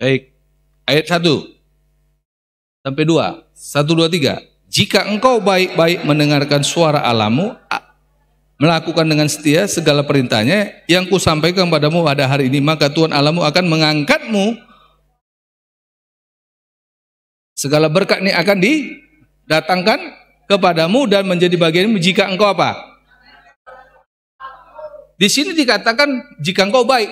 Baik. Eh, ayat 1 sampai 2. 1 2 3. Jika engkau baik-baik mendengarkan suara alamu, melakukan dengan setia segala perintahnya yang ku sampaikan padamu pada hari ini, maka Tuhan alamu akan mengangkatmu. Segala berkat ini akan didatangkan kepadamu dan menjadi bagianmu jika engkau apa? Di sini dikatakan jika engkau baik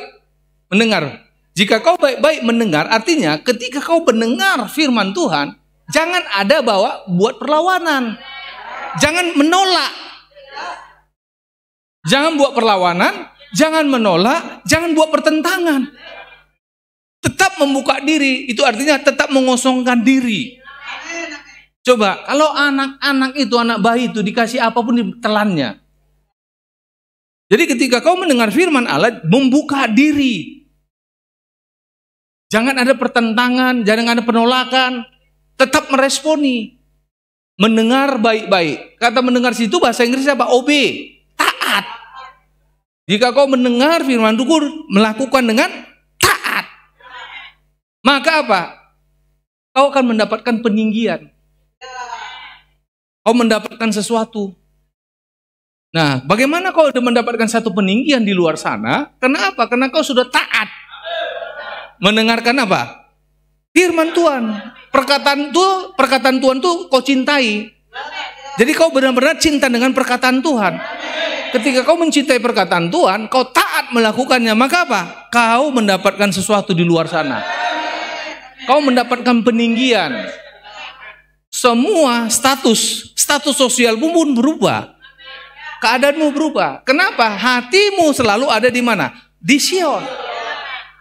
mendengar jika kau baik-baik mendengar, artinya ketika kau mendengar firman Tuhan, jangan ada bawa buat perlawanan. Jangan menolak. Jangan buat perlawanan, jangan menolak, jangan buat pertentangan. Tetap membuka diri, itu artinya tetap mengosongkan diri. Coba, kalau anak-anak itu, anak bayi itu dikasih apapun di telannya. Jadi ketika kau mendengar firman Allah, membuka diri, Jangan ada pertentangan, jangan ada penolakan. Tetap meresponi. Mendengar baik-baik. Kata mendengar situ bahasa Inggris apa? OB. Taat. Jika kau mendengar firman Tuhan, melakukan dengan taat. Maka apa? Kau akan mendapatkan peninggian. Kau mendapatkan sesuatu. Nah, bagaimana kau sudah mendapatkan satu peninggian di luar sana? Kenapa? Karena kau sudah taat mendengarkan apa? Firman Tuhan. Perkataan itu, perkataan Tuhan tuh kau cintai. Jadi kau benar-benar cinta dengan perkataan Tuhan. Ketika kau mencintai perkataan Tuhan, kau taat melakukannya, maka apa? Kau mendapatkan sesuatu di luar sana. Kau mendapatkan peninggian. Semua status, status sosialmu pun berubah. Keadaanmu berubah. Kenapa? Hatimu selalu ada di mana? Di Sion.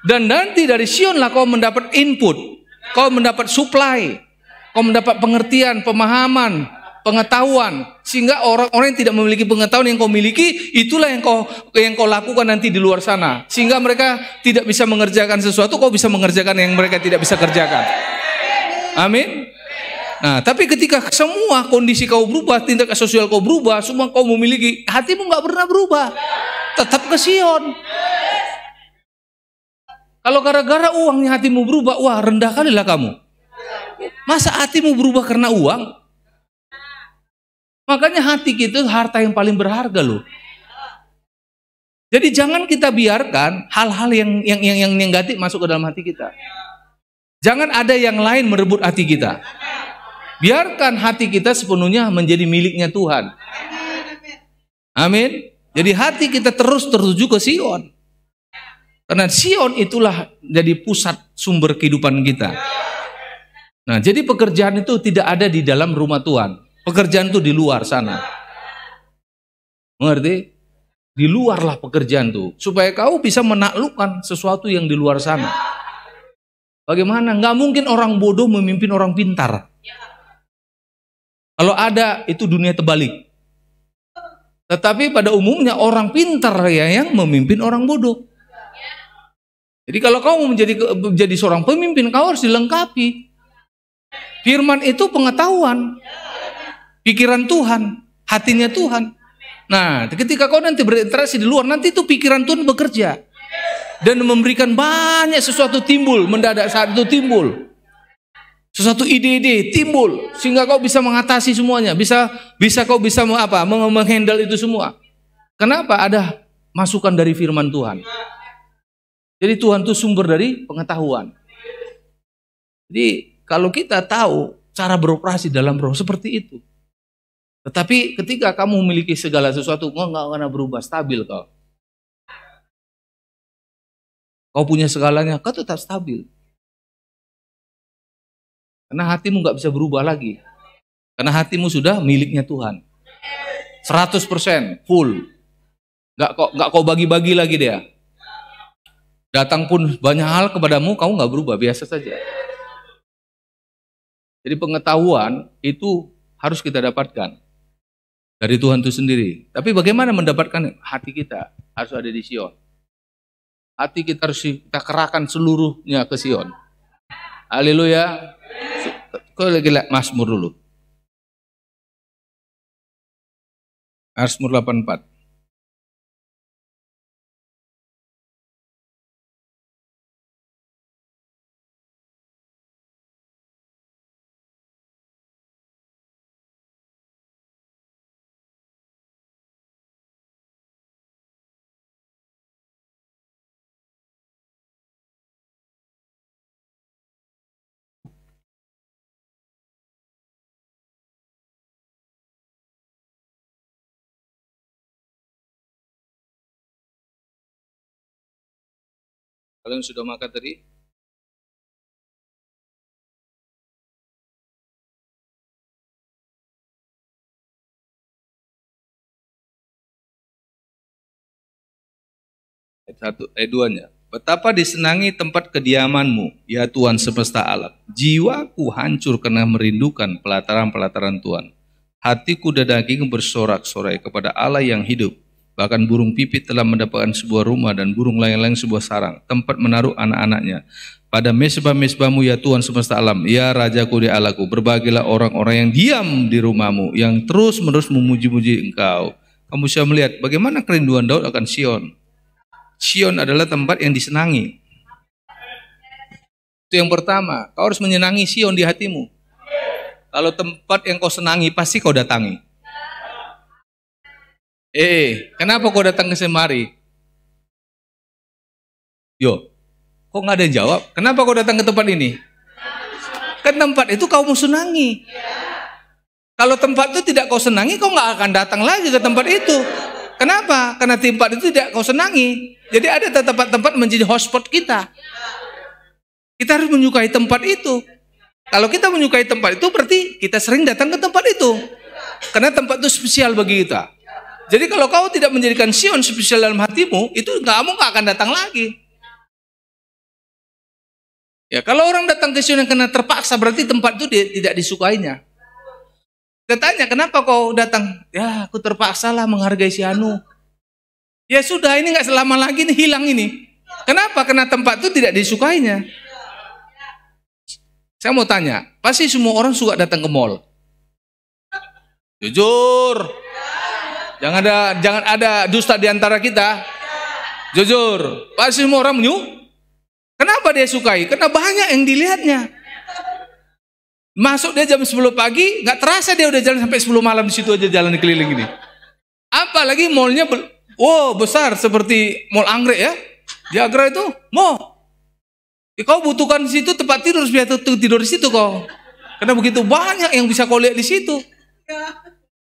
Dan nanti dari Sionlah kau mendapat input, kau mendapat supply, kau mendapat pengertian, pemahaman, pengetahuan sehingga orang-orang yang tidak memiliki pengetahuan yang kau miliki itulah yang kau yang kau lakukan nanti di luar sana sehingga mereka tidak bisa mengerjakan sesuatu kau bisa mengerjakan yang mereka tidak bisa kerjakan amin nah tapi ketika semua kondisi kau berubah tindak sosial kau berubah semua kau memiliki hatimu nggak pernah berubah tetap ke Sion kalau gara-gara uangnya hatimu berubah, wah rendah kali lah kamu. Masa hatimu berubah karena uang? Makanya hati kita harta yang paling berharga loh. Jadi jangan kita biarkan hal-hal yang, yang yang yang negatif masuk ke dalam hati kita. Jangan ada yang lain merebut hati kita. Biarkan hati kita sepenuhnya menjadi miliknya Tuhan. Amin. Jadi hati kita terus tertuju ke Sion. Karena Sion itulah jadi pusat sumber kehidupan kita. Nah, jadi pekerjaan itu tidak ada di dalam rumah Tuhan. Pekerjaan itu di luar sana. Mengerti? Di luarlah pekerjaan itu. Supaya kau bisa menaklukkan sesuatu yang di luar sana. Bagaimana? Nggak mungkin orang bodoh memimpin orang pintar. Kalau ada, itu dunia terbalik. Tetapi pada umumnya orang pintar ya yang memimpin orang bodoh. Jadi kalau kamu menjadi menjadi seorang pemimpin, kau harus dilengkapi. Firman itu pengetahuan, pikiran Tuhan, hatinya Tuhan. Nah, ketika kau nanti berinteraksi di luar, nanti itu pikiran Tuhan bekerja dan memberikan banyak sesuatu timbul mendadak saat itu timbul. Sesuatu ide-ide timbul sehingga kau bisa mengatasi semuanya, bisa bisa kau bisa apa? menghandle itu semua. Kenapa? Ada masukan dari firman Tuhan. Jadi Tuhan itu sumber dari pengetahuan. Jadi kalau kita tahu cara beroperasi dalam roh seperti itu. Tetapi ketika kamu memiliki segala sesuatu, kau nggak akan berubah, stabil kau. Kau punya segalanya, kau tetap stabil. Karena hatimu nggak bisa berubah lagi. Karena hatimu sudah miliknya Tuhan. 100% full. Nggak kok nggak kau bagi-bagi lagi dia. Datang pun banyak hal kepadamu, kamu nggak berubah, biasa saja. Jadi pengetahuan itu harus kita dapatkan dari Tuhan itu sendiri. Tapi bagaimana mendapatkan hati kita harus ada di Sion. Hati kita harus kita kerahkan seluruhnya ke Sion. Haleluya. Kau lagi Mazmur dulu. Mazmur 84. Kalian sudah makan tadi? satu, ayat duanya. Betapa disenangi tempat kediamanmu, ya Tuhan semesta alam. Jiwaku hancur karena merindukan pelataran-pelataran Tuhan. Hatiku dan daging bersorak-sorai kepada Allah yang hidup Bahkan burung pipit telah mendapatkan sebuah rumah dan burung lain-lain sebuah sarang, tempat menaruh anak-anaknya. Pada mesbah-mesbahmu ya Tuhan semesta alam, ya raja ku di alaku, berbagilah orang-orang yang diam di rumahmu, yang terus-menerus memuji-muji engkau. Kamu bisa melihat bagaimana kerinduan Daud akan Sion. Sion adalah tempat yang disenangi. Itu yang pertama, kau harus menyenangi Sion di hatimu. Kalau tempat yang kau senangi, pasti kau datangi. Eh, kenapa kau datang ke semari? Yo, kok nggak ada yang jawab? Kenapa kau datang ke tempat ini? Kan tempat itu kau mau senangi. Kalau tempat itu tidak kau senangi, kau nggak akan datang lagi ke tempat itu. Kenapa? Karena tempat itu tidak kau senangi. Jadi ada tempat-tempat menjadi hotspot kita. Kita harus menyukai tempat itu. Kalau kita menyukai tempat itu berarti kita sering datang ke tempat itu. Karena tempat itu spesial bagi kita. Jadi kalau kau tidak menjadikan Sion spesial dalam hatimu, itu kamu nggak akan datang lagi. Ya, kalau orang datang ke Sion yang kena terpaksa, berarti tempat itu dia, tidak disukainya. Katanya, kenapa kau datang? Ya, aku terpaksa lah menghargai si Anu. Ya sudah, ini nggak selama lagi ini hilang ini. Kenapa? Karena tempat itu tidak disukainya. Saya mau tanya, pasti semua orang suka datang ke mall. Jujur. Jangan ada jangan ada dusta di antara kita. Jujur, pasti semua orang menyu. Kenapa dia sukai? Karena banyak yang dilihatnya. Masuk dia jam 10 pagi, nggak terasa dia udah jalan sampai 10 malam di situ aja jalan di keliling ini. Apalagi mallnya, wow besar seperti mall anggrek ya. Di itu, mau ya, kau butuhkan di situ tempat tidur biar tidur di situ kau. Karena begitu banyak yang bisa kau lihat di situ.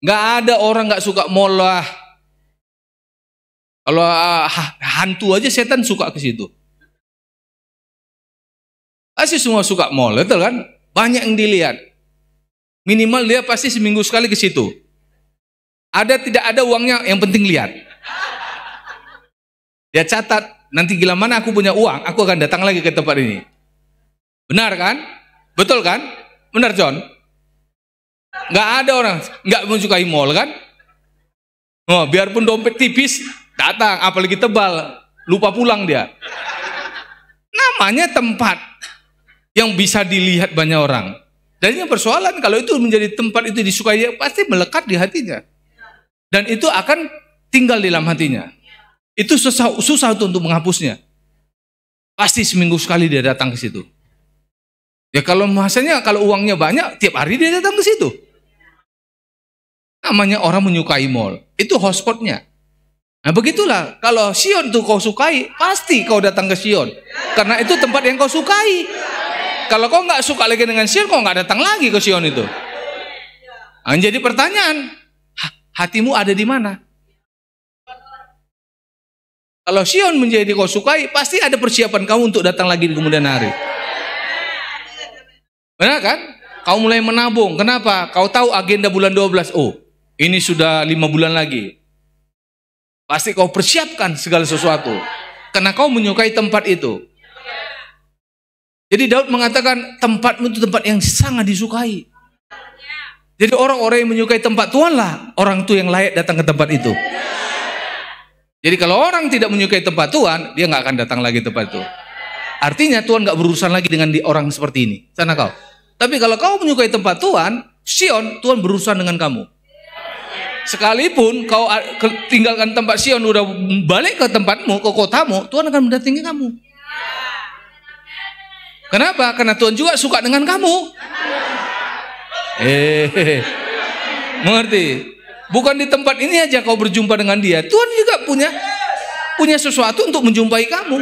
Nggak ada orang nggak suka molah. Kalau uh, hantu aja setan suka ke situ. Pasti semua suka mall, betul kan? Banyak yang dilihat. Minimal dia pasti seminggu sekali ke situ. Ada tidak ada uangnya yang penting lihat. Dia catat, nanti gila mana aku punya uang, aku akan datang lagi ke tempat ini. Benar kan? Betul kan? Benar John? nggak ada orang nggak menyukai mall kan? Oh, biarpun dompet tipis datang, apalagi tebal, lupa pulang dia. Namanya tempat yang bisa dilihat banyak orang. Dan yang persoalan kalau itu menjadi tempat itu disukai ya pasti melekat di hatinya. Dan itu akan tinggal di dalam hatinya. Itu susah susah untuk menghapusnya. Pasti seminggu sekali dia datang ke situ. Ya kalau masanya kalau uangnya banyak tiap hari dia datang ke situ. Namanya orang menyukai mall. Itu hotspotnya. Nah begitulah, kalau Sion tuh kau sukai, pasti kau datang ke Sion. Karena itu tempat yang kau sukai. Kalau kau nggak suka lagi dengan Sion, kau nggak datang lagi ke Sion itu. Nah, jadi pertanyaan, hatimu ada di mana? Kalau Sion menjadi kau sukai, pasti ada persiapan kamu untuk datang lagi di kemudian hari. Benar kan? Kau mulai menabung. Kenapa? Kau tahu agenda bulan 12. Oh, ini sudah lima bulan lagi. Pasti kau persiapkan segala sesuatu. Karena kau menyukai tempat itu. Jadi Daud mengatakan tempatmu itu tempat yang sangat disukai. Jadi orang-orang yang menyukai tempat Tuhan lah orang itu yang layak datang ke tempat itu. Jadi kalau orang tidak menyukai tempat Tuhan, dia nggak akan datang lagi tempat itu. Artinya Tuhan nggak berurusan lagi dengan orang seperti ini. Sana kau. Tapi kalau kau menyukai tempat Tuhan, Sion, Tuhan berurusan dengan kamu sekalipun kau tinggalkan tempat Sion udah balik ke tempatmu, ke kotamu, Tuhan akan mendatangi kamu. Kenapa? Karena Tuhan juga suka dengan kamu. Eh, mengerti? Bukan di tempat ini aja kau berjumpa dengan Dia. Tuhan juga punya punya sesuatu untuk menjumpai kamu.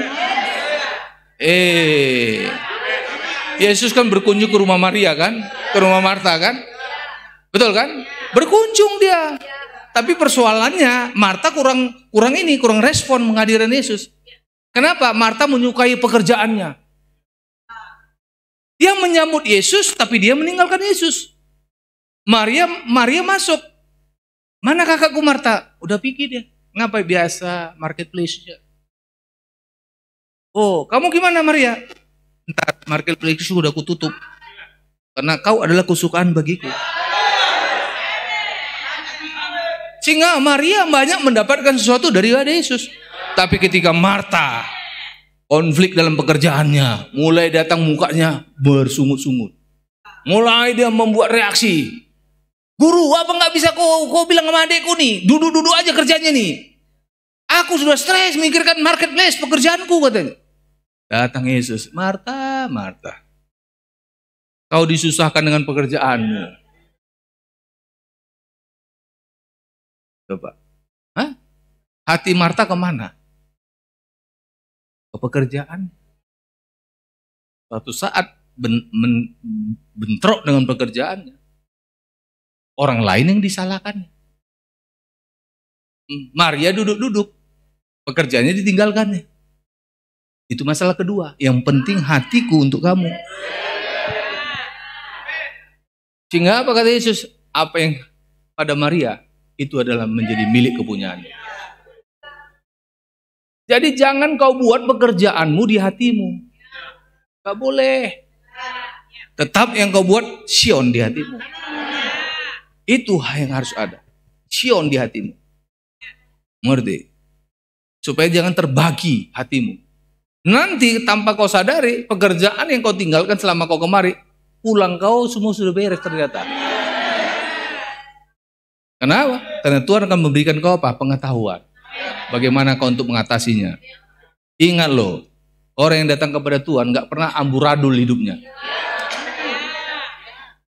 Eh, Yesus kan berkunjung ke rumah Maria kan, ke rumah Marta kan. Betul kan? Iya. Berkunjung dia. Iya. Tapi persoalannya Marta kurang kurang ini, kurang respon menghadirkan Yesus. Iya. Kenapa? Marta menyukai pekerjaannya. Ah. Dia menyambut Yesus, tapi dia meninggalkan Yesus. Maria Maria masuk. Mana kakakku Marta? Udah pikir dia. Ngapain biasa marketplace-nya? Oh, kamu gimana Maria? Entar marketplace sudah kututup. Karena kau adalah kesukaan bagiku. Sehingga Maria banyak mendapatkan sesuatu dari Yesus. Tapi ketika Marta konflik dalam pekerjaannya, mulai datang mukanya bersungut-sungut. Mulai dia membuat reaksi. Guru, apa nggak bisa kau, kau bilang sama adekku nih? Duduk-duduk aja kerjanya nih. Aku sudah stres mikirkan marketplace pekerjaanku katanya. Datang Yesus, Marta, Marta. Kau disusahkan dengan pekerjaanmu. Coba. Hah? Hati Marta kemana? Ke pekerjaan. Suatu saat ben, men, bentrok dengan pekerjaannya. Orang lain yang disalahkan. Hmm, Maria duduk-duduk. Pekerjaannya ditinggalkan. Itu masalah kedua. Yang penting hatiku untuk kamu. Sehingga apa kata Yesus? Apa yang pada Maria itu adalah menjadi milik kepunyaan. Jadi jangan kau buat pekerjaanmu di hatimu. Gak boleh. Tetap yang kau buat Sion di hatimu. Itu yang harus ada. Sion di hatimu. Ngerti? Supaya jangan terbagi hatimu. Nanti tanpa kau sadari, pekerjaan yang kau tinggalkan selama kau kemari, pulang kau semua sudah beres ternyata. Kenapa? Karena Tuhan akan memberikan kau apa? Pengetahuan. Bagaimana kau untuk mengatasinya. Ingat loh, orang yang datang kepada Tuhan nggak pernah amburadul hidupnya.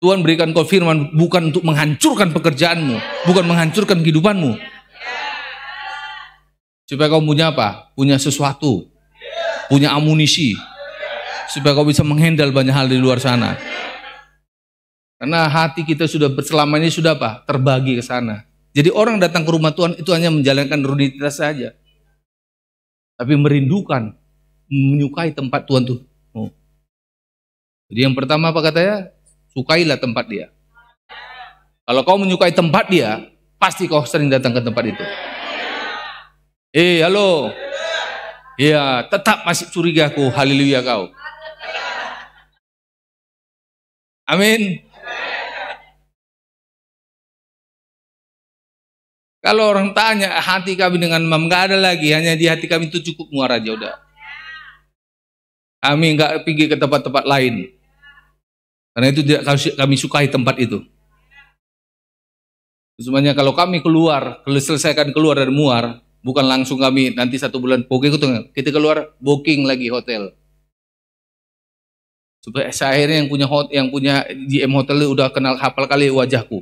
Tuhan berikan kau firman bukan untuk menghancurkan pekerjaanmu, bukan menghancurkan kehidupanmu. Supaya kau punya apa? Punya sesuatu. Punya amunisi. Supaya kau bisa menghandle banyak hal di luar sana. Karena hati kita sudah selama ini sudah apa? Terbagi ke sana. Jadi orang datang ke rumah Tuhan itu hanya menjalankan rutinitas saja. Tapi merindukan, menyukai tempat Tuhan tuh. Oh. Jadi yang pertama apa katanya? Sukailah tempat dia. Kalau kau menyukai tempat dia, pasti kau sering datang ke tempat itu. Eh, hey, halo. Iya, tetap masih curiga aku. Haleluya kau. Amin. Kalau orang tanya hati kami dengan mam nggak ada lagi, hanya di hati kami itu cukup muara aja udah. Kami nggak pergi ke tempat-tempat lain. Karena itu tidak kami sukai tempat itu. Semuanya kalau kami keluar, selesaikan keluar dari muar, bukan langsung kami nanti satu bulan booking itu kita keluar booking lagi hotel. Supaya akhirnya yang punya hot, yang punya GM hotel udah kenal hafal kali wajahku.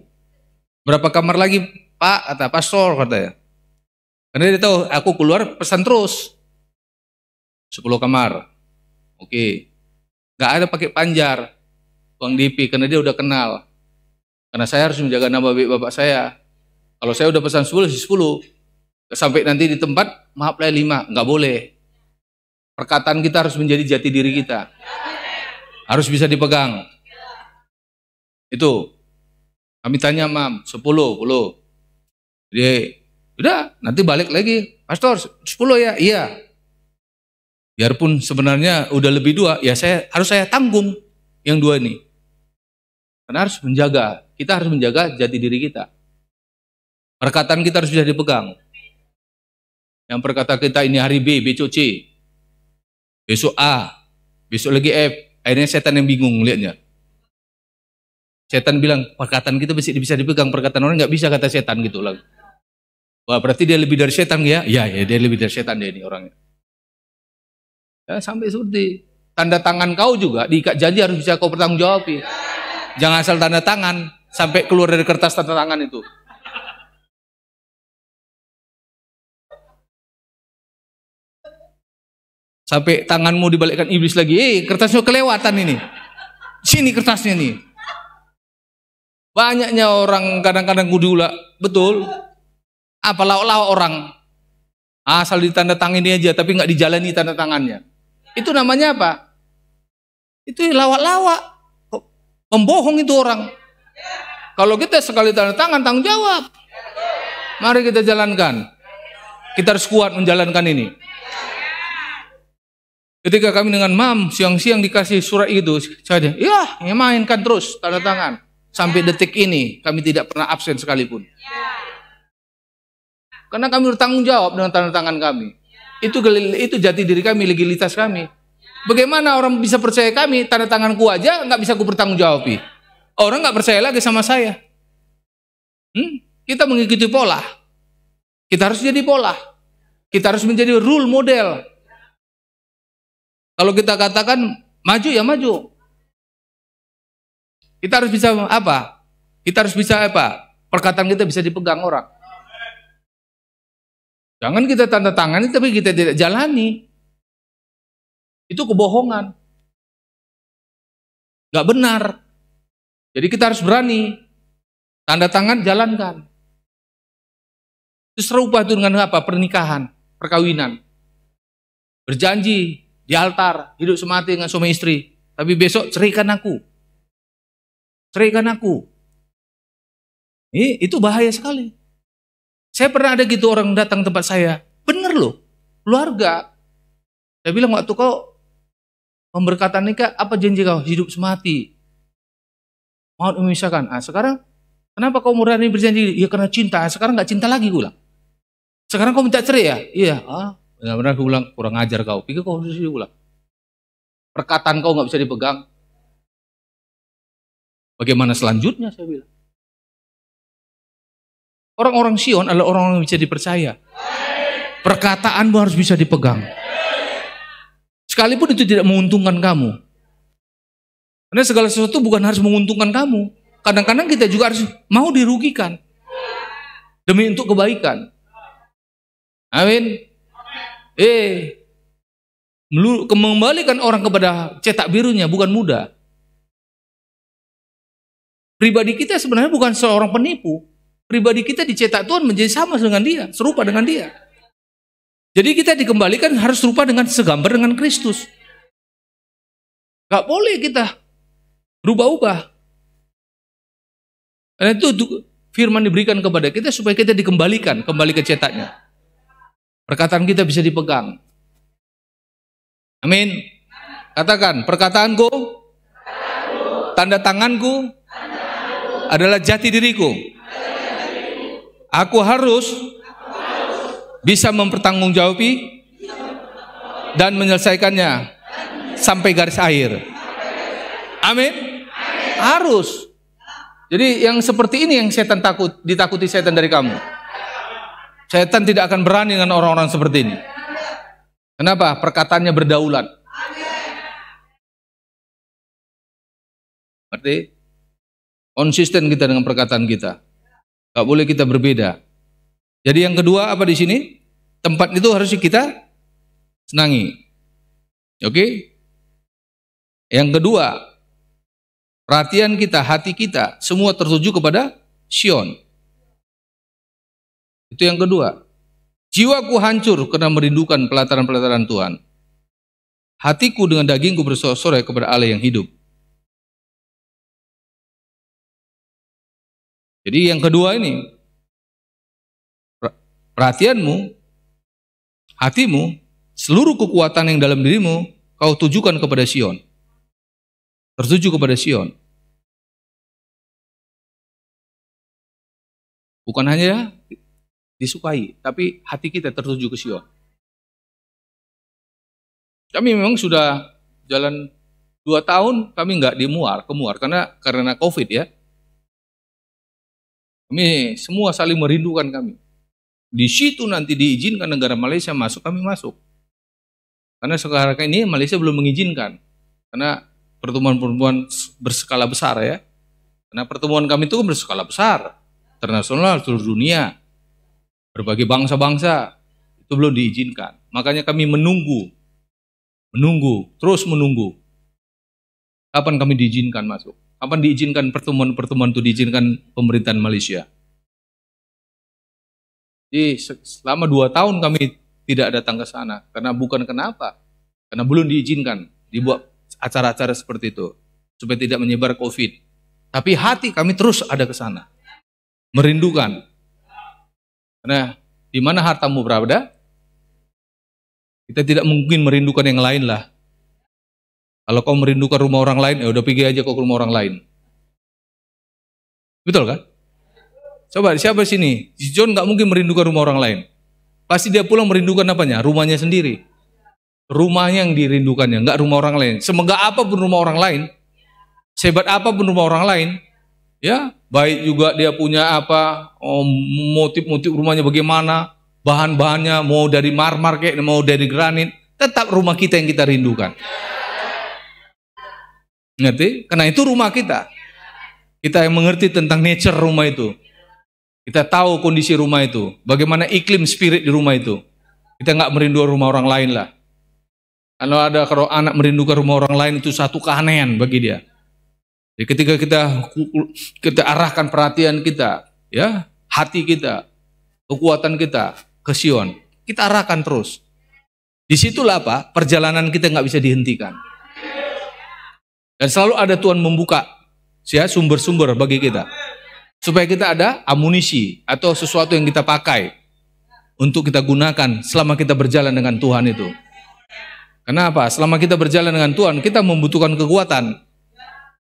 Berapa kamar lagi Pak kata pastor katanya. Karena dia tahu aku keluar pesan terus. 10 kamar. Oke. Okay. Gak ada pakai panjar. Bang DP karena dia udah kenal. Karena saya harus menjaga nama baik bapak saya. Kalau saya udah pesan 10, 10. Sampai nanti di tempat, maaf lah 5. Gak boleh. Perkataan kita harus menjadi jati diri kita. Harus bisa dipegang. Itu. Kami tanya, Mam, 10, 10. Dia udah nanti balik lagi. Pastor 10 ya? Iya. Biarpun sebenarnya udah lebih dua, ya saya harus saya tanggung yang dua ini. Karena harus menjaga, kita harus menjaga jati diri kita. Perkataan kita harus bisa dipegang. Yang perkata kita ini hari B, B C, besok A, besok lagi F. Akhirnya setan yang bingung liatnya. Setan bilang perkataan kita bisa dipegang, perkataan orang nggak bisa kata setan gitu lah. Wah, berarti dia lebih dari setan ya? Ya, ya dia lebih dari setan dia ini orangnya. Ya, sampai seperti tanda tangan kau juga diikat janji harus bisa kau bertanggung jawab ya. Jangan asal tanda tangan sampai keluar dari kertas tanda tangan itu. Sampai tanganmu dibalikkan iblis lagi. Eh, kertasnya kelewatan ini. Sini kertasnya nih. Banyaknya orang kadang-kadang kudula Betul. Apalah orang asal ditanda ini aja tapi nggak dijalani tanda tangannya. Itu namanya apa? Itu lawak-lawak. Pembohong itu orang. Kalau kita sekali tanda tangan tanggung jawab. Mari kita jalankan. Kita harus kuat menjalankan ini. Ketika kami dengan mam siang-siang dikasih surat itu, saja, iya, ya, mainkan terus tanda tangan sampai detik ini kami tidak pernah absen sekalipun. Karena kami bertanggung jawab dengan tanda tangan kami. Itu itu jati diri kami, legalitas kami. Bagaimana orang bisa percaya kami? Tanda tanganku aja nggak bisa ku pertanggungjawabi. Orang nggak percaya lagi sama saya. Hmm? Kita mengikuti pola. Kita harus jadi pola. Kita harus menjadi rule model. Kalau kita katakan maju ya maju. Kita harus bisa apa? Kita harus bisa apa? Perkataan kita bisa dipegang orang. Jangan kita tanda tangan tapi kita tidak jalani. Itu kebohongan. Gak benar. Jadi kita harus berani. Tanda tangan jalankan. Itu serupa itu dengan apa? Pernikahan, perkawinan. Berjanji di altar, hidup semati dengan suami istri. Tapi besok ceraikan aku. Ceraikan aku. Ini, itu bahaya sekali. Saya pernah ada gitu orang datang tempat saya. Bener loh, keluarga. Saya bilang, waktu kau pemberkatan nikah, apa janji kau? Hidup semati. Mau memisahkan. Ah, sekarang, kenapa kau murah ini berjanji? Ya karena cinta. Ah, sekarang nggak cinta lagi, gula. Sekarang kau minta cerai ya? Iya. Ah, benar-benar gue bilang, kurang ajar kau. Pikir kau harus hidup Perkataan kau nggak bisa dipegang. Bagaimana selanjutnya, saya bilang. Orang-orang Sion adalah orang-orang yang bisa dipercaya. Perkataanmu harus bisa dipegang. Sekalipun itu tidak menguntungkan kamu. Karena segala sesuatu bukan harus menguntungkan kamu. Kadang-kadang kita juga harus mau dirugikan. Demi untuk kebaikan. Amin. Eh, mengembalikan orang kepada cetak birunya bukan mudah. Pribadi kita sebenarnya bukan seorang penipu pribadi kita dicetak Tuhan menjadi sama dengan dia, serupa dengan dia. Jadi kita dikembalikan harus serupa dengan segambar dengan Kristus. Gak boleh kita berubah-ubah. Dan itu firman diberikan kepada kita supaya kita dikembalikan, kembali ke cetaknya. Perkataan kita bisa dipegang. Amin. Katakan, perkataanku, tanda tanganku, adalah jati diriku. Aku harus bisa mempertanggungjawabi dan menyelesaikannya sampai garis akhir. Amin. Harus. Jadi yang seperti ini yang setan takut, ditakuti setan dari kamu. Setan tidak akan berani dengan orang-orang seperti ini. Kenapa? Perkataannya berdaulat. Berarti konsisten kita dengan perkataan kita. Gak boleh kita berbeda. Jadi yang kedua apa di sini? Tempat itu harus kita senangi. Oke? Yang kedua, perhatian kita, hati kita, semua tertuju kepada Sion. Itu yang kedua. Jiwaku hancur karena merindukan pelataran-pelataran Tuhan. Hatiku dengan dagingku bersorak-sorai kepada Allah yang hidup. Jadi yang kedua ini perhatianmu, hatimu, seluruh kekuatan yang dalam dirimu kau tujukan kepada Sion. Tertuju kepada Sion. Bukan hanya disukai, tapi hati kita tertuju ke Sion. Kami memang sudah jalan dua tahun kami nggak dimuar, kemuar karena karena COVID ya. Kami semua saling merindukan kami. Di situ nanti diizinkan negara Malaysia masuk, kami masuk. Karena sekarang ini Malaysia belum mengizinkan. Karena pertemuan-pertemuan berskala besar ya. Karena pertemuan kami itu berskala besar. Internasional, seluruh dunia. Berbagai bangsa-bangsa. Itu belum diizinkan. Makanya kami menunggu. Menunggu, terus menunggu. Kapan kami diizinkan masuk? Kapan diizinkan pertemuan-pertemuan itu diizinkan pemerintahan Malaysia? Jadi selama dua tahun kami tidak datang ke sana karena bukan kenapa, karena belum diizinkan dibuat acara-acara seperti itu supaya tidak menyebar COVID. Tapi hati kami terus ada ke sana, merindukan. Karena di mana hartamu berada, kita tidak mungkin merindukan yang lain lah kalau kau merindukan rumah orang lain, ya udah pergi aja kau ke rumah orang lain. Betul kan? Coba siapa sini? Si John nggak mungkin merindukan rumah orang lain. Pasti dia pulang merindukan apanya? Rumahnya sendiri. Rumahnya yang dirindukannya, nggak rumah orang lain. Semoga apa pun rumah orang lain, sehebat pun rumah orang lain, ya baik juga dia punya apa oh, motif-motif rumahnya bagaimana, bahan-bahannya mau dari marmer kayak mau dari granit, tetap rumah kita yang kita rindukan. Ngerti? Karena itu rumah kita. Kita yang mengerti tentang nature rumah itu. Kita tahu kondisi rumah itu. Bagaimana iklim spirit di rumah itu. Kita nggak merindu rumah orang lain lah. Kalau ada kalau anak merindukan rumah orang lain itu satu keanehan bagi dia. Jadi ketika kita kita arahkan perhatian kita, ya hati kita, kekuatan kita ke Sion, kita arahkan terus. Disitulah apa perjalanan kita nggak bisa dihentikan. Dan selalu ada Tuhan membuka ya sumber-sumber bagi kita. Supaya kita ada amunisi atau sesuatu yang kita pakai untuk kita gunakan selama kita berjalan dengan Tuhan itu. Kenapa? Selama kita berjalan dengan Tuhan, kita membutuhkan kekuatan.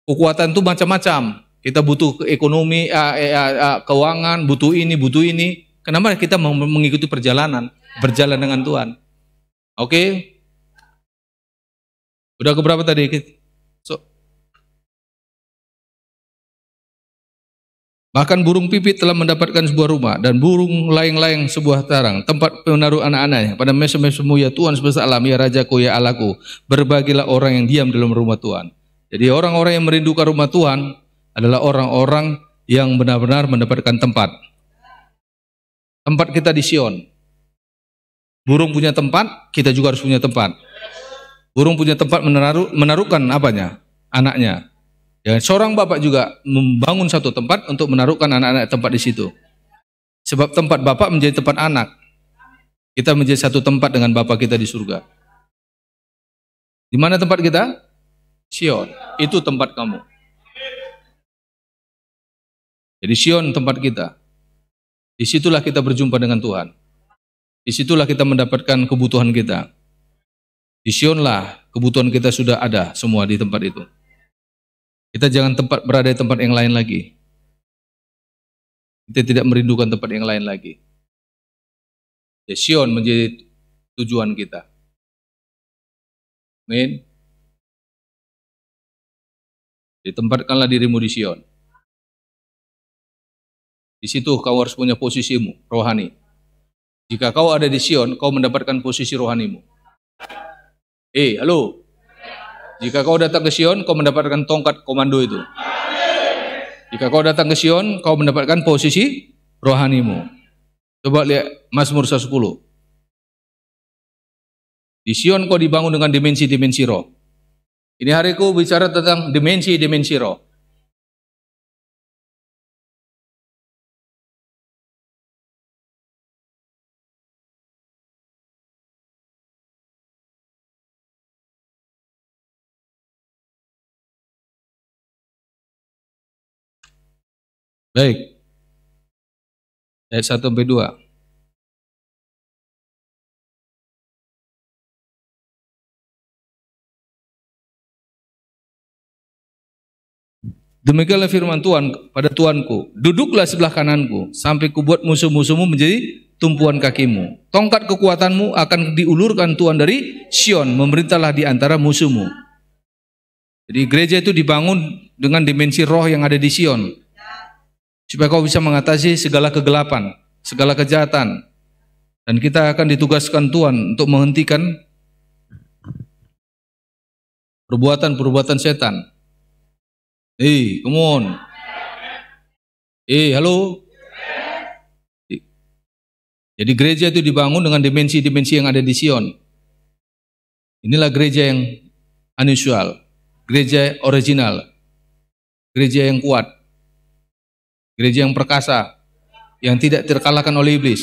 Kekuatan itu macam-macam. Kita butuh ekonomi, eh, eh, eh, keuangan, butuh ini, butuh ini. Kenapa kita mengikuti perjalanan, berjalan dengan Tuhan? Oke. Okay? Udah keberapa tadi? So. Bahkan burung pipit telah mendapatkan sebuah rumah dan burung layang-layang sebuah tarang, tempat menaruh anak-anaknya. Pada mesem-mesemu ya Tuhan sebesar alam, ya Rajaku, ya Allahku. Berbagilah orang yang diam dalam rumah Tuhan. Jadi orang-orang yang merindukan rumah Tuhan adalah orang-orang yang benar-benar mendapatkan tempat. Tempat kita di Sion. Burung punya tempat, kita juga harus punya tempat. Burung punya tempat menaruh, menaruhkan apanya? Anaknya. Ya, seorang bapak juga membangun satu tempat untuk menaruhkan anak-anak tempat di situ. Sebab tempat bapak menjadi tempat anak. Kita menjadi satu tempat dengan bapak kita di surga. Di mana tempat kita? Sion. Itu tempat kamu. Jadi Sion tempat kita. Disitulah kita berjumpa dengan Tuhan. Disitulah kita mendapatkan kebutuhan kita. Di lah kebutuhan kita sudah ada semua di tempat itu. Kita jangan tempat berada di tempat yang lain lagi. Kita tidak merindukan tempat yang lain lagi. Ya, Sion menjadi tujuan kita. Amin. Ditempatkanlah ya, dirimu di Sion. Di situ kau harus punya posisimu rohani. Jika kau ada di Sion, kau mendapatkan posisi rohanimu. Eh, halo. Jika kau datang ke Sion, kau mendapatkan tongkat komando itu. Jika kau datang ke Sion, kau mendapatkan posisi rohanimu. Coba lihat Mas Mazmur 110. Di Sion kau dibangun dengan dimensi-dimensi roh. Ini hari hariku bicara tentang dimensi-dimensi roh. Baik. Ayat 1 sampai 2. Demikianlah firman Tuhan pada Tuanku, duduklah sebelah kananku sampai kubuat musuh-musuhmu menjadi tumpuan kakimu. Tongkat kekuatanmu akan diulurkan Tuhan dari Sion, memerintahlah di antara musuhmu. Jadi gereja itu dibangun dengan dimensi roh yang ada di Sion supaya kau bisa mengatasi segala kegelapan, segala kejahatan. Dan kita akan ditugaskan Tuhan untuk menghentikan perbuatan-perbuatan setan. Hei, come on. Hei, halo. Jadi gereja itu dibangun dengan dimensi-dimensi yang ada di Sion. Inilah gereja yang unusual, gereja original, gereja yang kuat. Gereja yang perkasa, yang tidak terkalahkan oleh iblis.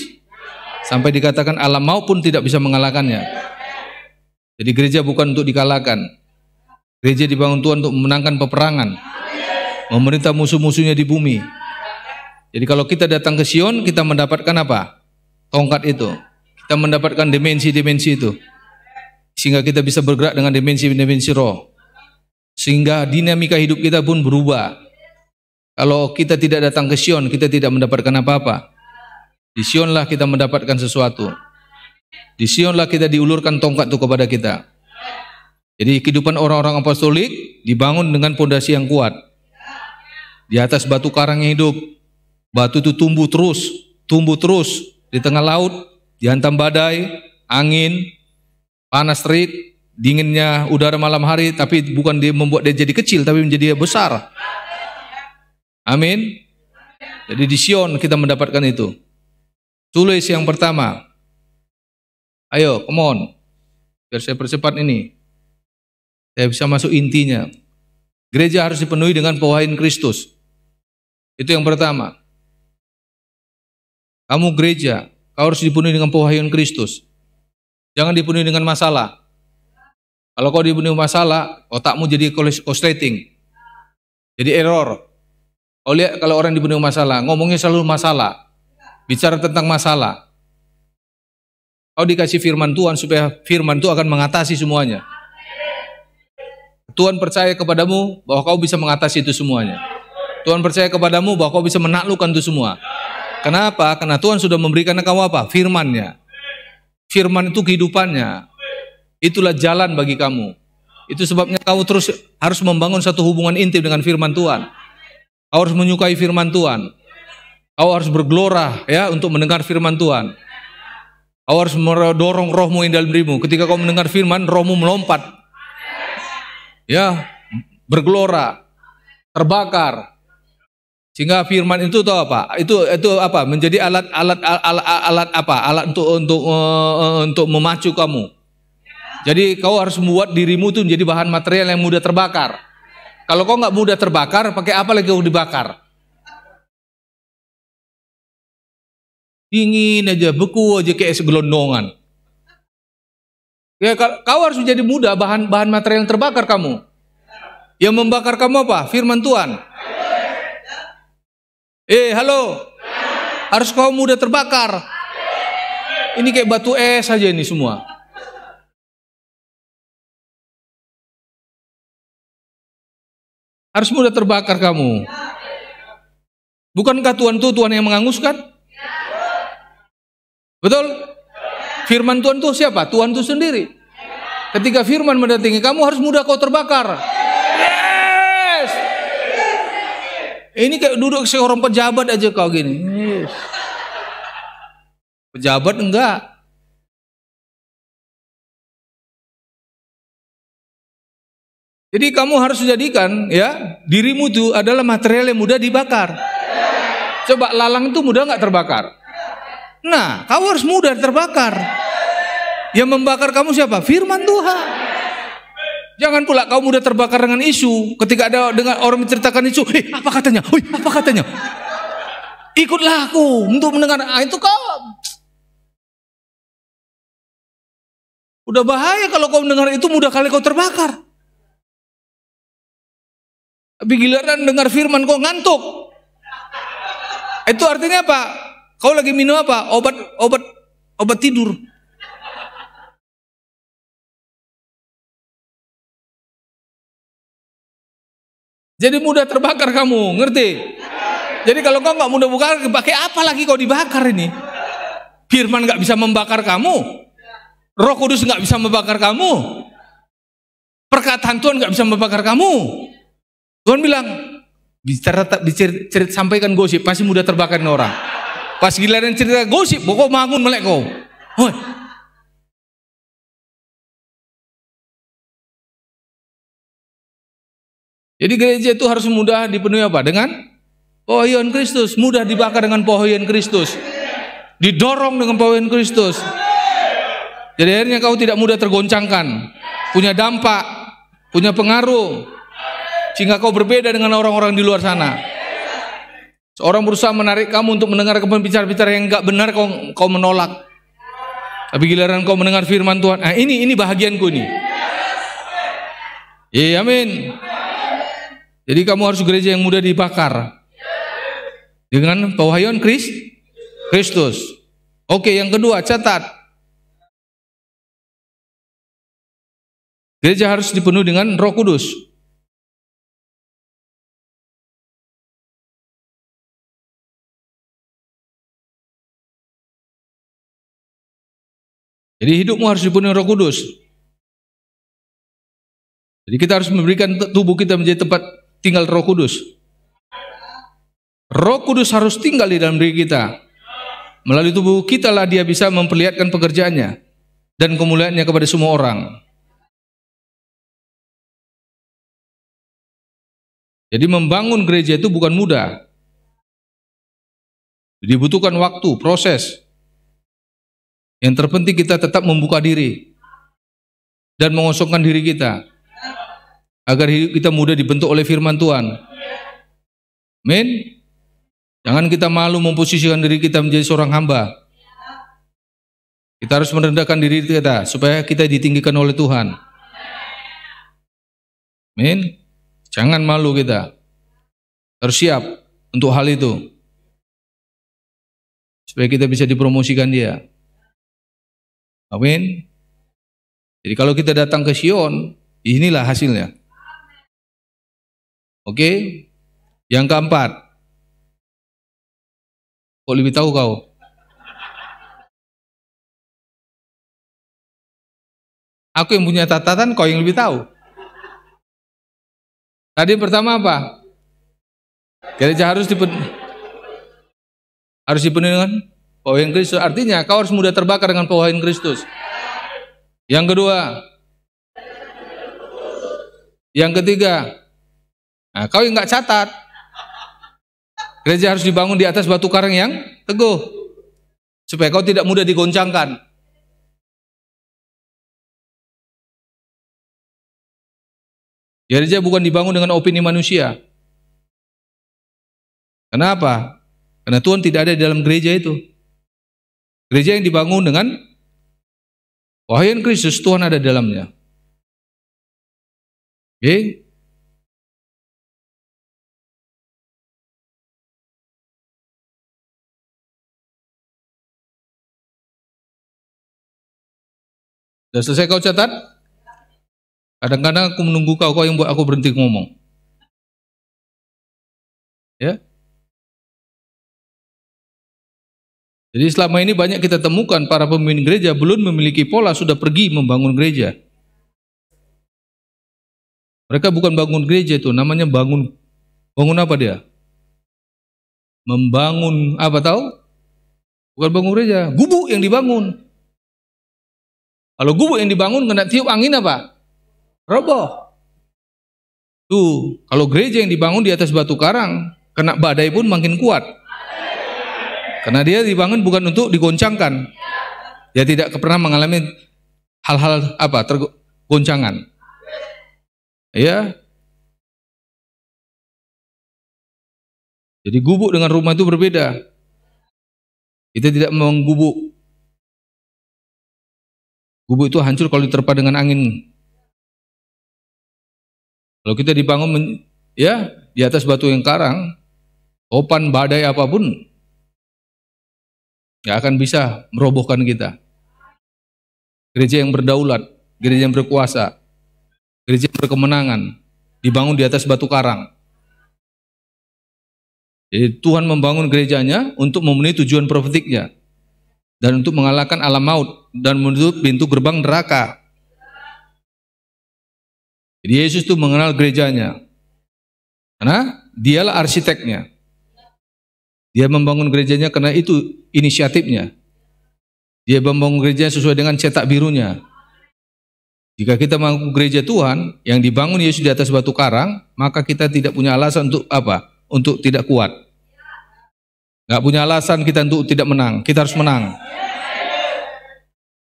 Sampai dikatakan alam maupun tidak bisa mengalahkannya. Jadi gereja bukan untuk dikalahkan. Gereja dibangun Tuhan untuk memenangkan peperangan. Memerintah musuh-musuhnya di bumi. Jadi kalau kita datang ke Sion, kita mendapatkan apa? Tongkat itu. Kita mendapatkan dimensi-dimensi itu. Sehingga kita bisa bergerak dengan dimensi-dimensi roh. Sehingga dinamika hidup kita pun berubah. Kalau kita tidak datang ke Sion, kita tidak mendapatkan apa-apa. Di Sionlah kita mendapatkan sesuatu. Di Sionlah kita diulurkan tongkat itu kepada kita. Jadi kehidupan orang-orang apostolik dibangun dengan pondasi yang kuat. Di atas batu karang yang hidup. Batu itu tumbuh terus, tumbuh terus di tengah laut, dihantam badai, angin, panas terik, dinginnya udara malam hari, tapi bukan dia membuat dia jadi kecil, tapi menjadi besar. Amin. Jadi di Sion kita mendapatkan itu. Tulis yang pertama. Ayo, come on. Biar saya percepat ini. Saya bisa masuk intinya. Gereja harus dipenuhi dengan pewahin Kristus. Itu yang pertama. Kamu gereja, kau harus dipenuhi dengan pewahyuan Kristus. Jangan dipenuhi dengan masalah. Kalau kau dipenuhi masalah, otakmu jadi kosleting. Jadi error. Oleh kalau orang dipenuhi masalah, ngomongnya selalu masalah. Bicara tentang masalah. Kau oh, dikasih firman Tuhan supaya firman itu akan mengatasi semuanya. Tuhan percaya kepadamu bahwa kau bisa mengatasi itu semuanya. Tuhan percaya kepadamu bahwa kau bisa menaklukkan itu semua. Kenapa? Karena Tuhan sudah memberikan kamu apa? Firmannya. Firman itu kehidupannya. Itulah jalan bagi kamu. Itu sebabnya kau terus harus membangun satu hubungan intim dengan firman Tuhan. Kau harus menyukai firman Tuhan. Kau harus bergelora ya untuk mendengar firman Tuhan. Kau harus mendorong rohmu yang dalam dirimu. Ketika kau mendengar firman, rohmu melompat. Ya, bergelora, terbakar. Sehingga firman itu tahu apa? Itu itu apa? Menjadi alat alat alat, alat apa? Alat untuk untuk uh, untuk memacu kamu. Jadi kau harus membuat dirimu itu menjadi bahan material yang mudah terbakar. Kalau kau nggak mudah terbakar, pakai apa lagi kau dibakar? Dingin aja, beku aja kayak segelondongan. Ya kau harus jadi muda. bahan bahan material yang terbakar kamu. Yang membakar kamu apa? Firman Tuhan. Eh, halo. Harus kau muda terbakar. Ini kayak batu es aja ini semua. Harus mudah terbakar kamu. Bukankah Tuhan itu Tuhan yang menganguskan? Betul? Firman Tuhan itu siapa? Tuhan itu sendiri. Ketika firman mendatangi kamu harus mudah kau terbakar. Yes. Ini kayak duduk seorang pejabat aja kau gini. Yes. Pejabat enggak. Jadi kamu harus jadikan ya dirimu itu adalah material yang mudah dibakar. Coba lalang itu mudah nggak terbakar? Nah, kamu harus mudah terbakar. Yang membakar kamu siapa? Firman Tuhan. Jangan pula kamu mudah terbakar dengan isu. Ketika ada dengan orang menceritakan isu, eh apa katanya? Hui, apa katanya? Ikutlah aku untuk mendengar. Ah, itu kau Udah bahaya kalau kau mendengar itu mudah kali kau terbakar. Tapi giliran dengar firman kok ngantuk. Itu artinya apa? Kau lagi minum apa? Obat obat obat tidur. Jadi mudah terbakar kamu, ngerti? Jadi kalau kau nggak mudah bakar, pakai apa lagi kau dibakar ini? Firman nggak bisa membakar kamu, Roh Kudus nggak bisa membakar kamu, perkataan Tuhan nggak bisa membakar kamu. Tuhan bilang, bicara, bicara, cerita, sampaikan gosip, pasti mudah terbakar orang. Pas giliran cerita gosip, pokok bangun melek kau. Hoi. Jadi gereja itu harus mudah dipenuhi apa? Dengan pohon Kristus, mudah dibakar dengan pohon Kristus. Didorong dengan pohon Kristus. Jadi akhirnya kau tidak mudah tergoncangkan, punya dampak, punya pengaruh, sehingga kau berbeda dengan orang-orang di luar sana. Seorang berusaha menarik kamu untuk mendengar pembicara-bicara yang enggak benar kau kau menolak. Tapi giliran kau mendengar firman Tuhan, ah ini ini bahagianku ini. Iya, amin. Jadi kamu harus gereja yang mudah dibakar. Dengan pewahyuan Kristus. Kristus. Oke, yang kedua catat. Gereja harus dipenuhi dengan Roh Kudus. Jadi hidupmu harus dipenuhi Roh Kudus. Jadi kita harus memberikan tubuh kita menjadi tempat tinggal Roh Kudus. Roh Kudus harus tinggal di dalam diri kita. Melalui tubuh kita lah dia bisa memperlihatkan pekerjaannya dan kemuliaannya kepada semua orang. Jadi membangun gereja itu bukan mudah. Dibutuhkan waktu, proses. Yang terpenting kita tetap membuka diri dan mengosongkan diri kita agar hidup kita mudah dibentuk oleh firman Tuhan. Amin. Jangan kita malu memposisikan diri kita menjadi seorang hamba. Kita harus merendahkan diri kita supaya kita ditinggikan oleh Tuhan. Amin. Jangan malu kita. Harus siap untuk hal itu supaya kita bisa dipromosikan dia. Amin. Jadi kalau kita datang ke Sion, inilah hasilnya. Oke. Okay? Yang keempat. Kok lebih tahu kau? Aku yang punya catatan, kau yang lebih tahu. Tadi pertama apa? Gereja harus dipenuhi harus dipenuhi dengan pewahyuan Kristus artinya kau harus mudah terbakar dengan pewahyuan Kristus. Yang kedua, yang ketiga, nah, kau yang nggak catat. Gereja harus dibangun di atas batu karang yang teguh supaya kau tidak mudah digoncangkan. Gereja bukan dibangun dengan opini manusia. Kenapa? Karena Tuhan tidak ada di dalam gereja itu. Gereja yang dibangun dengan Wahyu Kristus, Tuhan ada dalamnya. Oke? Okay? Sudah selesai kau catat? Kadang-kadang aku menunggu kau, kau yang buat aku berhenti ngomong. Ya? Jadi selama ini banyak kita temukan para pemimpin gereja belum memiliki pola sudah pergi membangun gereja. Mereka bukan bangun gereja itu, namanya bangun bangun apa dia? Membangun apa tahu? Bukan bangun gereja, gubuk yang dibangun. Kalau gubuk yang dibangun kena tiup angin apa? Roboh. Tuh, kalau gereja yang dibangun di atas batu karang, kena badai pun makin kuat. Karena dia dibangun bukan untuk digoncangkan. Dia tidak pernah mengalami hal-hal apa tergoncangan. Ya. Jadi gubuk dengan rumah itu berbeda. Kita tidak menggubuk. Gubuk itu hancur kalau diterpa dengan angin. Kalau kita dibangun ya di atas batu yang karang, topan badai apapun nggak akan bisa merobohkan kita. Gereja yang berdaulat, gereja yang berkuasa, gereja yang berkemenangan, dibangun di atas batu karang. Jadi Tuhan membangun gerejanya untuk memenuhi tujuan profetiknya dan untuk mengalahkan alam maut dan menutup pintu gerbang neraka. Jadi Yesus itu mengenal gerejanya. Karena dialah arsiteknya. Dia membangun gerejanya karena itu inisiatifnya. Dia membangun gerejanya sesuai dengan cetak birunya. Jika kita mengaku gereja Tuhan yang dibangun Yesus di atas batu karang, maka kita tidak punya alasan untuk apa? Untuk tidak kuat. Gak punya alasan kita untuk tidak menang. Kita harus menang.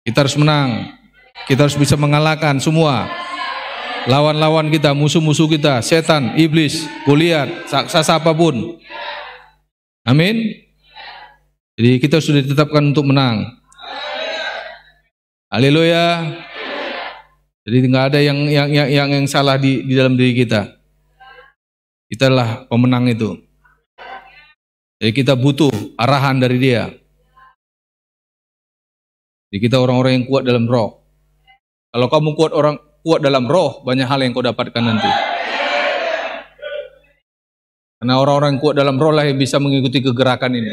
Kita harus menang. Kita harus bisa mengalahkan semua lawan-lawan kita, musuh-musuh kita, setan, iblis, Goliat, saksa apapun. Amin. Jadi kita sudah ditetapkan untuk menang. Haleluya. Jadi nggak ada yang yang yang yang, yang salah di, di dalam diri kita. Kita adalah pemenang itu. Jadi kita butuh arahan dari dia. Jadi kita orang-orang yang kuat dalam roh. Kalau kamu kuat orang kuat dalam roh, banyak hal yang kau dapatkan nanti. Karena orang-orang yang kuat dalam roh lah yang bisa mengikuti kegerakan ini.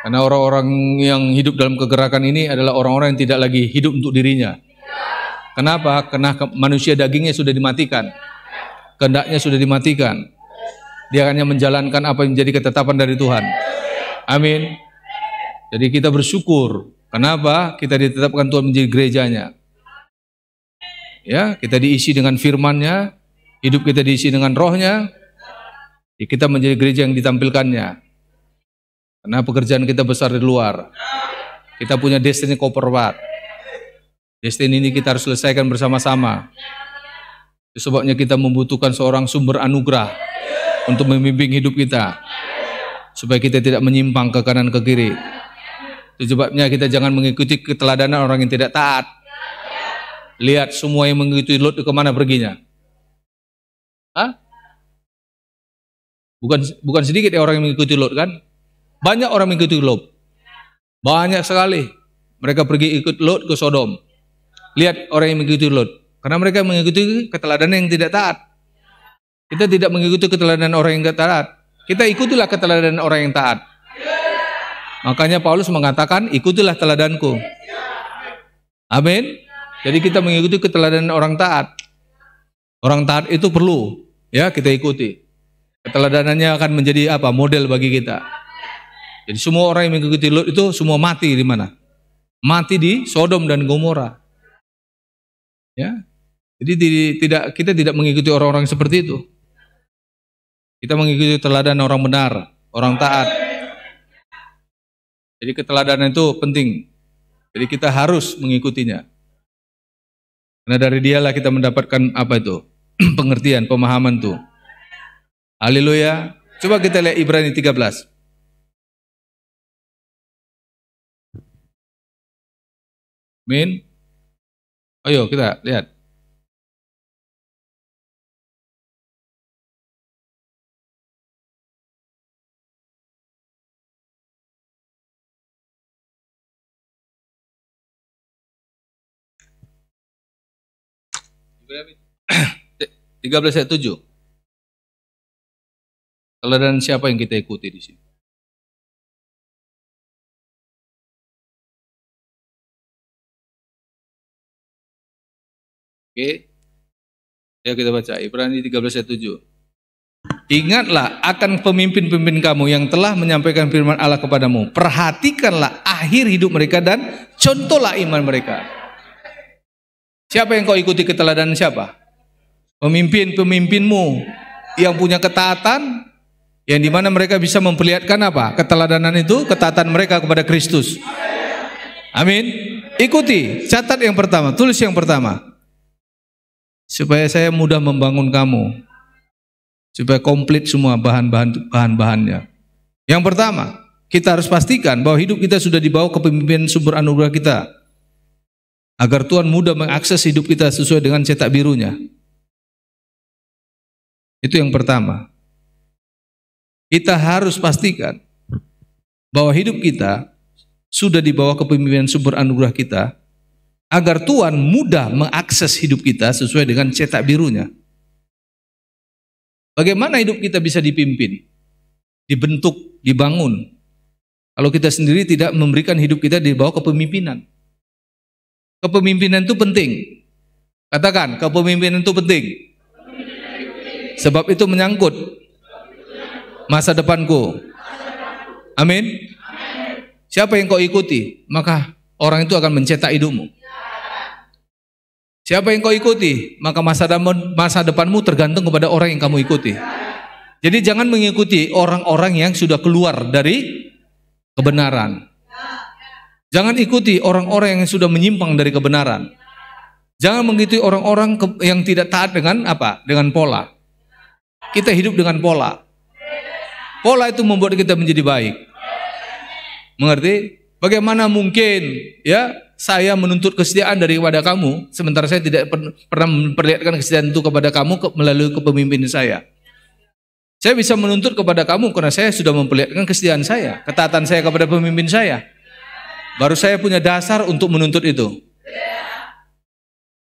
Karena orang-orang yang hidup dalam kegerakan ini adalah orang-orang yang tidak lagi hidup untuk dirinya. Kenapa? Karena manusia dagingnya sudah dimatikan. kendaknya sudah dimatikan. Dia hanya menjalankan apa yang menjadi ketetapan dari Tuhan. Amin. Jadi kita bersyukur. Kenapa? Kita ditetapkan Tuhan menjadi gerejanya. Ya, kita diisi dengan firman-Nya, hidup kita diisi dengan Roh-Nya. Ya, kita menjadi gereja yang ditampilkannya. Karena pekerjaan kita besar di luar. Kita punya destiny koperwat. Destiny ini kita harus selesaikan bersama-sama. Sebabnya kita membutuhkan seorang sumber anugerah untuk membimbing hidup kita. Supaya kita tidak menyimpang ke kanan ke kiri. sebabnya kita jangan mengikuti keteladanan orang yang tidak taat. Lihat semua yang mengikuti Lot kemana perginya. Hah? Bukan bukan sedikit ya orang yang mengikuti Lot kan? Banyak orang mengikuti Lot. Banyak sekali. Mereka pergi ikut Lot ke Sodom. Lihat orang yang mengikuti Lot. Karena mereka mengikuti keteladanan yang tidak taat. Kita tidak mengikuti keteladanan orang yang tidak taat. Kita ikutilah keteladanan orang yang taat. Makanya Paulus mengatakan, ikutilah teladanku. Amin. Jadi kita mengikuti keteladanan orang taat. Orang taat itu perlu ya kita ikuti. Keteladanannya akan menjadi apa? Model bagi kita. Jadi semua orang yang mengikuti Lot itu semua mati di mana? Mati di Sodom dan Gomora. Ya. Jadi tidak kita tidak mengikuti orang-orang seperti itu. Kita mengikuti teladan orang benar, orang taat. Jadi keteladanan itu penting. Jadi kita harus mengikutinya. Karena dari dialah kita mendapatkan apa itu? pengertian, pemahaman tuh. Haleluya. Coba kita lihat Ibrani 13. Min. Ayo kita lihat. Ibrani 13 ayat 7. Teladan siapa yang kita ikuti di sini? Oke. Ya kita baca Ibrani 13 ayat 7. Ingatlah akan pemimpin-pemimpin kamu yang telah menyampaikan firman Allah kepadamu. Perhatikanlah akhir hidup mereka dan contohlah iman mereka. Siapa yang kau ikuti keteladanan siapa? Pemimpin-pemimpinmu yang punya ketaatan, yang dimana mereka bisa memperlihatkan apa? Keteladanan itu, ketaatan mereka kepada Kristus. Amin. Ikuti, catat yang pertama, tulis yang pertama. Supaya saya mudah membangun kamu. Supaya komplit semua bahan-bahan bahan-bahannya. Yang pertama, kita harus pastikan bahwa hidup kita sudah dibawa ke pemimpin sumber anugerah kita. Agar Tuhan mudah mengakses hidup kita sesuai dengan cetak birunya. Itu yang pertama. Kita harus pastikan bahwa hidup kita sudah di bawah kepemimpinan sumber anugerah kita agar Tuhan mudah mengakses hidup kita sesuai dengan cetak birunya. Bagaimana hidup kita bisa dipimpin, dibentuk, dibangun kalau kita sendiri tidak memberikan hidup kita di bawah kepemimpinan? Kepemimpinan itu penting. Katakan, kepemimpinan itu penting. Sebab itu menyangkut masa depanku. Amin. Siapa yang kau ikuti, maka orang itu akan mencetak hidupmu. Siapa yang kau ikuti, maka masa depan masa depanmu tergantung kepada orang yang kamu ikuti. Jadi jangan mengikuti orang-orang yang sudah keluar dari kebenaran. Jangan ikuti orang-orang yang sudah menyimpang dari kebenaran. Jangan mengikuti orang-orang yang tidak taat dengan apa? Dengan pola. Kita hidup dengan pola. Pola itu membuat kita menjadi baik. Mengerti? Bagaimana mungkin ya saya menuntut kesetiaan daripada kamu sementara saya tidak pernah memperlihatkan kesetiaan itu kepada kamu melalui kepemimpinan saya. Saya bisa menuntut kepada kamu karena saya sudah memperlihatkan kesetiaan saya, ketaatan saya kepada pemimpin saya. Baru saya punya dasar untuk menuntut itu.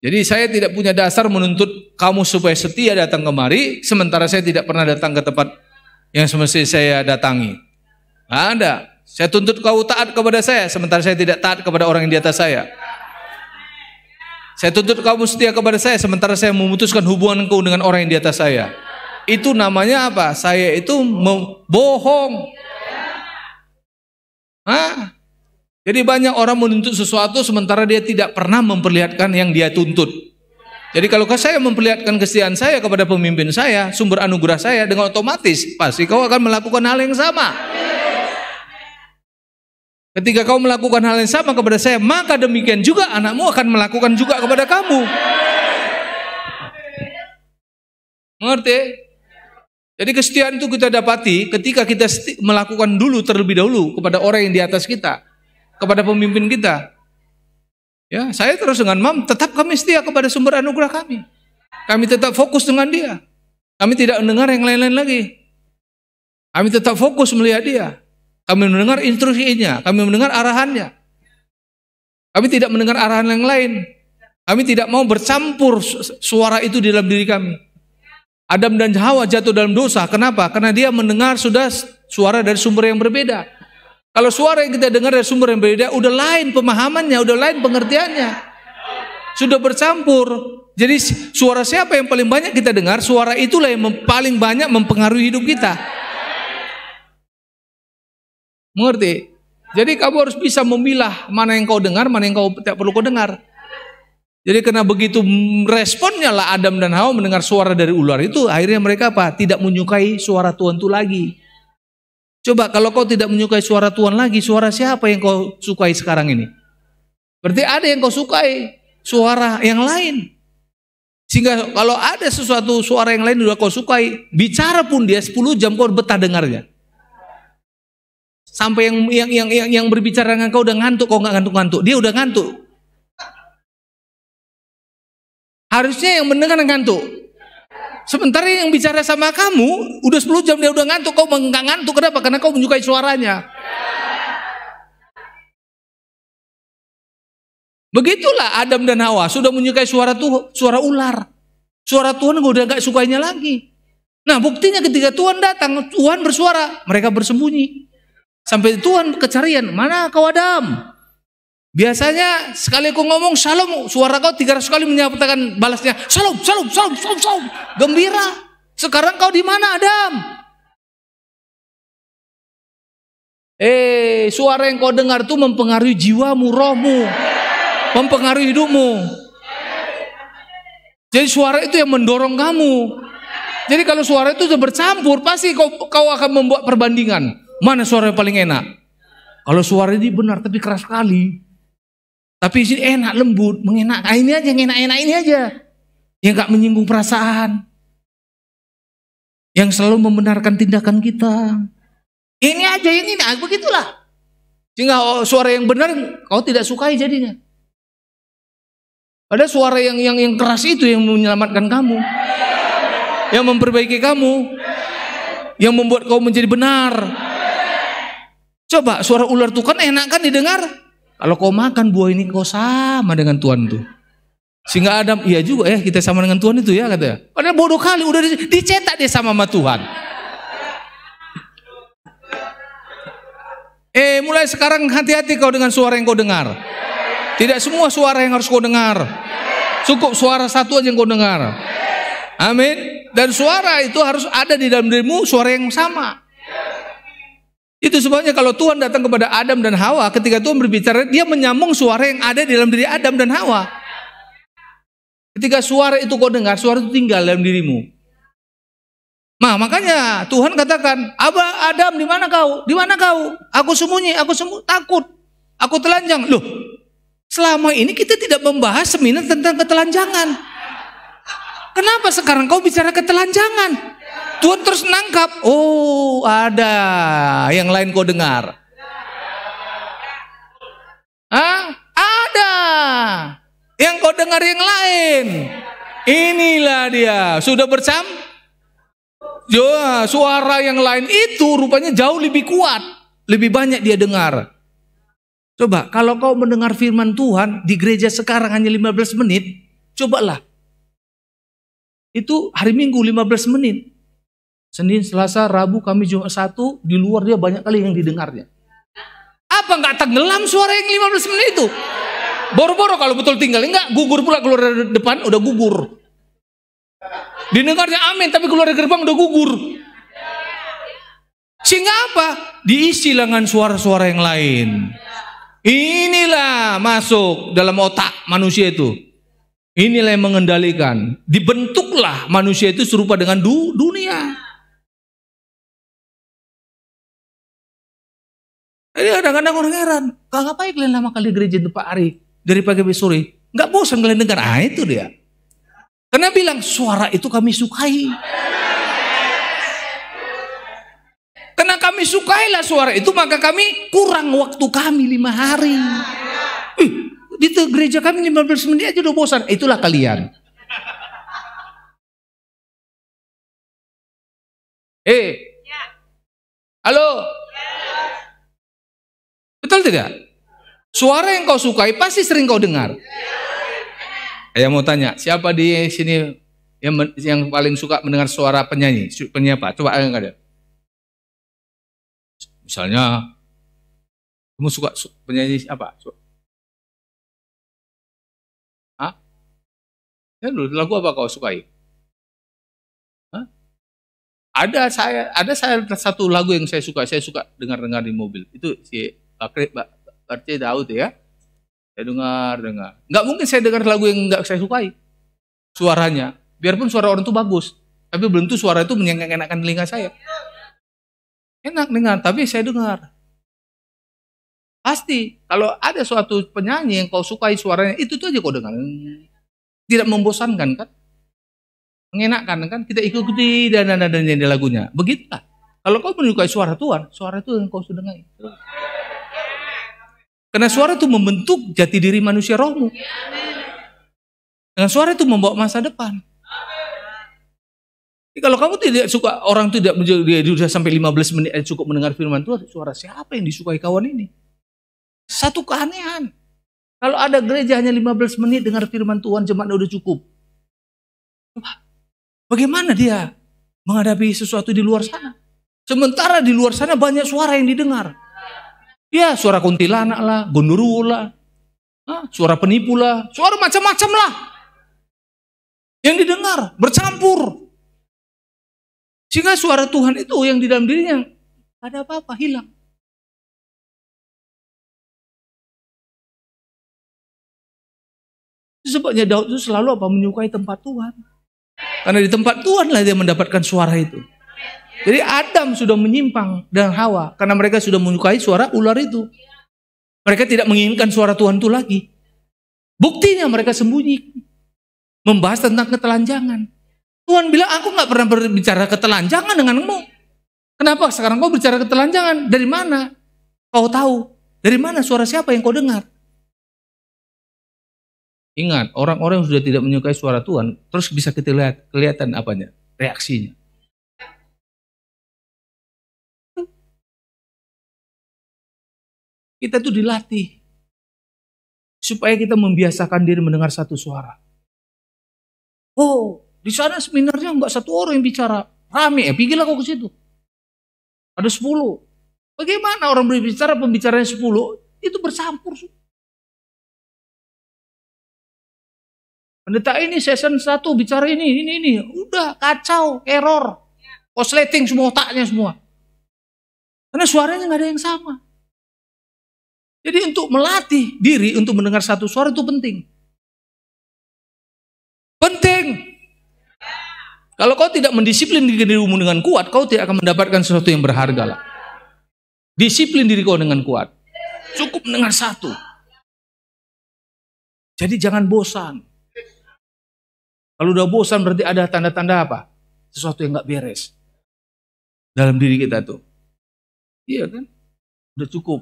Jadi saya tidak punya dasar menuntut kamu supaya setia datang kemari sementara saya tidak pernah datang ke tempat yang semestinya saya datangi. Nah, ada. Saya tuntut kau taat kepada saya, sementara saya tidak taat kepada orang yang di atas saya. Saya tuntut kamu setia kepada saya, sementara saya memutuskan hubungan kau dengan orang yang di atas saya. Itu namanya apa? Saya itu bohong. Hah? Jadi banyak orang menuntut sesuatu sementara dia tidak pernah memperlihatkan yang dia tuntut. Jadi kalau saya memperlihatkan kesetiaan saya kepada pemimpin saya, sumber anugerah saya dengan otomatis pasti kau akan melakukan hal yang sama. Ketika kau melakukan hal yang sama kepada saya, maka demikian juga anakmu akan melakukan juga kepada kamu. Mengerti? Jadi kesetiaan itu kita dapati ketika kita melakukan dulu terlebih dahulu kepada orang yang di atas kita, kepada pemimpin kita. Ya, saya terus dengan Mam, tetap kami setia kepada sumber anugerah kami. Kami tetap fokus dengan dia. Kami tidak mendengar yang lain-lain lagi. Kami tetap fokus melihat dia. Kami mendengar instruksinya, kami mendengar arahannya. Kami tidak mendengar arahan yang lain. Kami tidak mau bercampur suara itu di dalam diri kami. Adam dan Hawa jatuh dalam dosa. Kenapa? Karena dia mendengar sudah suara dari sumber yang berbeda. Kalau suara yang kita dengar dari sumber yang berbeda, udah lain pemahamannya, udah lain pengertiannya. Sudah bercampur. Jadi suara siapa yang paling banyak kita dengar, suara itulah yang paling banyak mempengaruhi hidup kita. Mengerti? Jadi kamu harus bisa memilah mana yang kau dengar, mana yang kau tidak perlu kau dengar. Jadi karena begitu responnya lah Adam dan Hawa mendengar suara dari ular itu, akhirnya mereka apa? Tidak menyukai suara Tuhan itu lagi. Coba kalau kau tidak menyukai suara Tuhan lagi, suara siapa yang kau sukai sekarang ini? Berarti ada yang kau sukai, suara yang lain. Sehingga kalau ada sesuatu suara yang lain sudah kau sukai, bicara pun dia 10 jam kau betah dengarnya. Sampai yang yang yang yang, yang berbicara dengan kau udah ngantuk, kau nggak ngantuk-ngantuk, dia udah ngantuk. Harusnya yang mendengar ngantuk. Sementara yang bicara sama kamu, udah 10 jam dia udah ngantuk, kau nggak ngantuk kenapa? Karena kau menyukai suaranya. Begitulah Adam dan Hawa sudah menyukai suara tuh suara ular. Suara Tuhan udah nggak sukainya lagi. Nah buktinya ketika Tuhan datang, Tuhan bersuara, mereka bersembunyi. Sampai Tuhan kecarian, mana kau Adam? Biasanya sekali aku ngomong shalom, suara kau 300 kali menyatakan balasnya shalom, shalom, shalom, shalom, shalom. Gembira. Sekarang kau di mana Adam? Eh, suara yang kau dengar tuh mempengaruhi jiwamu, rohmu, mempengaruhi hidupmu. Jadi suara itu yang mendorong kamu. Jadi kalau suara itu sudah bercampur, pasti kau, kau akan membuat perbandingan. Mana suara yang paling enak? Kalau suara ini benar tapi keras sekali, tapi sini enak, eh, lembut, mengenak. Nah, ini aja, yang enak-enak ini aja. Yang gak menyinggung perasaan. Yang selalu membenarkan tindakan kita. Ini aja, ini nah, begitulah. Sehingga oh, suara yang benar kau tidak sukai jadinya. Ada suara yang yang yang keras itu yang menyelamatkan kamu. Yang memperbaiki kamu. Yang membuat kau menjadi benar. Coba suara ular itu kan enak kan didengar? Kalau kau makan buah ini kau sama dengan Tuhan itu. Sehingga Adam, iya juga ya kita sama dengan Tuhan itu ya kata ya. Padahal bodoh kali udah dicetak dia sama sama Tuhan. Eh mulai sekarang hati-hati kau dengan suara yang kau dengar. Tidak semua suara yang harus kau dengar. Cukup suara satu aja yang kau dengar. Amin. Dan suara itu harus ada di dalam dirimu suara yang sama. Itu sebabnya kalau Tuhan datang kepada Adam dan Hawa, ketika Tuhan berbicara, dia menyambung suara yang ada di dalam diri Adam dan Hawa. Ketika suara itu kau dengar, suara itu tinggal dalam dirimu. Nah, makanya Tuhan katakan, "Aba Adam, di mana kau? Di mana kau? Aku sembunyi, aku sembuh, takut. Aku telanjang." Loh, selama ini kita tidak membahas seminar tentang ketelanjangan. Kenapa sekarang kau bicara ketelanjangan? Tuhan terus nangkap. Oh, ada yang lain kau dengar. Hah? Ada yang kau dengar yang lain. Inilah dia, sudah bersam. Ya, suara yang lain itu rupanya jauh lebih kuat, lebih banyak dia dengar. Coba kalau kau mendengar firman Tuhan di gereja sekarang hanya 15 menit, cobalah itu hari Minggu 15 menit. Senin, Selasa, Rabu, Kamis, Jumat, satu di luar dia banyak kali yang didengarnya. Apa nggak tenggelam suara yang 15 menit itu? Boro-boro kalau betul tinggal enggak gugur pula keluar dari depan udah gugur. Didengarnya amin tapi keluar dari gerbang udah gugur. Sehingga apa? Diisi dengan suara-suara yang lain. Inilah masuk dalam otak manusia itu. Inilah yang mengendalikan. Dibentuklah manusia itu serupa dengan du dunia. Jadi kadang-kadang orang heran, kalau ngapain kalian lama kali gereja itu Pak Ari dari pagi sampai sore? Nggak bosan kalian dengar? Ah itu dia. Karena bilang suara itu kami sukai. Karena kami sukailah suara itu maka kami kurang waktu kami lima hari. Ih, di gereja kami 15 menit aja udah bosan. Itulah kalian. Eh. Ya. Halo. Betul tidak? Suara yang kau sukai pasti sering kau dengar. Ya. Saya mau tanya, siapa di sini yang yang paling suka mendengar suara penyanyi? Penyanyi apa? Coba yang ada. Misalnya kamu suka penyanyi apa? Ya, lagu apa kau sukai? Ada saya ada saya satu lagu yang saya suka, saya suka dengar-dengar di mobil. Itu si Bakri Bakri Daud ya. Saya dengar, dengar. Nggak mungkin saya dengar lagu yang nggak saya sukai. Suaranya, biarpun suara orang itu bagus, tapi belum tuh suara itu menyenangkan telinga saya. Enak dengar, tapi saya dengar. Pasti, kalau ada suatu penyanyi yang kau sukai suaranya, itu tuh aja kau dengar. Tidak membosankan kan? Mengenakkan kan? Kita ikuti dan dan dan, dan lagunya. Begitulah. Kalau kau menyukai suara Tuhan, suara itu yang kau sudah dengar. Karena suara itu membentuk jati diri manusia rohmu. Dengan suara itu membawa masa depan. Jadi kalau kamu tidak suka orang tidak dia sudah sampai 15 menit eh, cukup mendengar firman Tuhan, suara siapa yang disukai kawan ini? Satu keanehan. Kalau ada gereja hanya 15 menit dengar firman Tuhan jemaatnya udah cukup. Bagaimana dia menghadapi sesuatu di luar sana? Sementara di luar sana banyak suara yang didengar. Ya, suara kuntilanak lah, gondoruo lah, ah, suara penipu lah, suara macam-macam lah. Yang didengar, bercampur. Sehingga suara Tuhan itu yang di dalam dirinya ada apa-apa, hilang. Sebabnya Daud itu selalu apa menyukai tempat Tuhan. Karena di tempat Tuhan lah dia mendapatkan suara itu. Jadi Adam sudah menyimpang dan Hawa karena mereka sudah menyukai suara ular itu. Mereka tidak menginginkan suara Tuhan itu lagi. Buktinya mereka sembunyi. Membahas tentang ketelanjangan. Tuhan bilang, aku gak pernah berbicara ketelanjangan denganmu. Kenapa sekarang kau bicara ketelanjangan? Dari mana? Kau tahu. Dari mana suara siapa yang kau dengar? Ingat, orang-orang yang sudah tidak menyukai suara Tuhan, terus bisa kita lihat kelihatan apanya, reaksinya. Kita tuh dilatih supaya kita membiasakan diri mendengar satu suara. Oh, di sana seminarnya nggak satu orang yang bicara, rame ya, pergilah kau ke situ. Ada sepuluh. Bagaimana orang berbicara pembicaranya sepuluh itu bercampur. Pendeta ini season satu bicara ini, ini, ini. Udah kacau, error. Osleting semua otaknya semua. Karena suaranya nggak ada yang sama. Jadi untuk melatih diri untuk mendengar satu suara itu penting. Penting. Kalau kau tidak mendisiplin dirimu dengan kuat, kau tidak akan mendapatkan sesuatu yang berharga lah. Disiplin diri kau dengan kuat. Cukup mendengar satu. Jadi jangan bosan. Kalau udah bosan berarti ada tanda-tanda apa? Sesuatu yang gak beres dalam diri kita tuh. Iya kan? Udah cukup.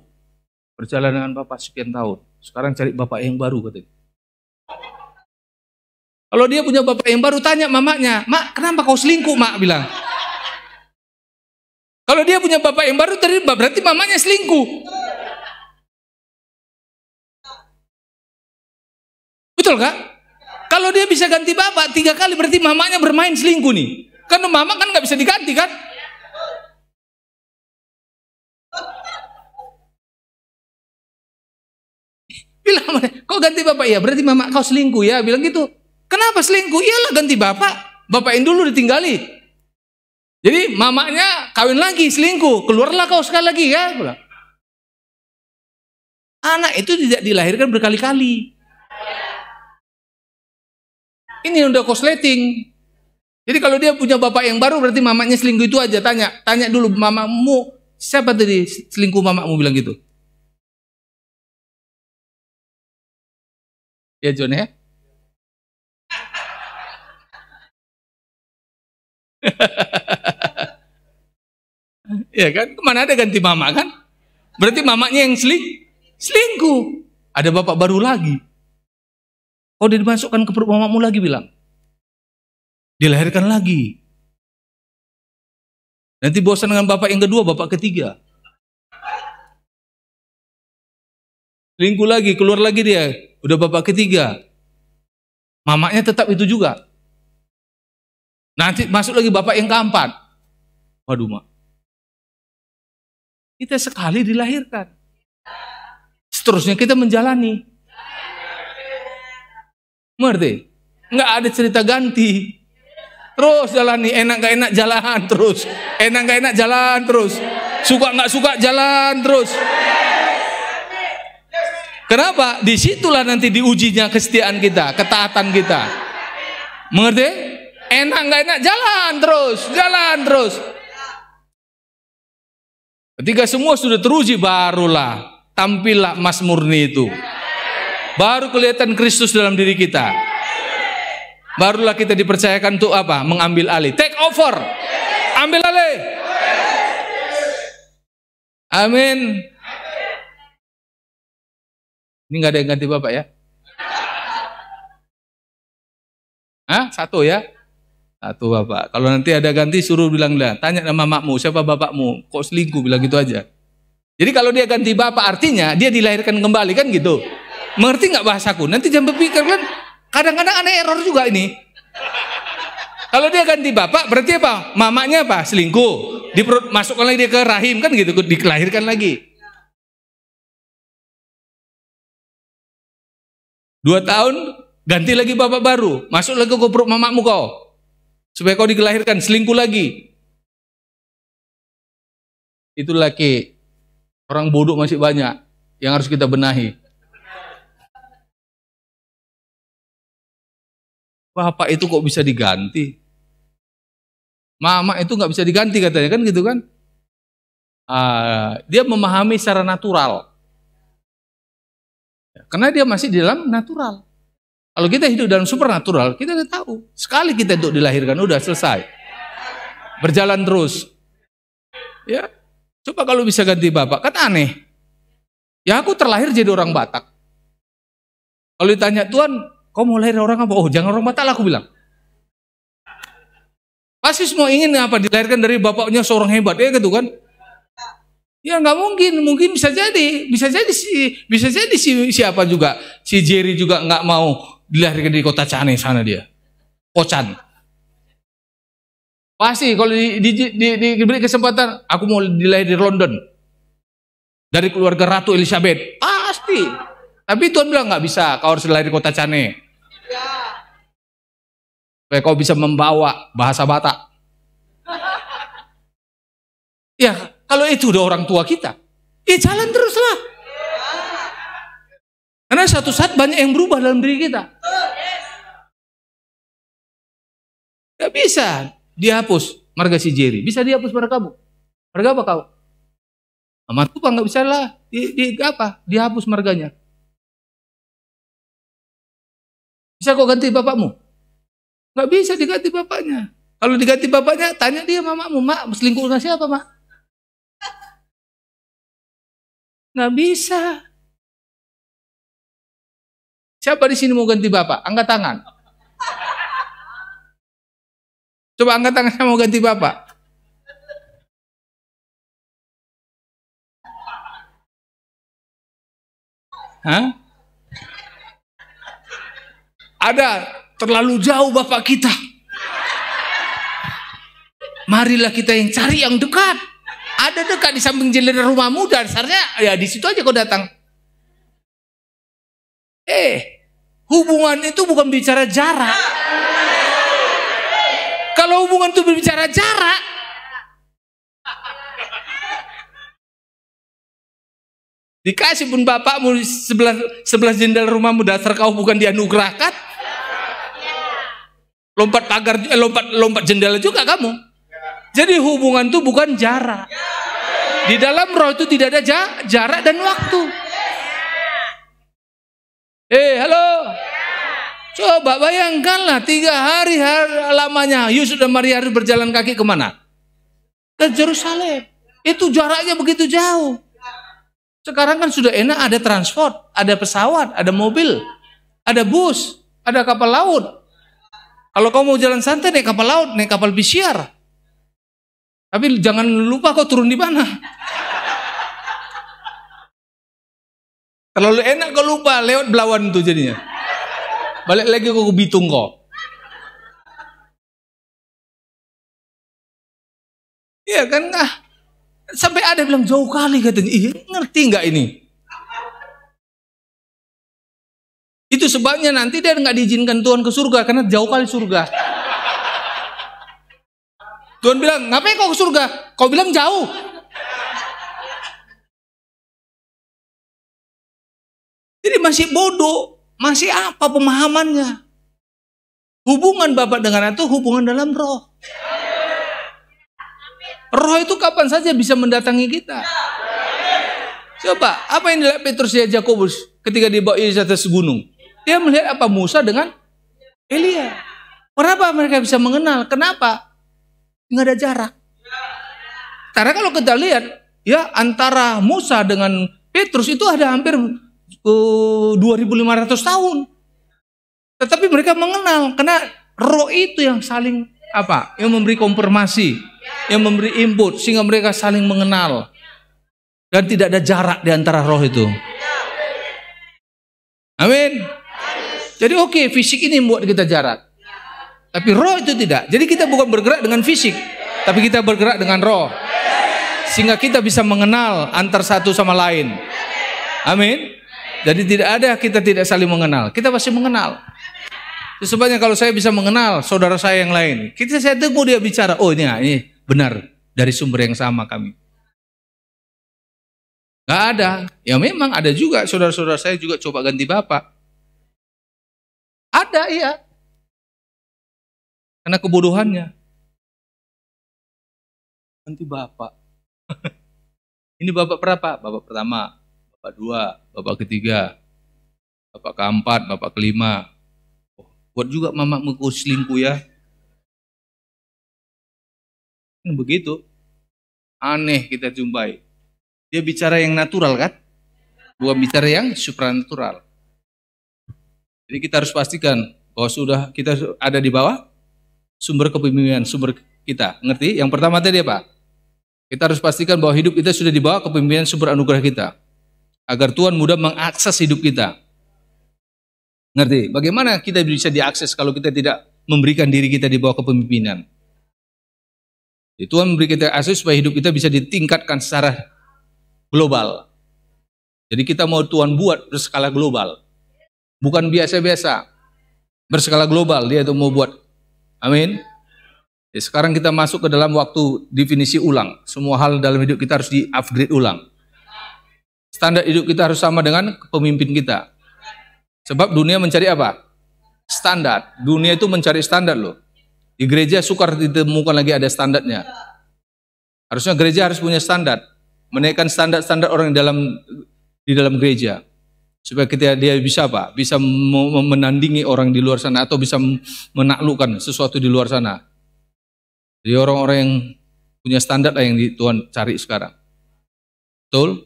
Berjalan dengan Bapak sekian tahun. Sekarang cari Bapak yang baru katanya. Kalau dia punya bapak yang baru tanya mamanya, "Mak, kenapa kau selingkuh, Mak?" bilang. Kalau dia punya bapak yang baru terlibat, berarti mamanya selingkuh. Betul kak? Kalau dia bisa ganti bapak tiga kali berarti mamanya bermain selingkuh nih. Karena mama kan nggak bisa diganti kan? Bilang, mana? kau ganti bapak? Ya berarti mama kau selingkuh ya. Bilang gitu. Kenapa selingkuh? Iyalah ganti bapak. Bapakin dulu ditinggali. Jadi mamanya kawin lagi selingkuh. Keluarlah kau sekali lagi ya. Anak itu tidak dilahirkan berkali-kali ini udah kosleting. Jadi kalau dia punya bapak yang baru berarti mamanya selingkuh itu aja tanya, tanya dulu mamamu siapa tadi selingkuh mamamu bilang gitu. Ya John ya. ya kan? Kemana ada ganti mama kan? Berarti mamanya yang seling selingkuh. Ada bapak baru lagi. Kalau oh, dia dimasukkan ke perut mamamu lagi bilang. Dilahirkan lagi. Nanti bosan dengan bapak yang kedua, bapak ketiga. Lingkuh lagi, keluar lagi dia. Udah bapak ketiga. Mamanya tetap itu juga. Nanti masuk lagi bapak yang keempat. Waduh, Mak. Kita sekali dilahirkan. Seterusnya kita menjalani. Merti Enggak ada cerita ganti. Terus jalani, enak gak enak jalan terus. Enak gak enak jalan terus. Suka nggak suka jalan terus. Kenapa? Disitulah nanti diujinya kesetiaan kita, ketaatan kita. Mengerti? Enak gak enak jalan terus, jalan terus. Ketika semua sudah teruji barulah tampillah Mas Murni itu. Baru kelihatan Kristus dalam diri kita. Barulah kita dipercayakan untuk apa? Mengambil alih. Take over. Ambil alih. Amin. Ini nggak ada yang ganti Bapak ya? Hah? Satu ya? Satu Bapak. Kalau nanti ada ganti suruh bilang lah, tanya nama makmu, siapa bapakmu? Kok selingkuh bilang gitu aja. Jadi kalau dia ganti bapak artinya dia dilahirkan kembali kan gitu. Mengerti nggak bahasaku? Nanti jangan berpikir kan kadang-kadang aneh error juga ini. Kalau dia ganti bapak berarti apa? Mamanya apa? Selingkuh. Di perut, masukkan lagi dia ke rahim kan gitu, dikelahirkan lagi. Dua tahun ganti lagi bapak baru, masuk lagi ke perut mamamu kau. Supaya kau dikelahirkan, selingkuh lagi. Itu laki. Orang bodoh masih banyak yang harus kita benahi. Bapak itu kok bisa diganti? Mama itu nggak bisa diganti katanya kan gitu kan? Uh, dia memahami secara natural. Karena dia masih di dalam natural. Kalau kita hidup dalam supernatural, kita udah tahu. Sekali kita untuk dilahirkan, udah selesai. Berjalan terus. Ya, Coba kalau bisa ganti bapak, kan aneh. Ya aku terlahir jadi orang Batak. Kalau ditanya Tuhan, Kau mau lahir orang apa? Oh, jangan orang batal aku bilang. Pasti semua ingin apa? Dilahirkan dari bapaknya seorang hebat, ya gitu kan? Ya nggak mungkin, mungkin bisa jadi, bisa jadi si, bisa jadi si, siapa juga, si Jerry juga nggak mau dilahirkan di kota Cane sana dia, Kocan. Pasti kalau di, di, di, di, diberi kesempatan, aku mau dilahir di London, dari keluarga Ratu Elizabeth, pasti. Tapi Tuhan bilang nggak bisa, kau harus lahir di kota Cane supaya kau bisa membawa bahasa Batak. Ya, kalau itu udah orang tua kita, ya jalan teruslah. Karena satu saat banyak yang berubah dalam diri kita. Gak bisa dihapus marga si Jerry. Bisa dihapus marga kamu. Marga apa kau? Amat tuh nggak bisa lah. Di, di, apa? Dihapus marganya. Bisa kau ganti bapakmu? Gak bisa diganti bapaknya. Kalau diganti bapaknya, tanya dia mamamu, mak, selingkuh sama siapa, mak? Gak bisa. Siapa di sini mau ganti bapak? Angkat tangan. Coba angkat tangan saya mau ganti bapak. Hah? Ada Terlalu jauh Bapak kita. Marilah kita yang cari yang dekat. Ada dekat di samping jendela rumahmu dasarnya ya di situ aja kau datang. Eh, hubungan itu bukan bicara jarak. Kalau hubungan itu berbicara jarak, Dikasih pun bapakmu sebelah sebelah jendela rumahmu dasar kau bukan dianugerahkan. Lompat pagar, eh, lompat lompat jendela juga kamu. Jadi hubungan itu bukan jarak. Di dalam roh itu tidak ada jarak dan waktu. Eh, halo. Coba bayangkanlah tiga hari, hari lamanya Yusuf dan Maria harus berjalan kaki kemana? Ke Jerusalem. Itu jaraknya begitu jauh. Sekarang kan sudah enak ada transport, ada pesawat, ada mobil, ada bus, ada kapal laut, kalau kau mau jalan santai naik kapal laut, naik kapal pesiar. Tapi jangan lupa kau turun di mana. Terlalu enak kau lupa lewat belawan itu jadinya. Balik lagi kau bitung kau. Iya kan Nah, Sampai ada bilang jauh kali katanya. Iya ngerti nggak ini? Itu sebabnya nanti dia nggak diizinkan Tuhan ke surga karena jauh kali surga. Tuhan bilang, ngapain kau ke surga? Kau bilang jauh. Jadi masih bodoh, masih apa pemahamannya? Hubungan Bapak dengan itu hubungan dalam roh. Roh itu kapan saja bisa mendatangi kita. Coba, apa yang dilihat Petrus dan Jakobus ketika dibawa Yesus atas gunung? Dia melihat apa Musa dengan Elia. Kenapa mereka bisa mengenal? Kenapa? Nggak ada jarak. Karena kalau kita lihat, ya antara Musa dengan Petrus itu ada hampir uh, eh, 2.500 tahun. Tetapi mereka mengenal karena roh itu yang saling apa? Yang memberi konfirmasi, yang memberi input sehingga mereka saling mengenal. Dan tidak ada jarak di antara roh itu. Amin. Jadi oke, okay, fisik ini membuat kita jarak. Tapi roh itu tidak. Jadi kita bukan bergerak dengan fisik, tapi kita bergerak dengan roh. Sehingga kita bisa mengenal antar satu sama lain. Amin. Jadi tidak ada kita tidak saling mengenal. Kita pasti mengenal. Sebabnya kalau saya bisa mengenal saudara saya yang lain, kita saya teguh dia bicara, oh ini, ah, ini benar dari sumber yang sama kami. Gak ada. Ya memang ada juga saudara-saudara saya juga coba ganti bapak ada, iya. Karena kebodohannya. Nanti bapak. Ini bapak berapa? Bapak pertama, bapak dua, bapak ketiga, bapak keempat, bapak kelima. Oh, buat juga mengurus lingku ya. Ini kan begitu. Aneh kita jumpai. Dia bicara yang natural kan? Bukan bicara yang supranatural. Jadi kita harus pastikan bahwa sudah kita ada di bawah sumber kepemimpinan, sumber kita. Ngerti? Yang pertama tadi apa? Kita harus pastikan bahwa hidup kita sudah di bawah kepemimpinan sumber anugerah kita. Agar Tuhan mudah mengakses hidup kita. Ngerti? Bagaimana kita bisa diakses kalau kita tidak memberikan diri kita di bawah kepemimpinan? Jadi Tuhan memberi kita akses supaya hidup kita bisa ditingkatkan secara global. Jadi kita mau Tuhan buat berskala global bukan biasa-biasa. Berskala global dia itu mau buat. Amin. Ya, sekarang kita masuk ke dalam waktu definisi ulang. Semua hal dalam hidup kita harus di-upgrade ulang. Standar hidup kita harus sama dengan pemimpin kita. Sebab dunia mencari apa? Standar. Dunia itu mencari standar loh. Di gereja sukar ditemukan lagi ada standarnya. Harusnya gereja harus punya standar, menaikkan standar-standar orang di dalam di dalam gereja supaya kita dia bisa apa? Bisa menandingi orang di luar sana atau bisa menaklukkan sesuatu di luar sana. di orang-orang yang punya standar lah yang di, Tuhan cari sekarang. Betul?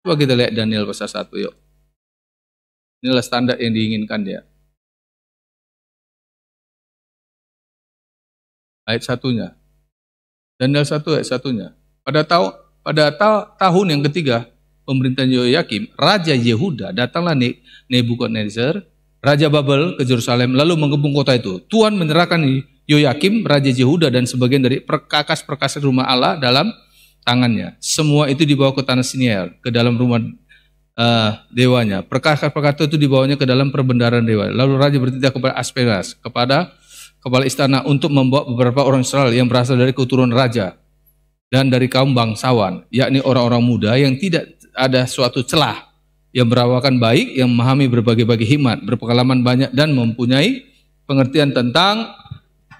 Coba kita lihat Daniel pasal satu yuk. Inilah standar yang diinginkan dia. Ayat satunya. Daniel satu ayat satunya. Pada tahu pada tahun yang ketiga pemerintahan Yoyakim, Raja Yehuda, datanglah ne Nebukadnezar, Raja Babel ke Jerusalem, lalu mengepung kota itu. Tuhan menyerahkan Yoyakim, Raja Yehuda, dan sebagian dari perkakas-perkakas rumah Allah dalam tangannya. Semua itu dibawa ke tanah Siniar, ke dalam rumah uh, dewanya. Perkakas-perkakas itu dibawanya ke dalam perbendaharaan dewa. Lalu Raja bertindak kepada Asperas kepada kepala istana untuk membawa beberapa orang Israel yang berasal dari keturunan raja dan dari kaum bangsawan, yakni orang-orang muda yang tidak ada suatu celah yang berawakan baik, yang memahami berbagai-bagai himat, berpengalaman banyak dan mempunyai pengertian tentang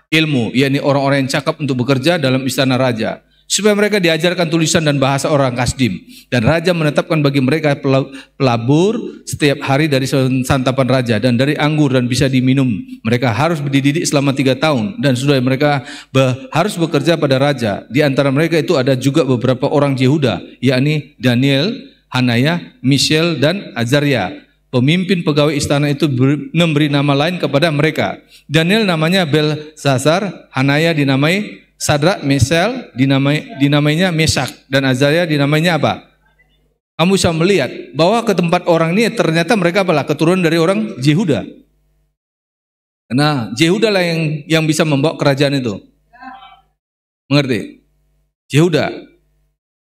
ilmu, yakni orang-orang yang cakap untuk bekerja dalam istana raja supaya mereka diajarkan tulisan dan bahasa orang Kasdim. Dan raja menetapkan bagi mereka pelabur setiap hari dari santapan raja dan dari anggur dan bisa diminum. Mereka harus dididik selama tiga tahun dan sudah mereka be harus bekerja pada raja. Di antara mereka itu ada juga beberapa orang Yehuda, yakni Daniel, Hanaya, Michel, dan Azaria. Pemimpin pegawai istana itu memberi nama lain kepada mereka. Daniel namanya Bel Belsasar, Hanaya dinamai Sadrak, Mesel dinamai, dinamainya Mesak dan Azaria dinamainya apa? Kamu bisa melihat bahwa ke tempat orang ini ternyata mereka apalah keturunan dari orang Yehuda. Nah, Yehuda lah yang yang bisa membawa kerajaan itu. Mengerti? Yehuda.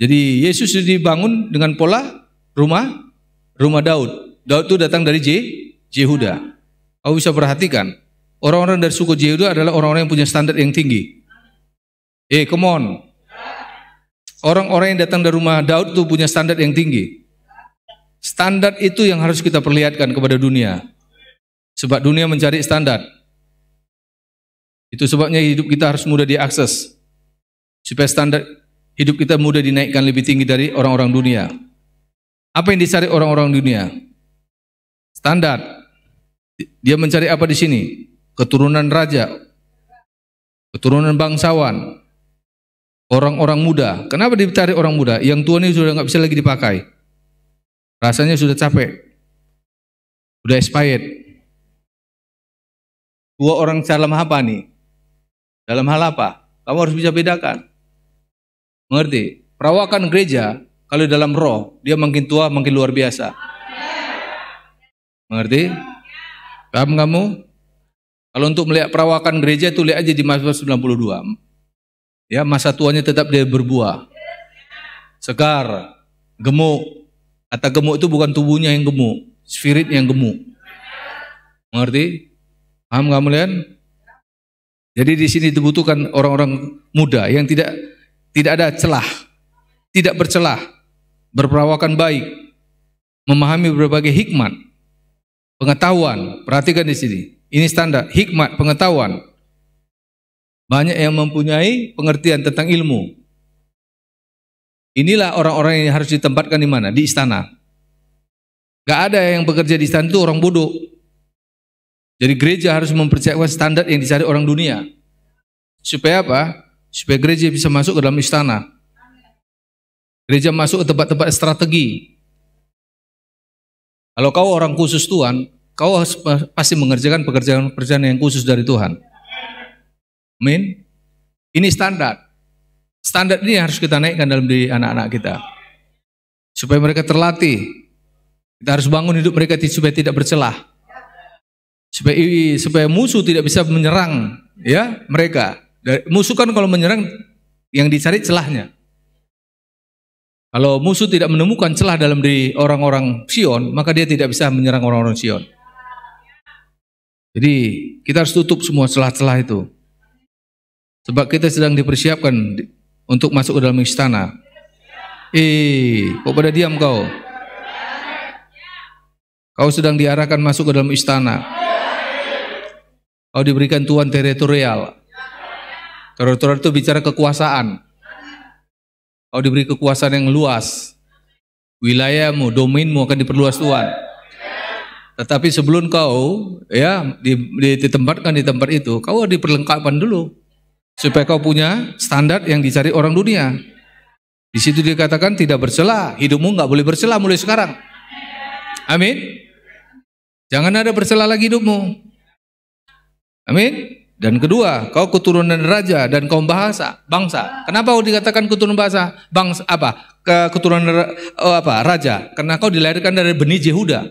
Jadi Yesus dibangun dengan pola rumah rumah Daud. Daud itu datang dari Yehuda. Kamu bisa perhatikan, orang-orang dari suku Yehuda adalah orang-orang yang punya standar yang tinggi. Eh, come on. Orang-orang yang datang dari rumah Daud itu punya standar yang tinggi. Standar itu yang harus kita perlihatkan kepada dunia. Sebab dunia mencari standar. Itu sebabnya hidup kita harus mudah diakses. Supaya standar hidup kita mudah dinaikkan lebih tinggi dari orang-orang dunia. Apa yang dicari orang-orang dunia? Standar. Dia mencari apa di sini? Keturunan raja, keturunan bangsawan, Orang-orang muda. Kenapa ditarik orang muda? Yang tua ini sudah nggak bisa lagi dipakai. Rasanya sudah capek. Sudah expired. Dua orang dalam apa nih? Dalam hal apa? Kamu harus bisa bedakan. Mengerti? Perawakan gereja, kalau dalam roh, dia makin tua, makin luar biasa. Mengerti? Paham kamu? Kalau untuk melihat perawakan gereja itu lihat aja di Mazmur 92. Ya, masa tuanya tetap dia berbuah. Segar, gemuk. Kata gemuk itu bukan tubuhnya yang gemuk, spirit yang gemuk. Mengerti? Paham Jadi di sini dibutuhkan orang-orang muda yang tidak tidak ada celah, tidak bercelah, berperawakan baik, memahami berbagai hikmat, pengetahuan. Perhatikan di sini. Ini standar hikmat, pengetahuan, banyak yang mempunyai pengertian tentang ilmu. Inilah orang-orang yang harus ditempatkan di mana? Di istana. Gak ada yang bekerja di istana itu orang bodoh. Jadi gereja harus mempercayakan standar yang dicari orang dunia. Supaya apa? Supaya gereja bisa masuk ke dalam istana. Gereja masuk ke tempat-tempat strategi. Kalau kau orang khusus Tuhan, kau pasti mengerjakan pekerjaan-pekerjaan yang khusus dari Tuhan. Amin. Ini standar. Standar ini harus kita naikkan dalam diri anak-anak kita. Supaya mereka terlatih. Kita harus bangun hidup mereka supaya tidak bercelah. Supaya supaya musuh tidak bisa menyerang ya mereka. Musuh kan kalau menyerang yang dicari celahnya. Kalau musuh tidak menemukan celah dalam diri orang-orang Sion, maka dia tidak bisa menyerang orang-orang Sion. Jadi kita harus tutup semua celah-celah itu. Sebab kita sedang dipersiapkan untuk masuk ke dalam istana. Eh, kok pada diam kau? Kau sedang diarahkan masuk ke dalam istana. Kau diberikan tuan teritorial. Teritorial itu bicara kekuasaan. Kau diberi kekuasaan yang luas. Wilayahmu, dominmu akan diperluas tuan. Tetapi sebelum kau ya ditempatkan di tempat itu, kau diperlengkapan dulu supaya kau punya standar yang dicari orang dunia. Di situ dikatakan tidak bercela, hidupmu nggak boleh bercela mulai sekarang. Amin. Jangan ada bercela lagi hidupmu. Amin. Dan kedua, kau keturunan raja dan kaum bahasa, bangsa. Kenapa kau dikatakan keturunan bahasa, bangsa apa? Ke, keturunan oh, apa? Raja. Karena kau dilahirkan dari benih Yehuda.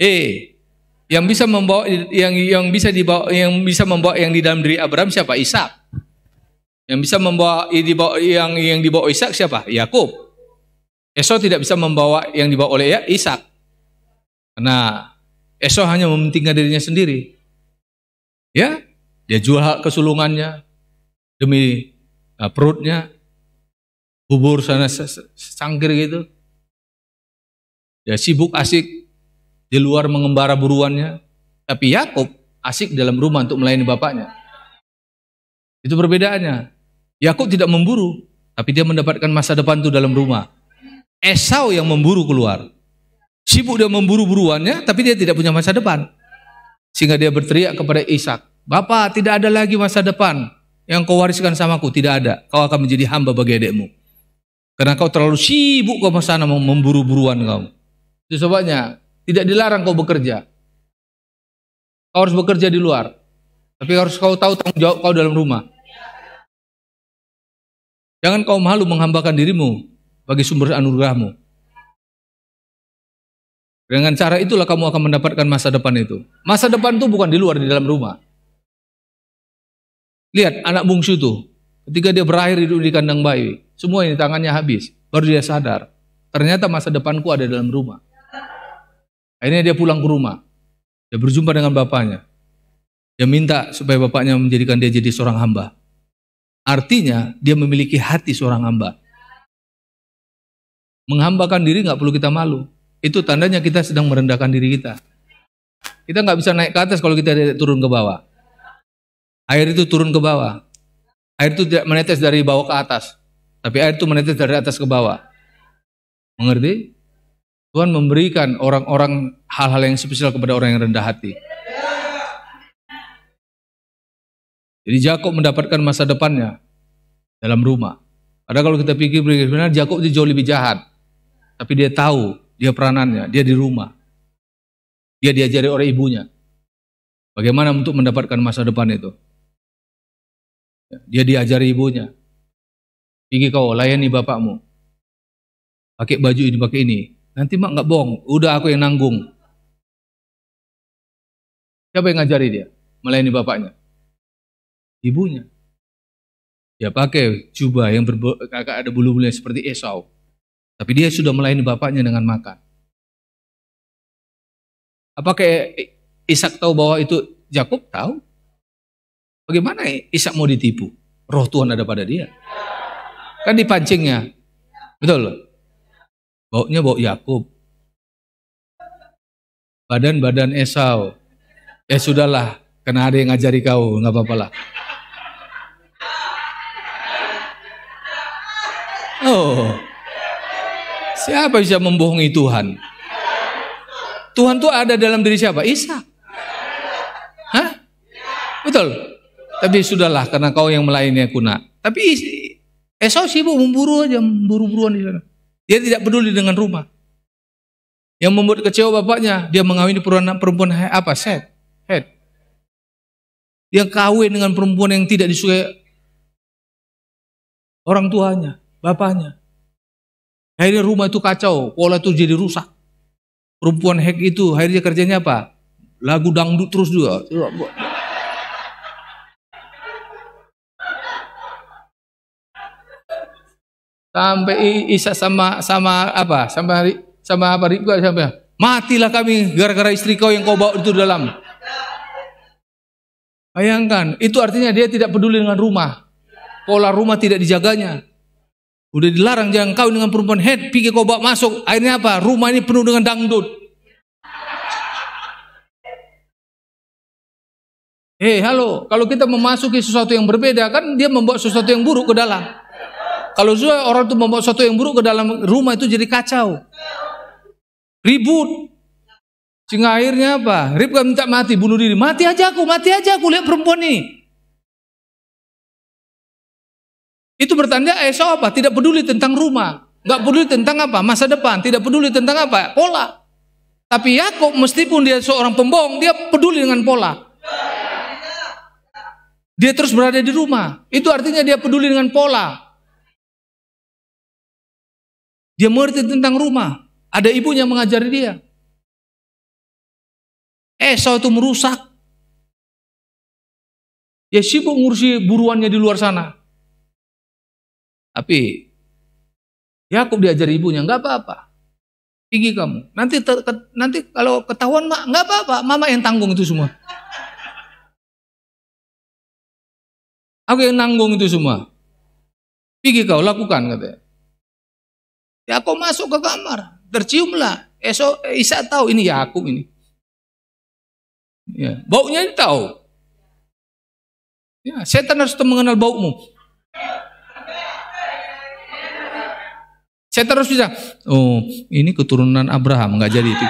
Eh, yang bisa membawa yang yang bisa dibawa yang bisa membawa yang di dalam diri Abraham siapa? Ishak. Yang bisa membawa yang dibawa yang yang dibawa Ishak siapa? Yakub. Esau tidak bisa membawa yang dibawa oleh ya, Ishak. Karena Esau hanya mementingkan dirinya sendiri. Ya, dia jual hak kesulungannya demi uh, perutnya, bubur sana sangkir gitu. Dia sibuk asik di luar mengembara buruannya. Tapi Yakub asik dalam rumah untuk melayani bapaknya. Itu perbedaannya. Yakub tidak memburu, tapi dia mendapatkan masa depan itu dalam rumah. Esau yang memburu keluar. Sibuk dia memburu buruannya, tapi dia tidak punya masa depan. Sehingga dia berteriak kepada Ishak, Bapak, tidak ada lagi masa depan yang kau wariskan samaku. Tidak ada. Kau akan menjadi hamba bagi adikmu. Karena kau terlalu sibuk kau sana memburu buruan kau. Itu sebabnya tidak dilarang kau bekerja. Kau harus bekerja di luar. Tapi harus kau tahu tanggung jawab kau dalam rumah. Jangan kau malu menghambakan dirimu bagi sumber anugerahmu. Dengan cara itulah kamu akan mendapatkan masa depan itu. Masa depan itu bukan di luar, di dalam rumah. Lihat anak bungsu itu. Ketika dia berakhir hidup di kandang bayi, semua ini tangannya habis. Baru dia sadar. Ternyata masa depanku ada dalam rumah. Akhirnya dia pulang ke rumah. Dia berjumpa dengan bapaknya. Dia minta supaya bapaknya menjadikan dia jadi seorang hamba. Artinya dia memiliki hati seorang hamba. Menghambakan diri nggak perlu kita malu. Itu tandanya kita sedang merendahkan diri kita. Kita nggak bisa naik ke atas kalau kita turun ke bawah. Air itu turun ke bawah. Air itu tidak menetes dari bawah ke atas. Tapi air itu menetes dari atas ke bawah. Mengerti? Tuhan memberikan orang-orang hal-hal yang spesial kepada orang yang rendah hati. Jadi Jakob mendapatkan masa depannya dalam rumah. Padahal kalau kita pikir benar Jakob itu jauh lebih jahat. Tapi dia tahu dia peranannya, dia di rumah. Dia diajari oleh ibunya. Bagaimana untuk mendapatkan masa depan itu? Ya, dia diajari ibunya. Pergi kau, layani bapakmu. Pakai baju ini, pakai ini Nanti mak nggak bohong, udah aku yang nanggung. Siapa yang ngajari dia? Melayani bapaknya. Ibunya. Dia ya pakai jubah yang kakak ada bulu-bulunya seperti Esau. Tapi dia sudah melayani bapaknya dengan makan. Apakah Ishak tahu bahwa itu Yakub tahu? Bagaimana Ishak mau ditipu? Roh Tuhan ada pada dia. Kan dipancingnya. Betul loh. Baunya bau Yakub. Badan-badan Esau. Ya eh, sudahlah, karena ada yang ngajari kau, nggak apa-apa lah. Oh, siapa bisa membohongi Tuhan? Tuhan tuh ada dalam diri siapa? Isa. Hah? Betul. Tapi sudahlah, karena kau yang melayani aku nak. Tapi Esau sibuk memburu aja, memburu-buruan di sana. Dia tidak peduli dengan rumah. Yang membuat kecewa bapaknya, dia mengawini perempuan apa? Set. Head. Dia kawin dengan perempuan yang tidak disukai orang tuanya, bapaknya. Akhirnya rumah itu kacau, pola itu jadi rusak. Perempuan hack itu akhirnya kerjanya apa? Lagu dangdut terus juga. Sampai Isa sama sama apa? Sama sama apa Ribka sampai matilah kami gara-gara istri kau yang kau bawa itu dalam. Bayangkan, itu artinya dia tidak peduli dengan rumah. Pola rumah tidak dijaganya. Udah dilarang jangan kau dengan perempuan head, pikir kau bawa masuk. Akhirnya apa? Rumah ini penuh dengan dangdut. Hei, eh, halo. Kalau kita memasuki sesuatu yang berbeda, kan dia membawa sesuatu yang buruk ke dalam. Kalau sudah orang itu membawa sesuatu yang buruk ke dalam rumah itu jadi kacau. Ribut. Sehingga akhirnya apa? Ribka minta mati, bunuh diri. Mati aja aku, mati aja aku. Lihat perempuan ini. Itu bertanda Esau eh, apa? Tidak peduli tentang rumah. Nggak peduli tentang apa? Masa depan. Tidak peduli tentang apa? Pola. Tapi Yakob meskipun dia seorang pembohong, dia peduli dengan pola. Dia terus berada di rumah. Itu artinya dia peduli dengan pola. Dia mengerti tentang rumah. Ada ibunya mengajari dia. Esau eh, itu merusak. Ya sibuk ngurusi buruannya di luar sana. Tapi Yakub diajari ibunya, nggak apa-apa. Pergi kamu. Nanti ter, ke, nanti kalau ketahuan mak, nggak apa-apa. Mama yang tanggung itu semua. Aku yang nanggung itu semua. Pergi kau lakukan katanya. Ya aku masuk ke kamar, terciumlah. Esok eh, Isa tahu ini Yakub ya, ini. Ya, baunya ini tahu. Ya, setan harus mengenal baumu. Saya terus bisa, oh ini keturunan Abraham, nggak jadi itu.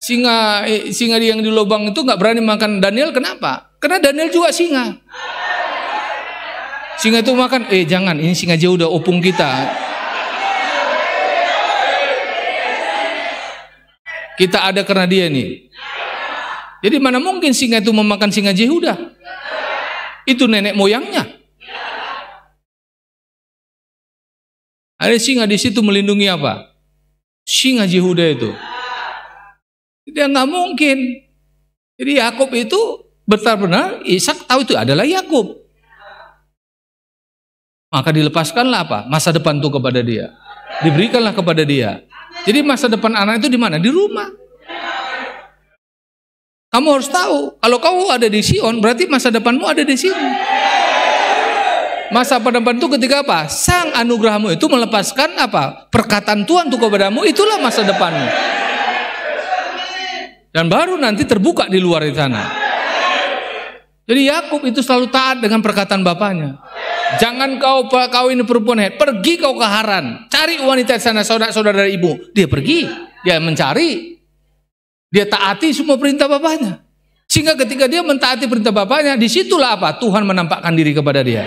Singa eh, singa yang di lubang itu nggak berani makan Daniel, kenapa? Karena Daniel juga singa. Singa itu makan, eh jangan, ini singa jauh udah opung kita. Kita ada karena dia nih. Jadi mana mungkin singa itu memakan singa Yehuda? Itu nenek moyangnya. Ada singa di situ melindungi apa? Singa Yehuda itu. Dia nggak mungkin. Jadi Yakub itu benar-benar Ishak tahu itu adalah Yakub. Maka dilepaskanlah apa? Masa depan itu kepada dia. Diberikanlah kepada dia. Jadi masa depan anak itu di mana? Di rumah. Kamu harus tahu, kalau kamu ada di Sion, berarti masa depanmu ada di sini. Masa depan itu ketika apa? Sang anugerahmu itu melepaskan apa? Perkataan Tuhan itu kepadamu, itulah masa depanmu. Dan baru nanti terbuka di luar di sana. Jadi Yakub itu selalu taat dengan perkataan bapaknya. Jangan kau kawin perempuan head. Pergi kau ke Haran. Cari wanita di sana saudara-saudara dari ibu. Dia pergi. Dia mencari. Dia taati semua perintah bapaknya. Sehingga ketika dia mentaati perintah bapaknya, disitulah apa? Tuhan menampakkan diri kepada dia.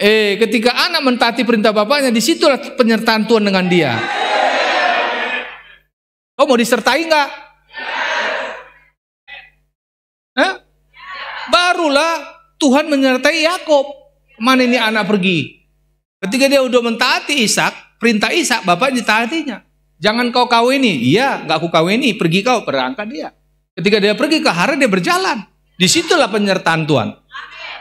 Eh, ketika anak mentaati perintah bapaknya, disitulah penyertaan Tuhan dengan dia. Kau mau disertai nggak? Barulah Tuhan menyertai Yakob. Mana ini anak pergi? Ketika dia udah mentaati Ishak, perintah Ishak, bapak ditaatinya. Jangan kau kawini. Iya, nggak aku kawini. Pergi kau, berangkat dia. Ketika dia pergi ke Haran, dia berjalan. Disitulah penyertaan Tuhan.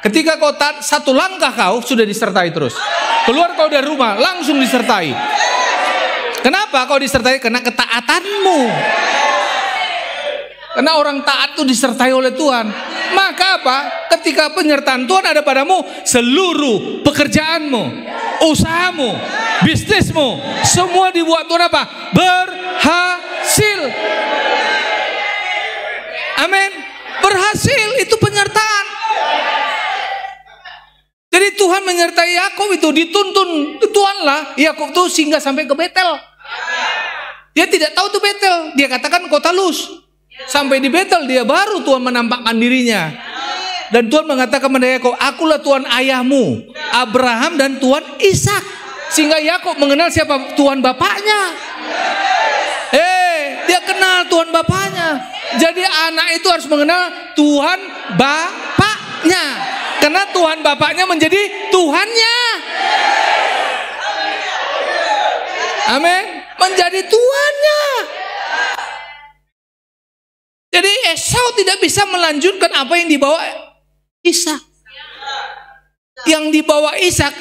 Ketika kau taat, satu langkah kau sudah disertai terus. Keluar kau dari rumah, langsung disertai. Kenapa kau disertai? Karena ketaatanmu. Karena orang taat itu disertai oleh Tuhan. Maka apa? Ketika penyertaan Tuhan ada padamu, seluruh pekerjaanmu, usahamu, bisnismu, semua dibuat Tuhan apa? Berhasil. Amin. Berhasil itu penyertaan. Jadi Tuhan menyertai Yakub itu dituntun Tuhanlah Yakub itu singgah sampai ke Betel. Dia tidak tahu tuh Betel. Dia katakan kota Luz. Sampai di Betel dia baru Tuhan menampakkan dirinya. Dan Tuhan mengatakan kepada Yakob, "Akulah Tuhan ayahmu, Abraham dan Tuhan Ishak." Sehingga Yakob mengenal siapa Tuhan bapaknya. Eh, hey, dia kenal Tuhan bapaknya. Jadi anak itu harus mengenal Tuhan bapaknya. Karena Tuhan bapaknya menjadi Tuhannya. Amin. Menjadi Tuhannya. Jadi Esau tidak bisa melanjutkan apa yang dibawa Ishak. Yang dibawa Ishak,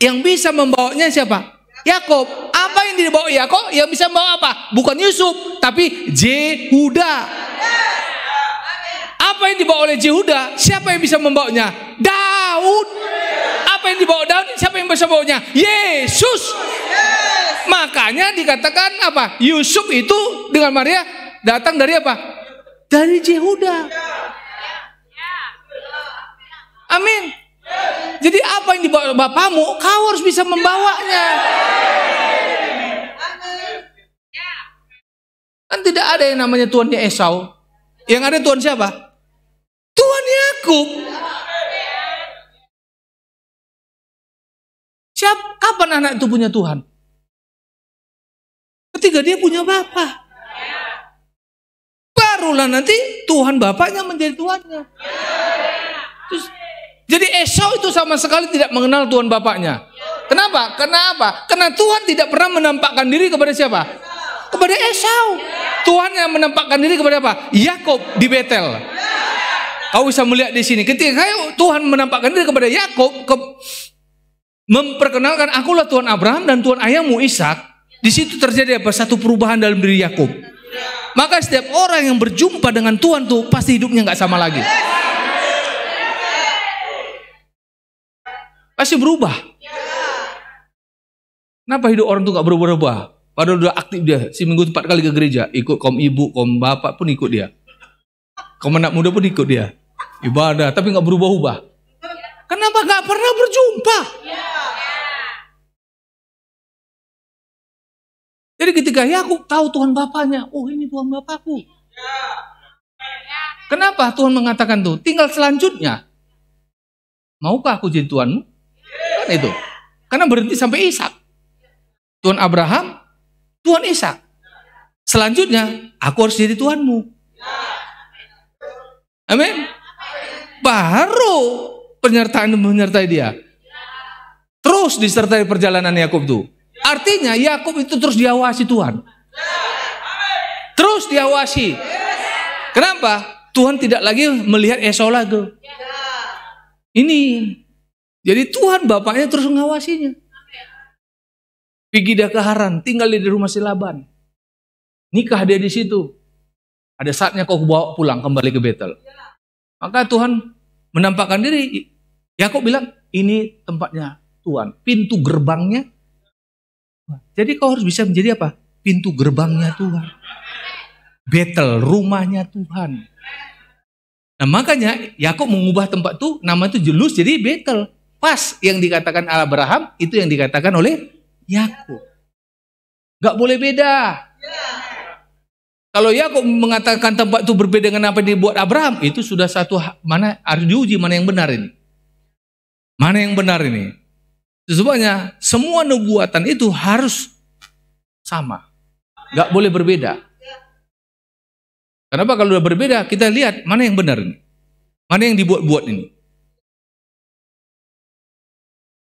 yang bisa membawanya siapa? Yakob. Apa yang dibawa Yakob? Yang bisa membawa apa? Bukan Yusuf, tapi Jehuda. Apa yang dibawa oleh Jehuda? Siapa yang bisa membawanya? Daud. Apa yang dibawa Daud? Siapa yang bisa membawanya? Yesus. Makanya dikatakan apa? Yusuf itu dengan Maria datang dari apa? dari Yehuda. Amin. Jadi apa yang dibawa bapamu, kau harus bisa membawanya. Kan tidak ada yang namanya tuannya Esau. Yang ada Tuhan siapa? Tuhan Yakub. Siap, kapan anak itu punya Tuhan? Ketika dia punya bapak barulah nanti Tuhan Bapaknya menjadi Tuhannya. Terus, jadi Esau itu sama sekali tidak mengenal Tuhan Bapaknya. Kenapa? Kenapa? Karena Tuhan tidak pernah menampakkan diri kepada siapa? Kepada Esau. Tuhan yang menampakkan diri kepada apa? Yakob di Betel. Kau bisa melihat di sini. Ketika Tuhan menampakkan diri kepada Yakob, ke, memperkenalkan akulah Tuhan Abraham dan Tuhan ayahmu Ishak. Di situ terjadi apa? Satu perubahan dalam diri Yakub. Maka setiap orang yang berjumpa dengan Tuhan tuh pasti hidupnya nggak sama lagi. Pasti berubah. Kenapa hidup orang tuh nggak berubah-ubah? Padahal udah aktif dia, si minggu empat kali ke gereja, ikut kaum ibu, kaum bapak pun ikut dia. Kaum anak muda pun ikut dia. Ibadah, tapi nggak berubah-ubah. Kenapa nggak pernah berjumpa? Jadi ketika Yakub ya tahu Tuhan Bapaknya, oh ini Tuhan Bapakku. Kenapa Tuhan mengatakan tuh? Tinggal selanjutnya. Maukah aku jadi Tuhanmu? Kan itu. Karena berhenti sampai Ishak. Tuhan Abraham, Tuhan Ishak. Selanjutnya, aku harus jadi Tuhanmu. Amin. Baru penyertaan menyertai dia. Terus disertai perjalanan Yakub tuh. Artinya Yakub itu terus diawasi Tuhan. Terus diawasi. Kenapa? Tuhan tidak lagi melihat Esau lagi. Ini. Jadi Tuhan bapaknya terus mengawasinya. Pergi dia ke Haran, tinggal di rumah si Laban. Nikah dia di situ. Ada saatnya kau bawa pulang kembali ke Betel. Maka Tuhan menampakkan diri. Yakub bilang, ini tempatnya Tuhan. Pintu gerbangnya jadi kau harus bisa menjadi apa? Pintu gerbangnya Tuhan. Betel, rumahnya Tuhan. Nah makanya Yakub mengubah tempat itu nama itu Jelus jadi Betel. Pas yang dikatakan Abraham itu yang dikatakan oleh Yakub. Gak boleh beda. Kalau Yakub mengatakan tempat itu berbeda dengan apa yang dibuat Abraham, itu sudah satu mana harus diuji mana yang benar ini. Mana yang benar ini? Sebabnya semua nubuatan itu harus sama. Gak boleh berbeda. Kenapa kalau udah berbeda kita lihat mana yang benar ini? Mana yang dibuat-buat ini?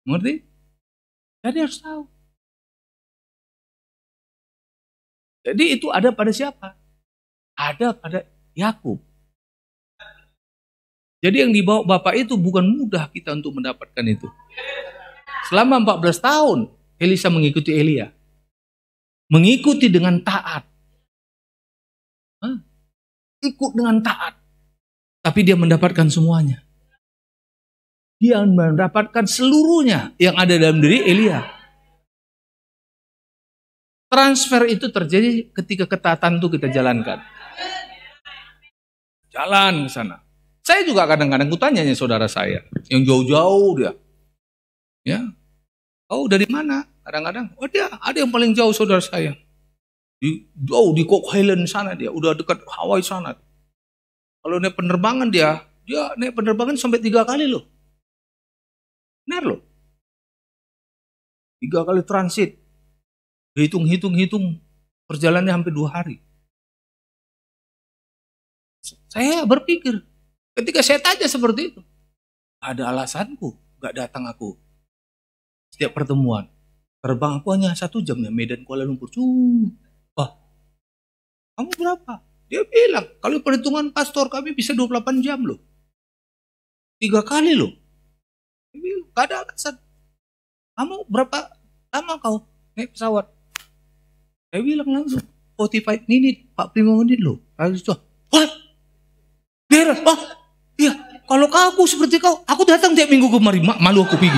Mengerti? Jadi harus tahu. Jadi itu ada pada siapa? Ada pada Yakub. Jadi yang dibawa Bapak itu bukan mudah kita untuk mendapatkan itu. Selama 14 tahun Elisa mengikuti Elia. Mengikuti dengan taat. Hah? Ikut dengan taat. Tapi dia mendapatkan semuanya. Dia mendapatkan seluruhnya yang ada dalam diri Elia. Transfer itu terjadi ketika ketaatan itu kita jalankan. Jalan ke sana. Saya juga kadang-kadang kutanya, saudara saya. Yang jauh-jauh dia. Ya. Oh, dari mana? Kadang-kadang, oh dia ada yang paling jauh saudara saya. Di, oh, di Cook Island sana dia, udah dekat Hawaii sana. Kalau naik penerbangan dia, dia naik penerbangan sampai tiga kali loh. Benar loh. Tiga kali transit. Hitung-hitung-hitung perjalanannya hampir dua hari. Saya berpikir, ketika saya tanya seperti itu, ada alasanku, gak datang aku setiap pertemuan. Terbang aku hanya satu jam ya Medan Kuala Lumpur. Sumpah. Kamu berapa? Dia bilang, kalau perhitungan pastor kami bisa 28 jam loh. Tiga kali loh. Dia bilang, gak ada alasan. Kamu berapa lama kau naik pesawat? Dia bilang langsung, 45 menit, 45 menit loh. Lalu itu, what? Beres, oh, iya. Kalau kau seperti kau, aku datang tiap minggu kemari, malu aku pergi.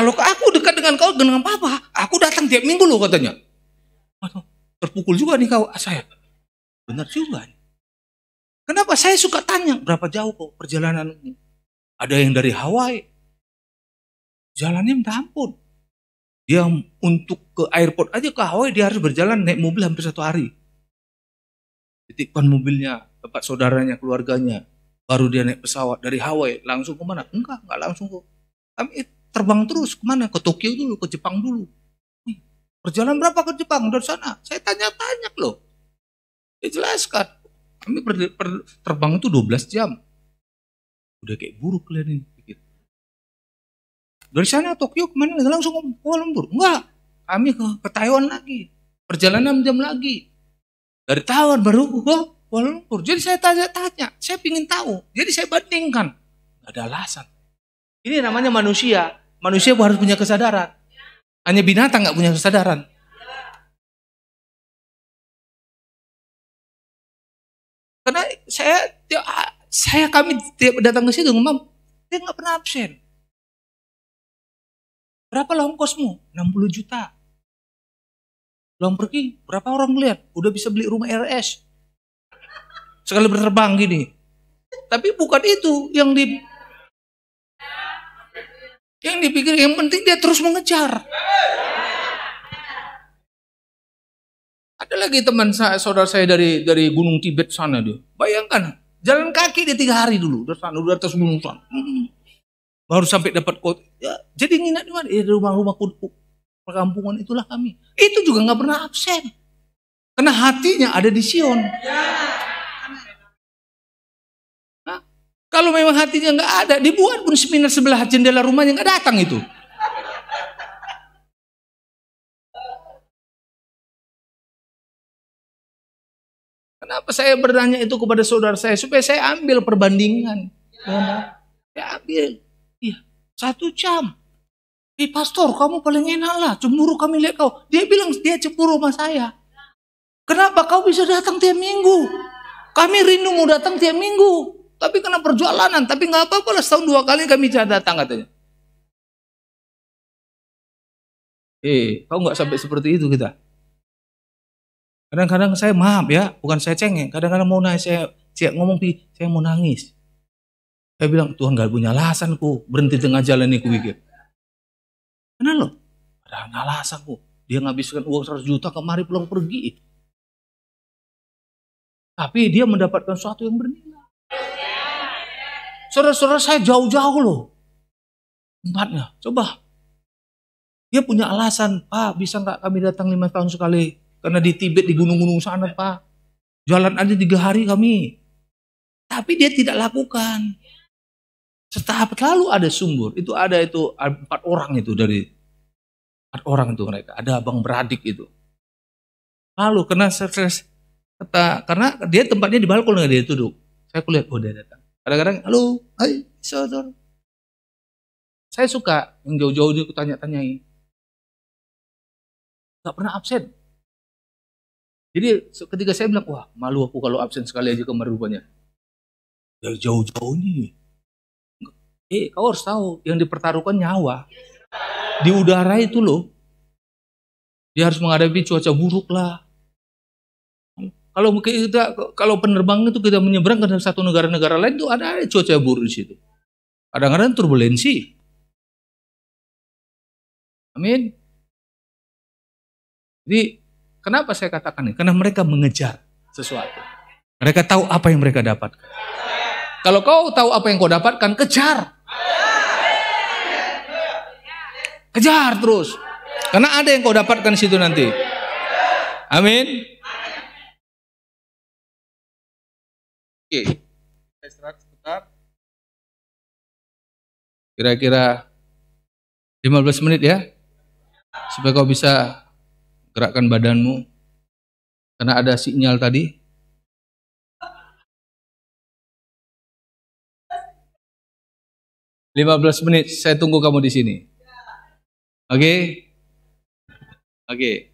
Kalau ah, aku dekat dengan kau dengan papa, aku datang tiap minggu loh katanya. Aduh, terpukul juga nih kau ah, saya. Benar juga. Nih. Kenapa saya suka tanya berapa jauh kau perjalananmu? Ada yang dari Hawaii. Jalannya minta ampun. Dia untuk ke airport aja ke Hawaii dia harus berjalan naik mobil hampir satu hari. Titipkan mobilnya, tempat saudaranya, keluarganya. Baru dia naik pesawat dari Hawaii langsung ke mana? Enggak, enggak langsung ke itu terbang terus kemana? Ke Tokyo dulu, ke Jepang dulu. perjalanan berapa ke Jepang dari sana? Saya tanya-tanya loh. Dijelaskan. Kami per, per, terbang itu 12 jam. Udah kayak buruk kalian ini. Pikir. Dari sana Tokyo kemana? Langsung ke Kuala Lumpur. Enggak. Kami ke, ke Taiwan lagi. Perjalanan jam lagi. Dari Taiwan baru ke Kuala Lumpur. Jadi saya tanya-tanya. Saya ingin tahu. Jadi saya bandingkan. Gak ada alasan. Ini namanya manusia. Manusia harus punya kesadaran. Hanya binatang nggak punya kesadaran. Karena saya saya kami tiap datang ke situ ngomong dia nggak pernah absen. Berapa lah ongkosmu? 60 juta. Belum pergi, berapa orang lihat? Udah bisa beli rumah RS. Sekali berterbang gini. Tapi bukan itu yang di yang dipikir yang penting dia terus mengejar. Ada lagi teman saya, saudara saya dari dari Gunung Tibet sana dia. Bayangkan, jalan kaki dia tiga hari dulu dari sana, dari atas gunung sana. Hmm. Baru sampai dapat kota. Ya, jadi nginat di mana? Ya, di rumah-rumah perkampungan itulah kami. Itu juga nggak pernah absen. Karena hatinya ada di Sion. Ya. kalau memang hatinya nggak ada, dibuat pun seminar sebelah jendela rumahnya nggak datang itu. Kenapa saya bertanya itu kepada saudara saya supaya saya ambil perbandingan. Ya. Saya ambil. Iya, satu jam. Eh pastor, kamu paling enak lah. Cemburu kami lihat kau. Dia bilang dia cemburu sama saya. Kenapa kau bisa datang tiap minggu? Kami rindu mau datang tiap minggu. Tapi karena perjalanan, tapi nggak apa-apa lah setahun dua kali kami datang katanya. Eh, kau nggak sampai seperti itu kita. Kadang-kadang saya maaf ya, bukan saya cengeng. Kadang-kadang mau nangis, saya, saya ngomong sih, saya mau nangis. Saya bilang, Tuhan gak punya alasan ku berhenti tengah jalan ini ku pikir. Kenapa? loh, ada alasan ku. Dia ngabiskan uang 100 juta kemari pulang pergi. Tapi dia mendapatkan sesuatu yang bernilai. Saudara-saudara saya jauh-jauh loh. Tempatnya, coba. Dia punya alasan, Pak bisa nggak kami datang lima tahun sekali? Karena di Tibet, di gunung-gunung sana Pak. Jalan aja tiga hari kami. Tapi dia tidak lakukan. Setahap lalu ada sumur Itu ada itu empat orang itu dari empat orang itu mereka. Ada abang beradik itu. Lalu kena stres, kata karena dia tempatnya di balkon dia duduk. Saya kulihat oh dia datang. Kadang-kadang, halo, hai, saudara. Saya suka yang jauh-jauh dia tanya-tanyai. nggak pernah absen. Jadi ketika saya bilang, wah malu aku kalau absen sekali aja kemarin rupanya. Dari jauh-jauh nih. Eh, kau harus tahu, yang dipertaruhkan nyawa. Di udara itu loh. Dia harus menghadapi cuaca buruk lah. Kalau kita kalau penerbangan itu kita menyeberang ke satu negara-negara lain itu ada, ada cuaca buruk di situ. Kadang-kadang turbulensi. Amin. Jadi kenapa saya katakan ini? Karena mereka mengejar sesuatu. Mereka tahu apa yang mereka dapatkan. Kalau kau tahu apa yang kau dapatkan, kejar. Kejar terus. Karena ada yang kau dapatkan di situ nanti. Amin. Oke, kita istirahat sebentar. Kira-kira 15 menit ya, supaya kau bisa gerakkan badanmu karena ada sinyal tadi. Lima belas menit, saya tunggu kamu di sini. Oke, okay? oke. Okay.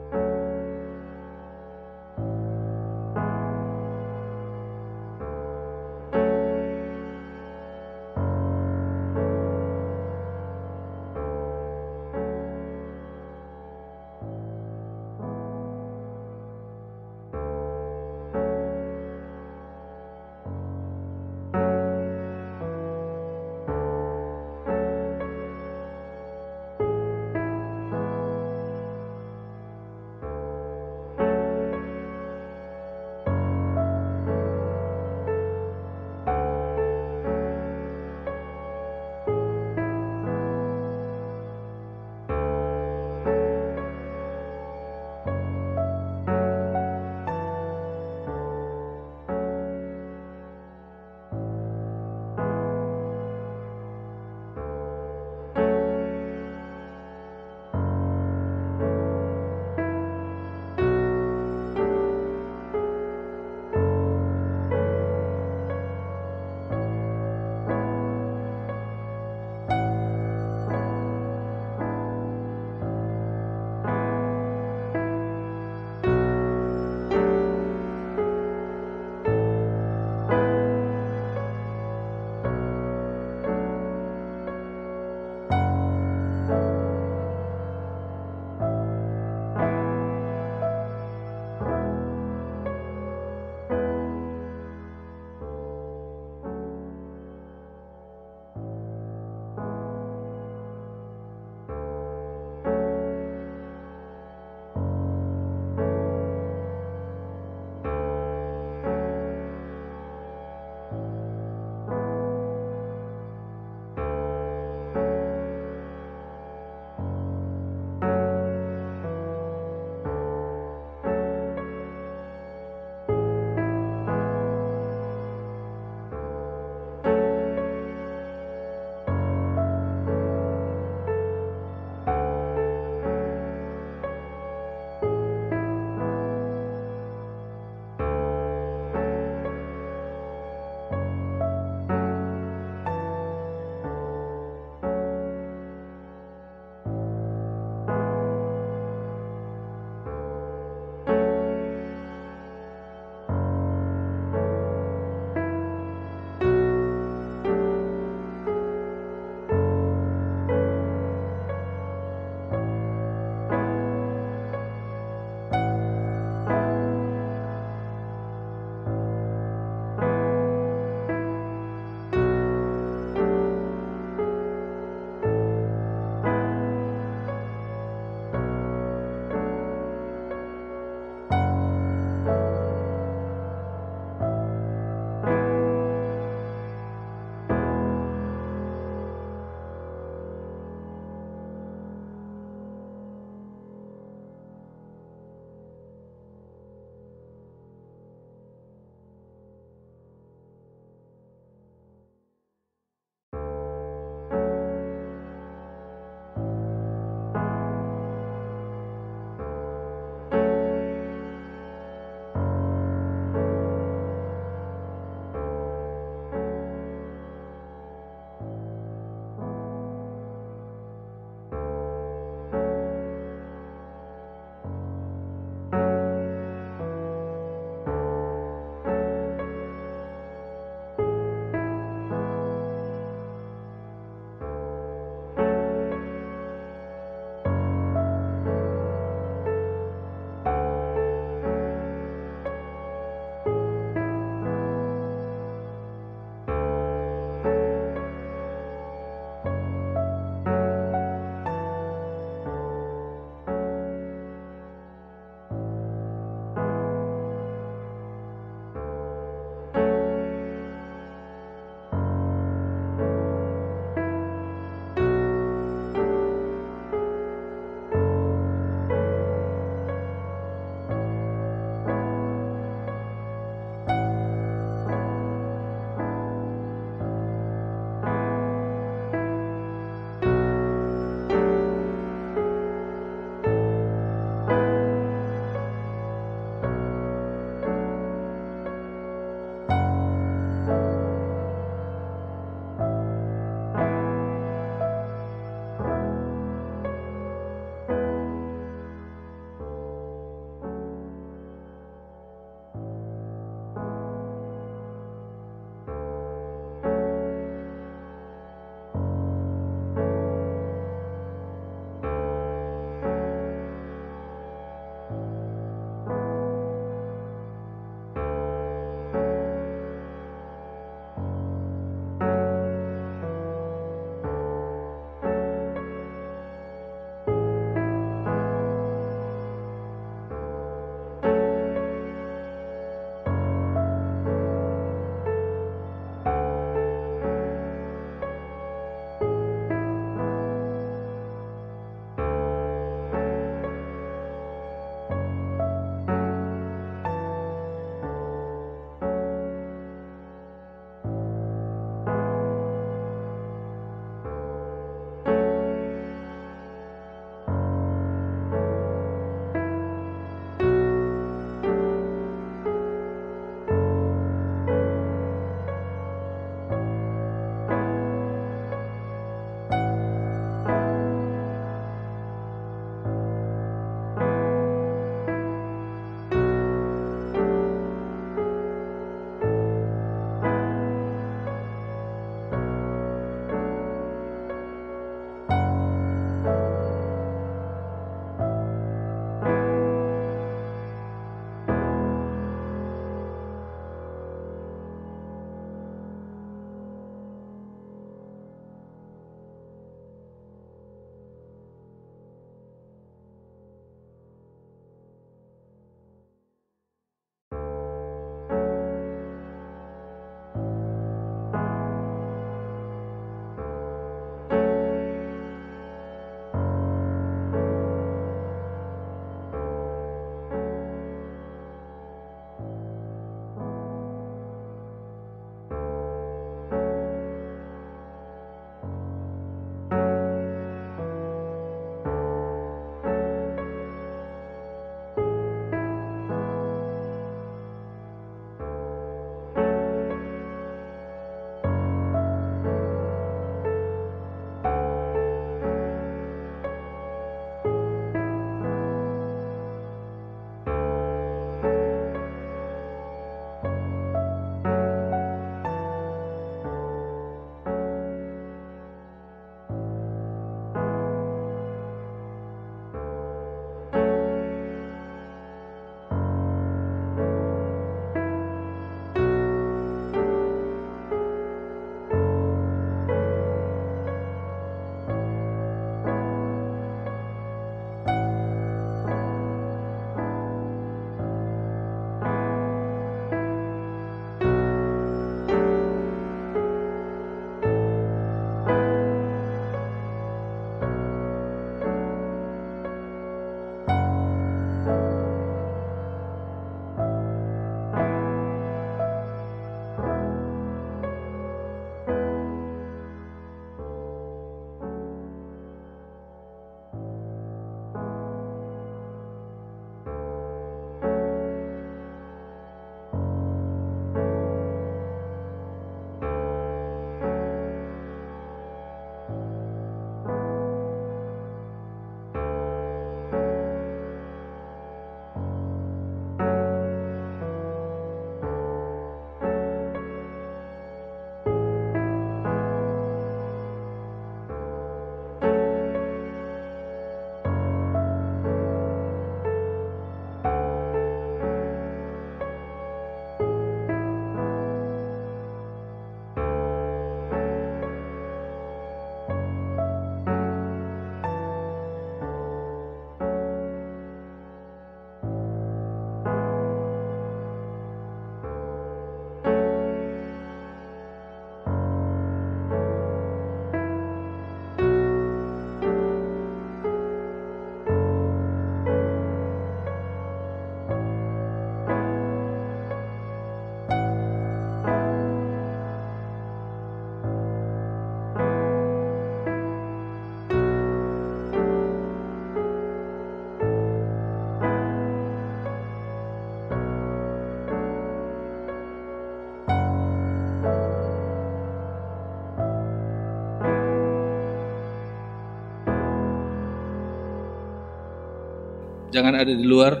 jangan ada di luar.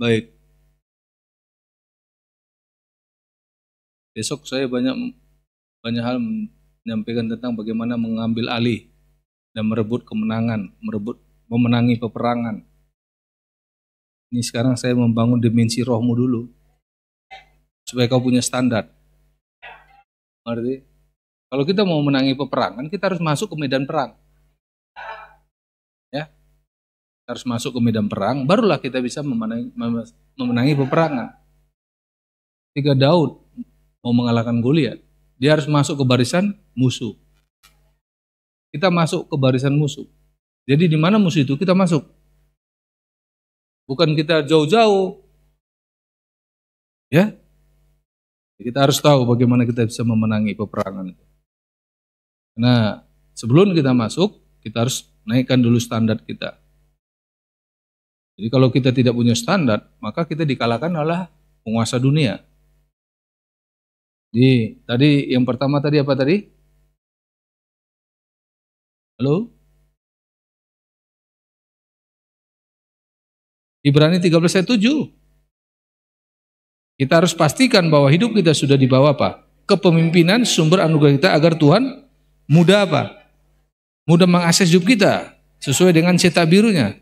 Baik. Besok saya banyak banyak hal menyampaikan tentang bagaimana mengambil alih dan merebut kemenangan, merebut memenangi peperangan. Ini sekarang saya membangun dimensi rohmu dulu supaya kau punya standar. berarti Kalau kita mau menangi peperangan, kita harus masuk ke medan perang. Ya. Harus masuk ke medan perang, barulah kita bisa memenangi, memenangi peperangan. Ketika Daud mau mengalahkan Goliat, dia harus masuk ke barisan musuh. Kita masuk ke barisan musuh. Jadi di mana musuh itu kita masuk? Bukan kita jauh-jauh. Ya, kita harus tahu bagaimana kita bisa memenangi peperangan itu. Nah, sebelum kita masuk, kita harus naikkan dulu standar kita. Jadi kalau kita tidak punya standar, maka kita dikalahkan oleh penguasa dunia. Jadi tadi yang pertama tadi apa tadi? Halo? Ibrani 13 ayat 7. Kita harus pastikan bahwa hidup kita sudah dibawa apa? Kepemimpinan sumber anugerah kita agar Tuhan mudah apa? mudah mengakses hidup kita sesuai dengan cetak birunya.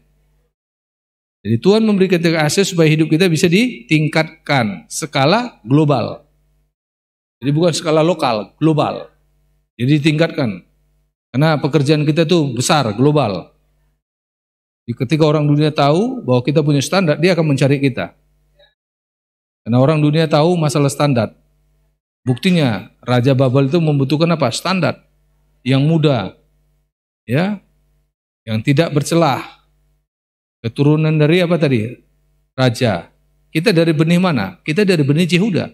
Jadi Tuhan memberi kita akses supaya hidup kita bisa ditingkatkan skala global. Jadi bukan skala lokal, global. Jadi ditingkatkan. Karena pekerjaan kita itu besar, global. Jadi ketika orang dunia tahu bahwa kita punya standar, dia akan mencari kita. Karena orang dunia tahu masalah standar. Buktinya, Raja Babel itu membutuhkan apa? Standar yang mudah, ya yang tidak bercelah keturunan dari apa tadi raja kita dari benih mana kita dari benih Yehuda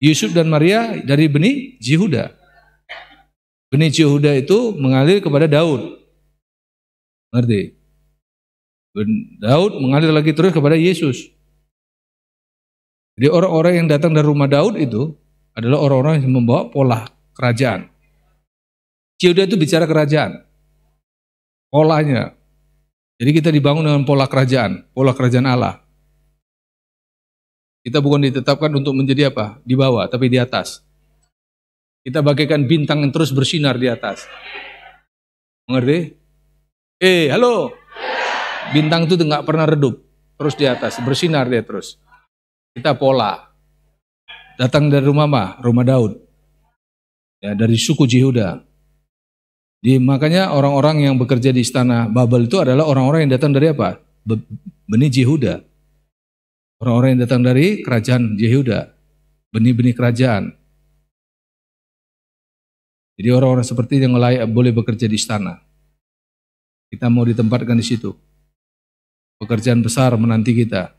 Yusuf dan Maria dari benih Yehuda benih Yehuda itu mengalir kepada Daud ngerti Daud mengalir lagi terus kepada Yesus jadi orang-orang yang datang dari rumah Daud itu adalah orang-orang yang membawa pola kerajaan Yehuda itu bicara kerajaan. Polanya. Jadi kita dibangun dengan pola kerajaan, pola kerajaan Allah. Kita bukan ditetapkan untuk menjadi apa? Di bawah, tapi di atas. Kita bagaikan bintang yang terus bersinar di atas. Mengerti? Eh, halo. Bintang itu nggak pernah redup. Terus di atas, bersinar dia terus. Kita pola. Datang dari rumah mah, rumah Daud. Ya, dari suku Yehuda. Di, makanya orang-orang yang bekerja di istana Babel itu adalah orang-orang yang datang dari apa? benih Yehuda. Orang-orang yang datang dari kerajaan Yehuda. Benih-benih kerajaan. Jadi orang-orang seperti yang layak boleh bekerja di istana. Kita mau ditempatkan di situ. Pekerjaan besar menanti kita.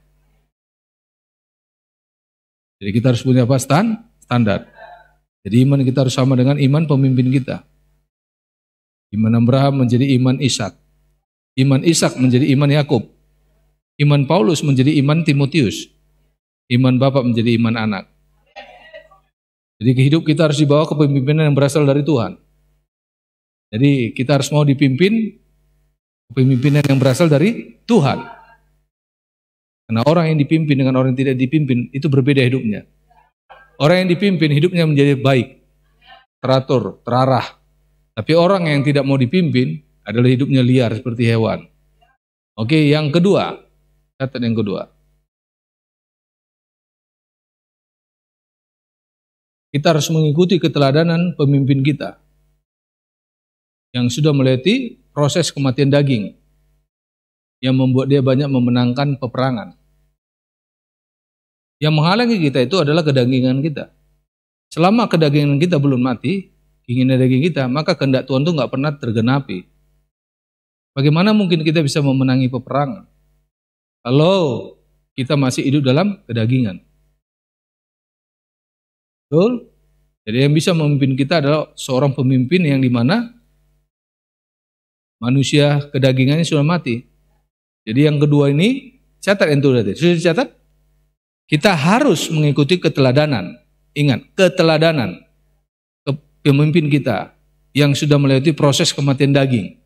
Jadi kita harus punya apa? Stand, standar. Jadi iman kita harus sama dengan iman pemimpin kita. Iman Abraham menjadi iman Ishak. Iman Ishak menjadi iman Yakub. Iman Paulus menjadi iman Timotius. Iman Bapak menjadi iman anak. Jadi hidup kita harus dibawa ke pemimpinan yang berasal dari Tuhan. Jadi kita harus mau dipimpin pemimpinan yang berasal dari Tuhan. Karena orang yang dipimpin dengan orang yang tidak dipimpin itu berbeda hidupnya. Orang yang dipimpin hidupnya menjadi baik, teratur, terarah, tapi orang yang tidak mau dipimpin adalah hidupnya liar seperti hewan. Oke, yang kedua, catat yang kedua. Kita harus mengikuti keteladanan pemimpin kita yang sudah melewati proses kematian daging yang membuat dia banyak memenangkan peperangan. Yang menghalangi kita itu adalah kedagingan kita. Selama kedagingan kita belum mati, keinginan daging kita, maka kehendak Tuhan itu nggak pernah tergenapi. Bagaimana mungkin kita bisa memenangi peperangan? Kalau kita masih hidup dalam kedagingan. Betul? Jadi yang bisa memimpin kita adalah seorang pemimpin yang dimana manusia kedagingannya sudah mati. Jadi yang kedua ini, catat itu tadi. Sudah dicatat? Kita harus mengikuti keteladanan. Ingat, keteladanan pemimpin kita yang sudah melewati proses kematian daging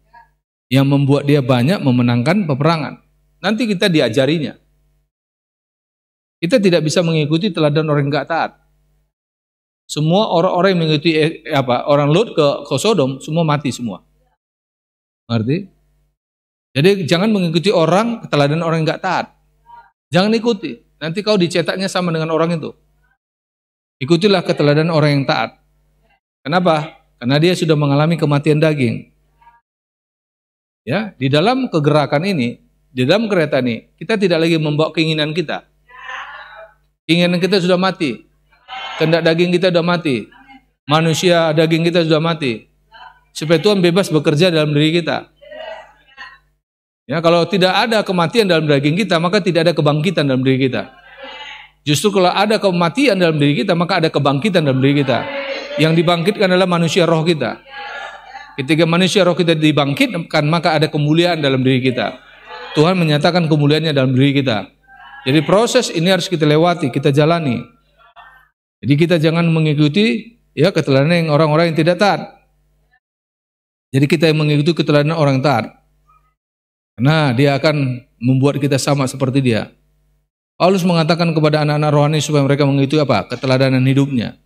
yang membuat dia banyak memenangkan peperangan. Nanti kita diajarinya. Kita tidak bisa mengikuti teladan orang nggak taat. Semua orang-orang yang mengikuti eh, apa orang Lot ke, ke Sodom semua mati semua. Ngerti? Jadi jangan mengikuti orang teladan orang yang nggak taat. Jangan ikuti. Nanti kau dicetaknya sama dengan orang itu. Ikutilah keteladanan orang yang taat. Kenapa? Karena dia sudah mengalami kematian daging. Ya, di dalam kegerakan ini, di dalam kereta ini, kita tidak lagi membawa keinginan kita. Keinginan kita sudah mati. Kendak daging kita sudah mati. Manusia daging kita sudah mati. Supaya Tuhan bebas bekerja dalam diri kita. Ya, kalau tidak ada kematian dalam daging kita, maka tidak ada kebangkitan dalam diri kita. Justru kalau ada kematian dalam diri kita, maka ada kebangkitan dalam diri kita. Yang dibangkitkan adalah manusia roh kita. Ketika manusia roh kita dibangkitkan, maka ada kemuliaan dalam diri kita. Tuhan menyatakan kemuliaannya dalam diri kita. Jadi proses ini harus kita lewati, kita jalani. Jadi kita jangan mengikuti ya keteladanan orang-orang yang tidak taat. Jadi kita yang mengikuti keteladanan orang taat. Nah dia akan membuat kita sama seperti dia. Paulus mengatakan kepada anak-anak rohani supaya mereka mengikuti apa? Keteladanan hidupnya.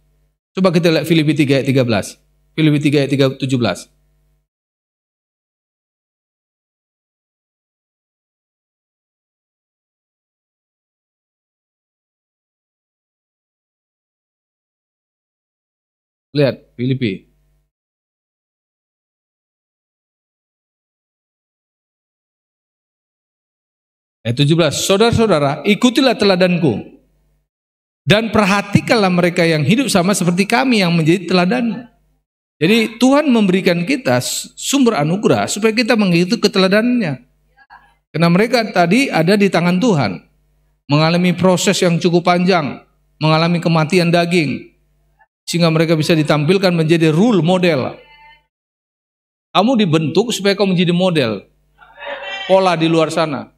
Coba kita lihat Filipi 3 ayat 13. Filipi 3 ayat 17. Lihat Filipi. Ayat 17. Saudara-saudara, ikutilah teladanku dan perhatikanlah mereka yang hidup sama seperti kami yang menjadi teladan. Jadi Tuhan memberikan kita sumber anugerah supaya kita mengikuti keteladanannya. Karena mereka tadi ada di tangan Tuhan. Mengalami proses yang cukup panjang. Mengalami kematian daging. Sehingga mereka bisa ditampilkan menjadi rule model. Kamu dibentuk supaya kau menjadi model. Pola di luar sana.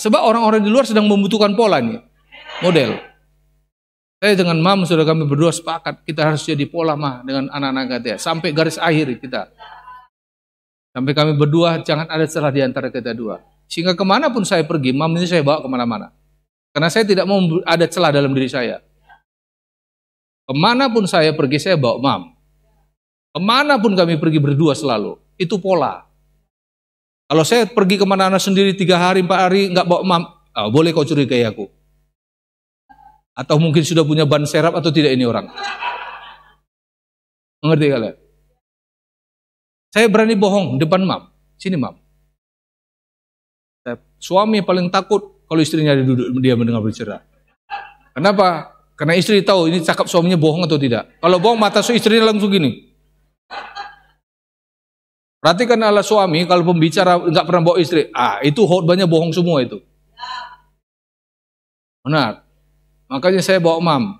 Sebab orang-orang di luar sedang membutuhkan pola nih. Model. Saya eh, dengan mam sudah kami berdua sepakat kita harus jadi pola Mam dengan anak-anak kita sampai garis akhir kita. Sampai kami berdua jangan ada celah di antara kita dua. Sehingga kemanapun saya pergi, mam ini saya bawa kemana-mana. Karena saya tidak mau ada celah dalam diri saya. Kemanapun saya pergi, saya bawa mam. Kemanapun kami pergi berdua selalu. Itu pola. Kalau saya pergi kemana-mana sendiri tiga hari, empat hari, nggak bawa mam, oh, ah, boleh kau curi curigai aku. Atau mungkin sudah punya ban serap atau tidak ini orang? Mengerti kalian? Saya berani bohong depan mam. Sini mam. Suami paling takut kalau istrinya duduk dia mendengar bercerita. Kenapa? Karena istri tahu ini cakap suaminya bohong atau tidak. Kalau bohong mata su istrinya langsung gini. Perhatikan ala suami kalau pembicara nggak pernah bawa istri, ah itu hot banyak bohong semua itu. Benar. Makanya saya bawa mam.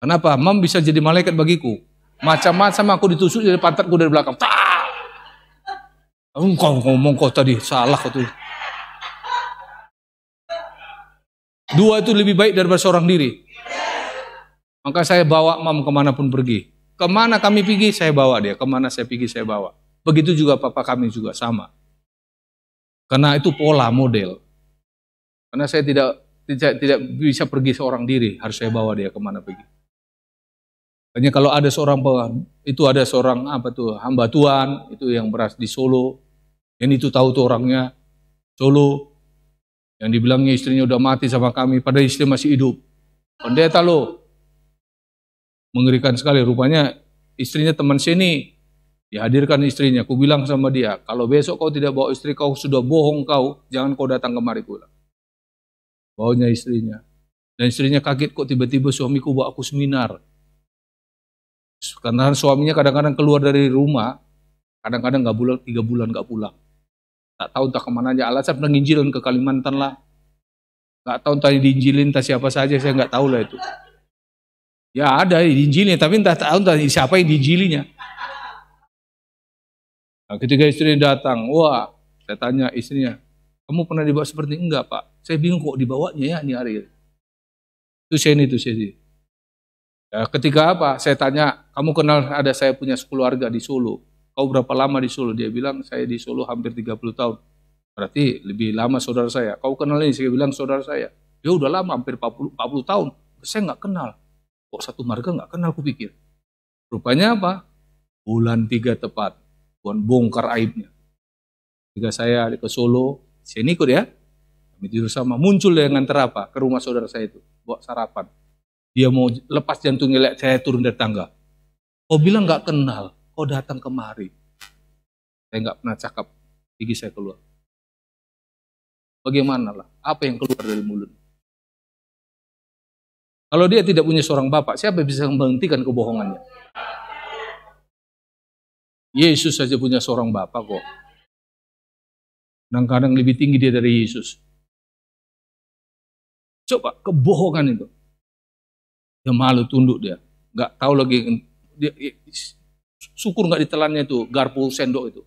Kenapa? Mam bisa jadi malaikat bagiku. Macam-macam aku ditusuk jadi pantatku dari belakang. Tak! Engkau ngomong kau tadi, salah kau tuh. Dua itu lebih baik daripada seorang diri. Maka saya bawa mam kemanapun pergi. Kemana kami pergi, saya bawa dia. Kemana saya pergi, saya bawa. Begitu juga papa kami juga sama. Karena itu pola model. Karena saya tidak tidak tidak bisa pergi seorang diri, harus saya bawa dia kemana pergi. Hanya kalau ada seorang itu ada seorang apa tuh hamba Tuhan itu yang beras di Solo, yang itu tahu tuh orangnya Solo, yang dibilangnya istrinya udah mati sama kami, pada istri masih hidup. Pendeta lo, mengerikan sekali. Rupanya istrinya teman sini, dihadirkan istrinya. Ku bilang sama dia, kalau besok kau tidak bawa istri kau, sudah bohong kau, jangan kau datang kemari. pulang bawanya istrinya. Dan istrinya kaget kok tiba-tiba suamiku bawa aku seminar. Karena suaminya kadang-kadang keluar dari rumah, kadang-kadang nggak -kadang bulan tiga bulan nggak pulang. Tak tahu entah kemana aja. Alasan pernah nginjilin ke Kalimantan lah. Nggak tahu entah diinjilin entah siapa saja, saya nggak tahu lah itu. Ya ada diinjilin, tapi entah tahu entah siapa yang diinjilinya. Nah, ketika istrinya datang, wah, saya tanya istrinya, kamu pernah dibawa seperti enggak pak? Saya bingung kok dibawanya ya ini Ariel. Itu ini, itu saya Ya, ketika apa? Saya tanya, kamu kenal ada saya punya warga di Solo. Kau berapa lama di Solo? Dia bilang, saya di Solo hampir 30 tahun. Berarti lebih lama saudara saya. Kau kenal ini? Saya bilang saudara saya. Dia ya udah lama, hampir 40, 40 tahun. Saya nggak kenal. Kok satu marga nggak kenal, kupikir. Rupanya apa? Bulan tiga tepat. Tuhan bongkar aibnya. Ketika saya ke Solo, saya ikut ya. Kami tidur sama, muncul dia dengan terapa ke rumah saudara saya itu, bawa sarapan. Dia mau lepas jantung ngelak, saya turun dari tangga. Kau bilang nggak kenal, kau datang kemari. Saya nggak pernah cakap, gigi saya keluar. Bagaimanalah, apa yang keluar dari mulut? Kalau dia tidak punya seorang bapak, siapa yang bisa menghentikan kebohongannya? Yesus saja punya seorang bapak kok. Dan kadang lebih tinggi dia dari Yesus. Coba kebohongan itu. Dia ya malu tunduk dia. Gak tahu lagi. Dia, syukur nggak ditelannya itu garpu sendok itu.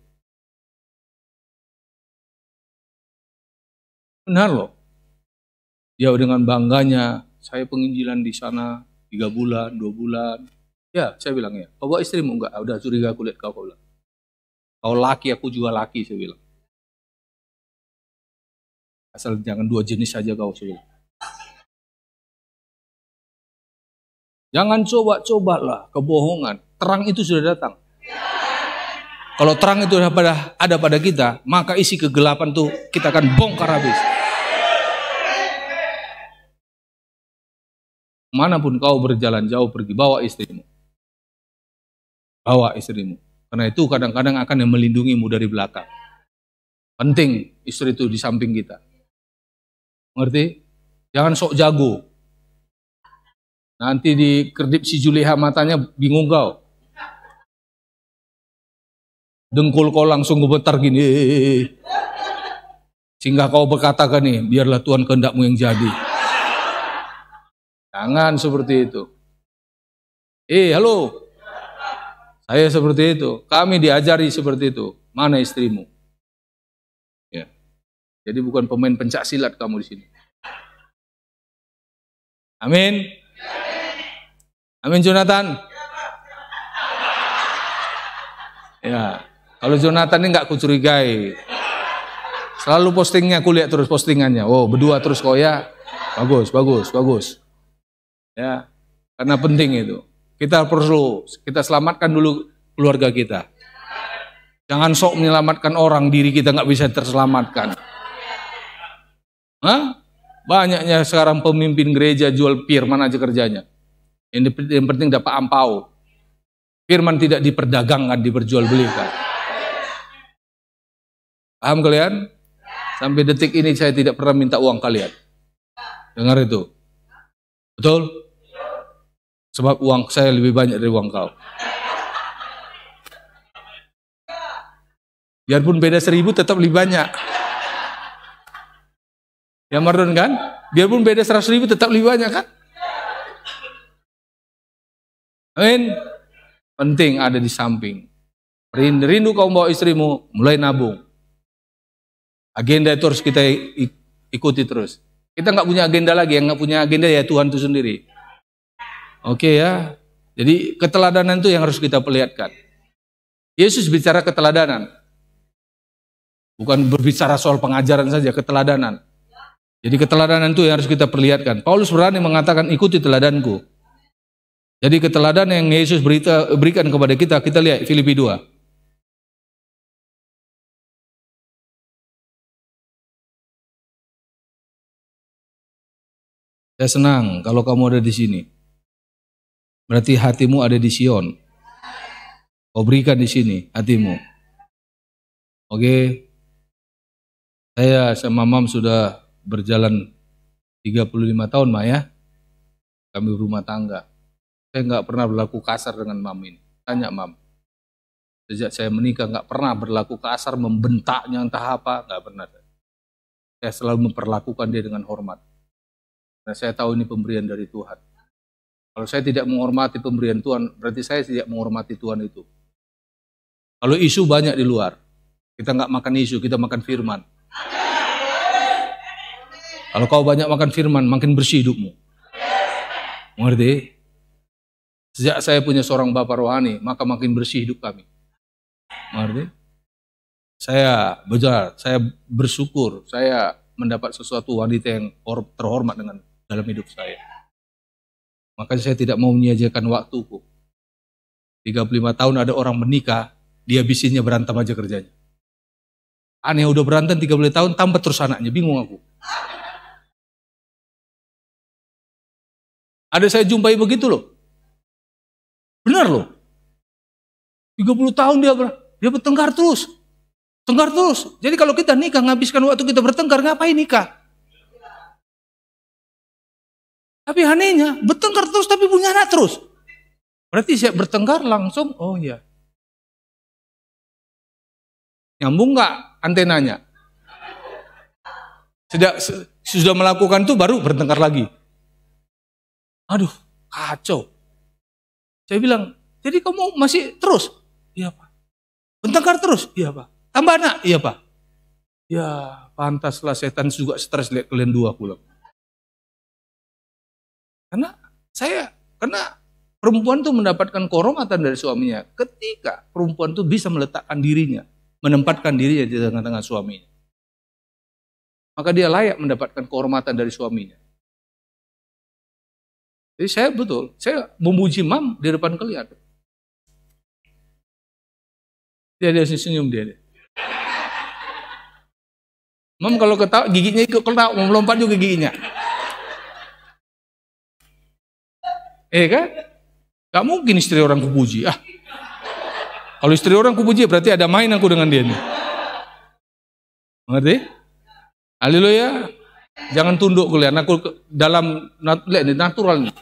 Benar loh. Dia ya dengan bangganya, saya penginjilan di sana tiga bulan, dua bulan. Ya, saya bilang ya. Kau bawa istrimu enggak? Ah, udah curiga kulit kau, kau bilang. Kau laki, aku juga laki, saya bilang. Asal jangan dua jenis saja kau, saya bilang. Jangan coba-cobalah kebohongan. Terang itu sudah datang. Kalau terang itu ada pada, ada pada kita, maka isi kegelapan itu kita akan bongkar habis. Manapun kau berjalan jauh pergi, bawa istrimu. Bawa istrimu. Karena itu kadang-kadang akan yang melindungimu dari belakang. Penting istri itu di samping kita. Ngerti? Jangan sok jago. Nanti di kerdip si Juleha matanya bingung kau. Dengkul kau langsung gemetar gini. Sehingga kau berkata nih, biarlah Tuhan kehendakmu yang jadi. Jangan seperti itu. Eh, halo. Saya seperti itu. Kami diajari seperti itu. Mana istrimu? Ya. Jadi bukan pemain pencak silat kamu di sini. Amin. Amin Jonathan. Ya, kalau Jonathan ini nggak kucurigai. Selalu postingnya, aku lihat terus postingannya. Oh, berdua terus kok ya. Bagus, bagus, bagus. Ya, karena penting itu. Kita perlu, kita selamatkan dulu keluarga kita. Jangan sok menyelamatkan orang, diri kita nggak bisa terselamatkan. Hah? Banyaknya sekarang pemimpin gereja jual pir, mana aja kerjanya. Yang, yang penting dapat ampau. Firman tidak diperdagangkan, diperjualbelikan. Paham kalian? Sampai detik ini saya tidak pernah minta uang kalian. Dengar itu. Betul? Sebab uang saya lebih banyak dari uang kau. Biarpun beda seribu tetap lebih banyak. Ya Mardon kan? Biarpun beda seratus ribu tetap lebih banyak kan? Amin. Penting ada di samping. Rindu, rindu kau bawa istrimu, mulai nabung. Agenda itu harus kita ikuti terus. Kita nggak punya agenda lagi, yang nggak punya agenda ya Tuhan itu sendiri. Oke okay ya. Jadi keteladanan itu yang harus kita perlihatkan. Yesus bicara keteladanan. Bukan berbicara soal pengajaran saja, keteladanan. Jadi keteladanan itu yang harus kita perlihatkan. Paulus berani mengatakan ikuti teladanku. Jadi keteladanan yang Yesus berita, berikan kepada kita, kita lihat Filipi 2. Saya senang kalau kamu ada di sini. Berarti hatimu ada di Sion. Kau berikan di sini hatimu. Oke. Okay. Saya sama Mam sudah berjalan 35 tahun, Mak ya. Kami berumah tangga. Saya nggak pernah berlaku kasar dengan mam ini. Tanya mam. Sejak saya menikah nggak pernah berlaku kasar, membentaknya entah apa, nggak pernah. Saya selalu memperlakukan dia dengan hormat. Nah, saya tahu ini pemberian dari Tuhan. Kalau saya tidak menghormati pemberian Tuhan, berarti saya tidak menghormati Tuhan itu. Kalau isu banyak di luar, kita nggak makan isu, kita makan firman. Kalau kau banyak makan firman, makin bersih hidupmu. Mengerti? Sejak saya punya seorang bapak rohani, maka makin bersih hidup kami. Mengerti? Saya bejar, saya bersyukur, saya mendapat sesuatu wanita yang terhormat dengan dalam hidup saya. Maka saya tidak mau menyia waktuku. 35 tahun ada orang menikah, dia bisinya berantem aja kerjanya. Aneh udah berantem 35 tahun, tambah terus anaknya, bingung aku. Ada saya jumpai begitu loh. Benar loh. 30 tahun dia ber, dia bertengkar terus. Tengkar terus. Jadi kalau kita nikah ngabiskan waktu kita bertengkar, ngapain nikah? Tapi anehnya, bertengkar terus tapi punya anak terus. Berarti siap bertengkar langsung, oh iya. Nyambung nggak antenanya? Sudah, sudah melakukan itu baru bertengkar lagi. Aduh, kacau. Saya bilang, jadi kamu masih terus? Iya Pak. Bentengkar terus? Iya Pak. Tambah anak? Iya Pak. Ya, pantaslah setan juga stres lihat kalian dua pulang. Karena saya, karena perempuan tuh mendapatkan kehormatan dari suaminya ketika perempuan tuh bisa meletakkan dirinya, menempatkan dirinya di tengah-tengah suaminya. Maka dia layak mendapatkan kehormatan dari suaminya. Jadi saya betul, saya memuji mam di depan kalian. Dia dia senyum dia. dia. Mam kalau ketawa giginya ikut ketawa, mau melompat juga giginya. Eh kan? Gak mungkin istri orang kupuji. Ah. Kalau istri orang kupuji berarti ada main aku dengan dia nih. Mengerti? Haleluya. Jangan tunduk kalian. Aku dalam lihat ini natural nih.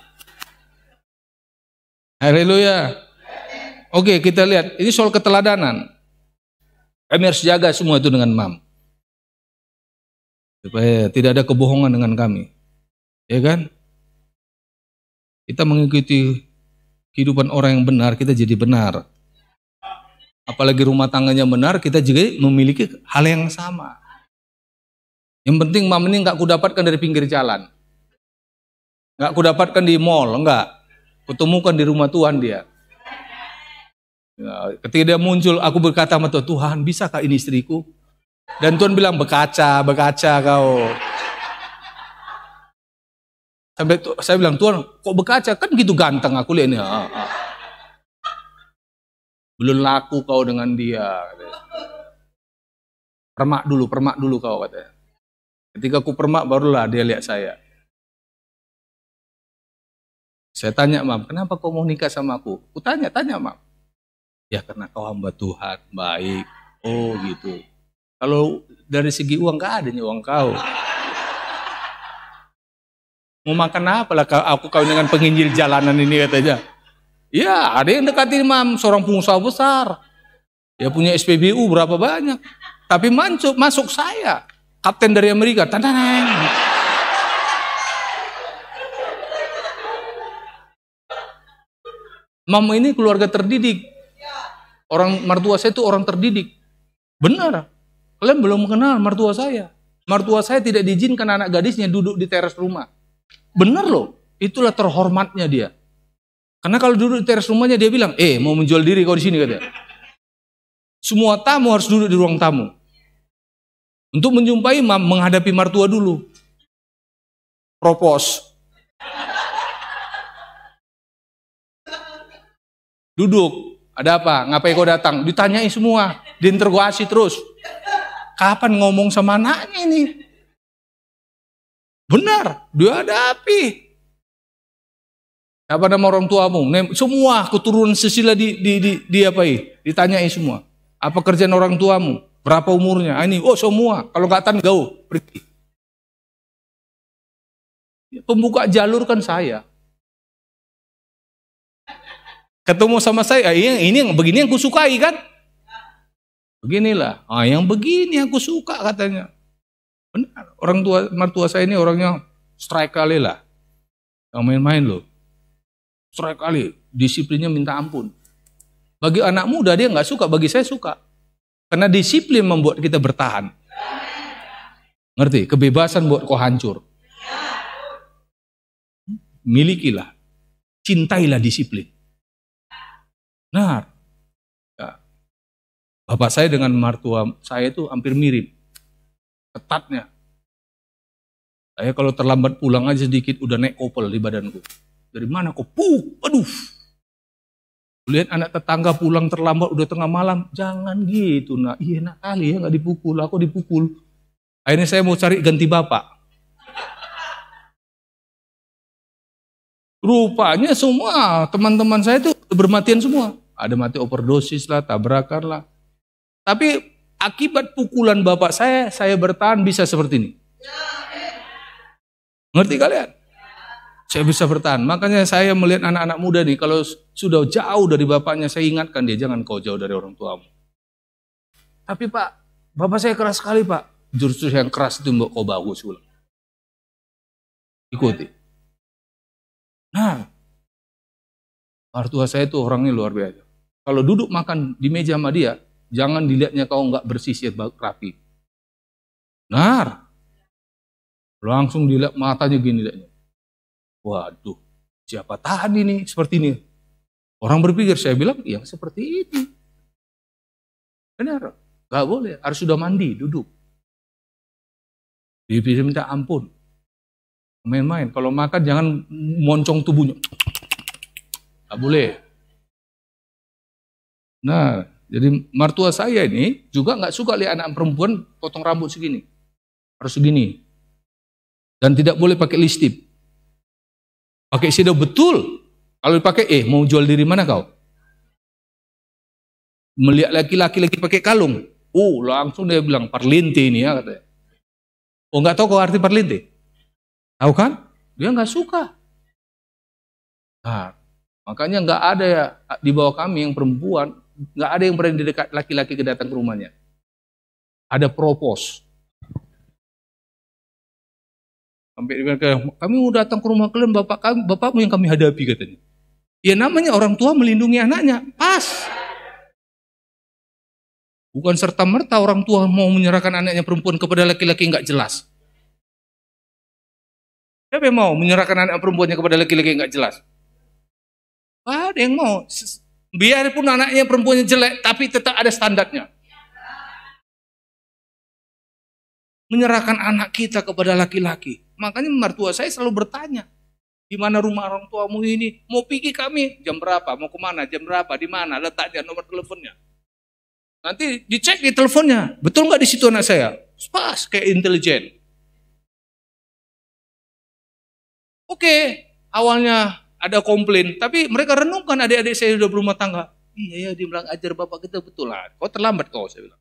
Haleluya. Oke, kita lihat. Ini soal keteladanan. Kami harus jaga semua itu dengan mam. Supaya tidak ada kebohongan dengan kami. Ya kan? Kita mengikuti kehidupan orang yang benar, kita jadi benar. Apalagi rumah tangganya benar, kita juga memiliki hal yang sama. Yang penting mam ini nggak kudapatkan dari pinggir jalan. Nggak kudapatkan di mall, nggak Kutemukan di rumah Tuhan dia. Nah, ketika dia muncul, aku berkata sama Tuhan, Tuhan bisakah ini istriku? Dan Tuhan bilang, berkaca, berkaca kau. Sampai tu, saya bilang, Tuhan kok berkaca? Kan gitu ganteng aku lihat ini. Ah, ah. Belum laku kau dengan dia. Permak dulu, permak dulu kau katanya. Ketika aku permak barulah dia lihat saya. Saya tanya, "Mam, kenapa kau mau nikah sama aku?" Aku tanya, "Tanya, Mam." Ya karena kau hamba Tuhan, baik. Oh, gitu. Kalau dari segi uang gak nih uang kau. Mau makan apa lah? aku kau dengan penginjil jalanan ini katanya. Ya, ada yang dekati mam seorang pengusaha besar. Dia punya SPBU berapa banyak. Tapi mancuk, masuk saya. Kapten dari Amerika. Tantaneng. Mama ini keluarga terdidik. Orang mertua saya itu orang terdidik. Benar. Kalian belum mengenal mertua saya. Mertua saya tidak diizinkan anak gadisnya duduk di teras rumah. Benar loh. Itulah terhormatnya dia. Karena kalau duduk di teras rumahnya dia bilang, eh mau menjual diri kau di sini katanya. Semua tamu harus duduk di ruang tamu. Untuk menjumpai imam, menghadapi martua dulu. Propos. Duduk. Ada apa? Ngapain kau datang? Ditanyai semua. Diinterogasi terus. Kapan ngomong sama anaknya ini? Benar, dia ada api. Apa nama orang tuamu? Semua keturunan sesila di, di, di, di, di apa? Ditanyai semua. Apa kerjaan orang tuamu? Berapa umurnya? Ah, ini, oh semua. Kalau nggak tan gau, pergi. Pembuka jalur kan saya. Ketemu sama saya, ah, ini, ini yang begini yang kusukai kan? Beginilah. Ah, yang begini yang kusuka katanya. Benar. Orang tua mertua saya ini orangnya strike kali lah. Yang main-main loh. Strike kali. Disiplinnya minta ampun. Bagi anak muda dia nggak suka, bagi saya suka. Karena disiplin membuat kita bertahan. Ngerti? Kebebasan buat kau hancur. Milikilah. Cintailah disiplin. Nah, Ya. Bapak saya dengan mertua saya itu hampir mirip. Ketatnya. Saya kalau terlambat pulang aja sedikit udah naik kopel di badanku. Dari mana kau? Puh, aduh. Lihat anak tetangga pulang terlambat udah tengah malam, jangan gitu nak. Iya nak kali ya nggak dipukul, aku dipukul. Akhirnya saya mau cari ganti bapak. Rupanya semua teman-teman saya itu bermatian semua. Ada mati overdosis lah, tabrakan lah. Tapi akibat pukulan bapak saya, saya bertahan bisa seperti ini. Ngerti kalian? Saya bisa bertahan. Makanya saya melihat anak-anak muda nih, kalau sudah jauh dari bapaknya, saya ingatkan dia, jangan kau jauh dari orang tuamu. Tapi pak, bapak saya keras sekali pak. Justru yang keras itu mbak kau bagus. Ulang. Ikuti. Nah, mertua saya itu orangnya luar biasa. Kalau duduk makan di meja sama dia, jangan dilihatnya kau nggak bersisir rapi. Nah, Langsung dilihat matanya gini liatnya. Waduh, siapa tahan ini seperti ini? Orang berpikir, saya bilang, yang seperti ini. Benar, gak boleh, harus sudah mandi, duduk. Dipilih minta ampun. Main-main, kalau makan jangan moncong tubuhnya. Gak boleh. Nah, jadi mertua saya ini juga nggak suka lihat anak perempuan potong rambut segini. Harus segini. Dan tidak boleh pakai listip. Pakai sido betul. Kalau dipakai, eh mau jual diri mana kau? Melihat laki-laki lagi pakai kalung. Uh, langsung dia bilang perlinti ini ya katanya. Oh nggak tahu kau arti perlinti Tahu kan? Dia nggak suka. Nah, makanya nggak ada ya di bawah kami yang perempuan, nggak ada yang berani dekat laki-laki kedatang ke rumahnya. Ada propos. Sampai mereka, kami mau datang ke rumah kalian, bapak kami, bapakmu yang kami hadapi katanya. Ya namanya orang tua melindungi anaknya, pas. Bukan serta-merta orang tua mau menyerahkan anaknya perempuan kepada laki-laki nggak -laki jelas. Siapa yang mau menyerahkan anak perempuannya kepada laki-laki nggak -laki jelas? Ada yang mau. Biarpun anaknya perempuannya jelek, tapi tetap ada standarnya. menyerahkan anak kita kepada laki-laki. Makanya mertua saya selalu bertanya, di mana rumah orang tuamu ini? Mau pergi kami? Jam berapa? Mau kemana? Jam berapa? Di mana? letak dia nomor teleponnya. Nanti dicek di teleponnya. Betul nggak di situ anak saya? Pas kayak intelijen. Oke, awalnya ada komplain, tapi mereka renungkan adik-adik saya sudah berumah tangga. Iya, ya, dia bilang ajar bapak kita betul lah. Kau terlambat kau, saya bilang.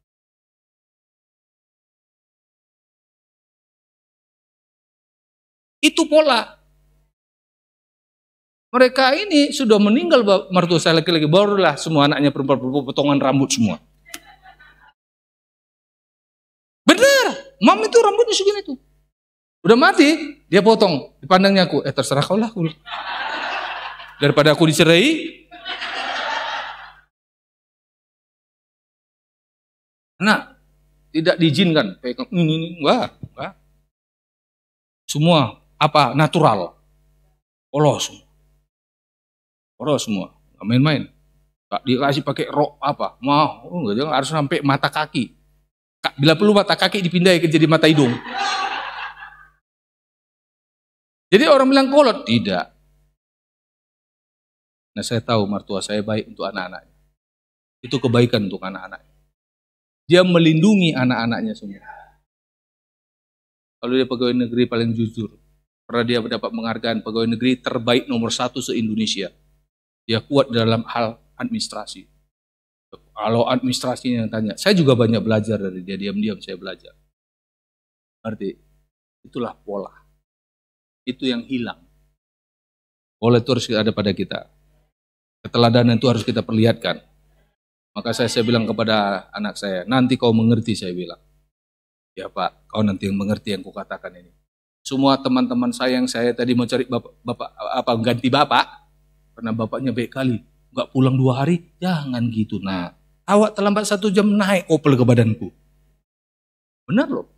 Itu pola. Mereka ini sudah meninggal mertua saya laki-laki, barulah semua anaknya perempuan-perempuan potongan rambut semua. Benar, mam itu rambutnya segini tuh. Udah mati, dia potong. Dipandangnya aku, eh terserah kau lah. Daripada aku dicerai. Nah, tidak diizinkan. Pegang ini, ini, Semua apa natural. Polos. Polos semua. main-main. Gak dikasih pakai rok apa. Mau. Oh, jangan harus sampai mata kaki. Bila perlu mata kaki ke jadi mata hidung. Jadi orang bilang kolot. Tidak. Nah saya tahu mertua saya baik untuk anak-anaknya. Itu kebaikan untuk anak-anaknya. Dia melindungi anak-anaknya semua. Kalau dia pegawai negeri paling jujur, karena dia mendapat penghargaan pegawai negeri terbaik nomor satu se-Indonesia. Dia kuat dalam hal administrasi. Kalau administrasinya yang tanya, saya juga banyak belajar dari dia, diam-diam saya belajar. Berarti itulah pola. Itu yang hilang. Pola itu harus ada pada kita. Keteladanan itu harus kita perlihatkan. Maka saya, saya bilang kepada anak saya, nanti kau mengerti saya bilang. Ya Pak, kau nanti yang mengerti yang kukatakan ini semua teman-teman saya yang saya tadi mau cari bapak, bapak apa ganti bapak karena bapaknya baik kali nggak pulang dua hari jangan gitu nah awak terlambat satu jam naik opel ke badanku benar loh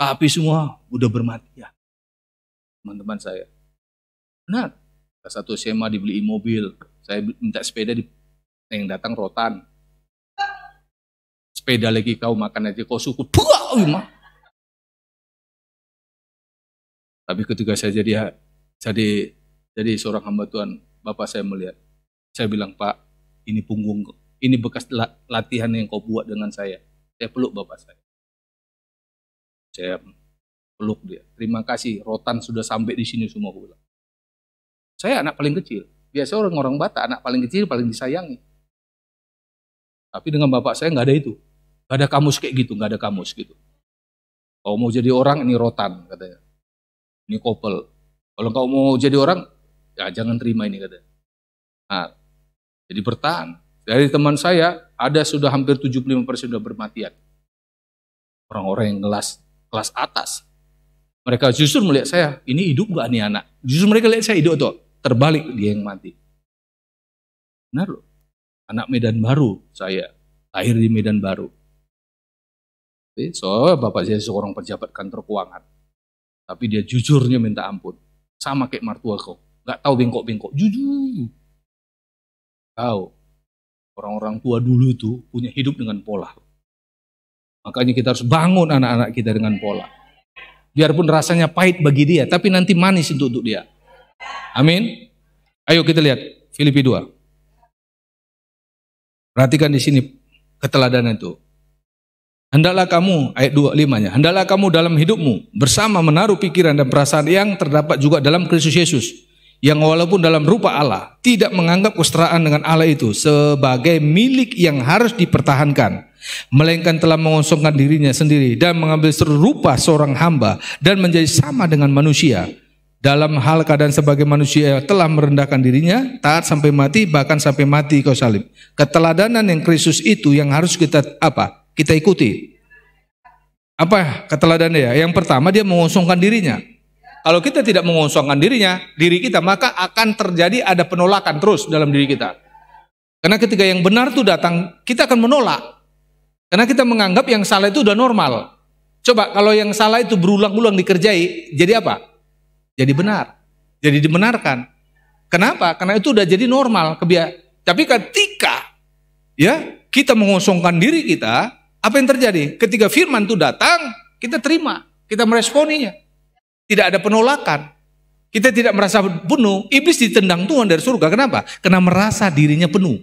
tapi semua udah bermati ya teman-teman saya benar satu SMA dibeli mobil saya minta sepeda di yang datang rotan sepeda lagi kau makan aja kau suku buah mah Tapi ketika saya jadi jadi jadi seorang hamba Tuhan, Bapak saya melihat, saya bilang Pak, ini punggung, ini bekas latihan yang kau buat dengan saya. Saya peluk Bapak saya. Saya peluk dia. Terima kasih, rotan sudah sampai di sini semua. Bilang. Saya anak paling kecil. Biasa orang-orang Batak, anak paling kecil paling disayangi. Tapi dengan bapak saya nggak ada itu. Nggak ada kamus kayak gitu, nggak ada kamus gitu. Kalau mau jadi orang ini rotan katanya. Ini kopel. Kalau kau mau jadi orang, ya jangan terima ini kata. Nah, jadi bertahan. Dari teman saya, ada sudah hampir 75% sudah bermatian. Orang-orang yang kelas, kelas atas. Mereka justru melihat saya, ini hidup gak nih anak? Justru mereka lihat saya hidup tuh. Terbalik dia yang mati. Benar loh. Anak Medan Baru saya. Lahir di Medan Baru. Eh, so, bapak saya seorang pejabat kantor keuangan. Tapi dia jujurnya minta ampun. Sama kayak martua kau. nggak tahu bengkok-bengkok. Jujur. Tahu. Orang-orang tua dulu itu punya hidup dengan pola. Makanya kita harus bangun anak-anak kita dengan pola. Biarpun rasanya pahit bagi dia, tapi nanti manis untuk, untuk dia. Amin. Ayo kita lihat Filipi 2. Perhatikan di sini keteladanan itu. Hendaklah kamu, ayat 25-nya, hendaklah kamu dalam hidupmu bersama menaruh pikiran dan perasaan yang terdapat juga dalam Kristus Yesus. Yang walaupun dalam rupa Allah, tidak menganggap kesetaraan dengan Allah itu sebagai milik yang harus dipertahankan. Melainkan telah mengosongkan dirinya sendiri dan mengambil serupa seorang hamba dan menjadi sama dengan manusia. Dalam hal keadaan sebagai manusia telah merendahkan dirinya, taat sampai mati, bahkan sampai mati kau salib. Keteladanan yang Kristus itu yang harus kita apa? kita ikuti. Apa keteladannya ya? Yang pertama dia mengosongkan dirinya. Kalau kita tidak mengosongkan dirinya, diri kita maka akan terjadi ada penolakan terus dalam diri kita. Karena ketika yang benar itu datang, kita akan menolak. Karena kita menganggap yang salah itu udah normal. Coba kalau yang salah itu berulang-ulang dikerjai, jadi apa? Jadi benar. Jadi dibenarkan. Kenapa? Karena itu udah jadi normal kebiasaan. Tapi ketika ya kita mengosongkan diri kita, apa yang terjadi? Ketika firman itu datang, kita terima, kita meresponinya. Tidak ada penolakan. Kita tidak merasa penuh. Iblis ditendang Tuhan dari surga. Kenapa? Karena merasa dirinya penuh.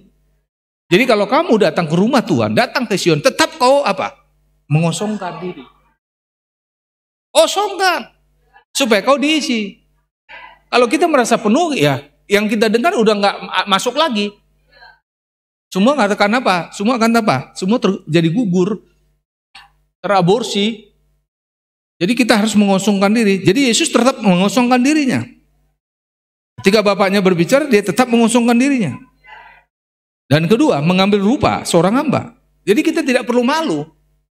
Jadi kalau kamu datang ke rumah Tuhan, datang ke Sion, tetap kau apa? Mengosongkan diri. kosongkan Supaya kau diisi. Kalau kita merasa penuh, ya yang kita dengar udah nggak masuk lagi. Semua katakan apa? Semua akan apa? Semua terjadi gugur, teraborsi. Jadi kita harus mengosongkan diri. Jadi Yesus tetap mengosongkan dirinya. Ketika bapaknya berbicara, dia tetap mengosongkan dirinya. Dan kedua, mengambil rupa seorang hamba. Jadi kita tidak perlu malu.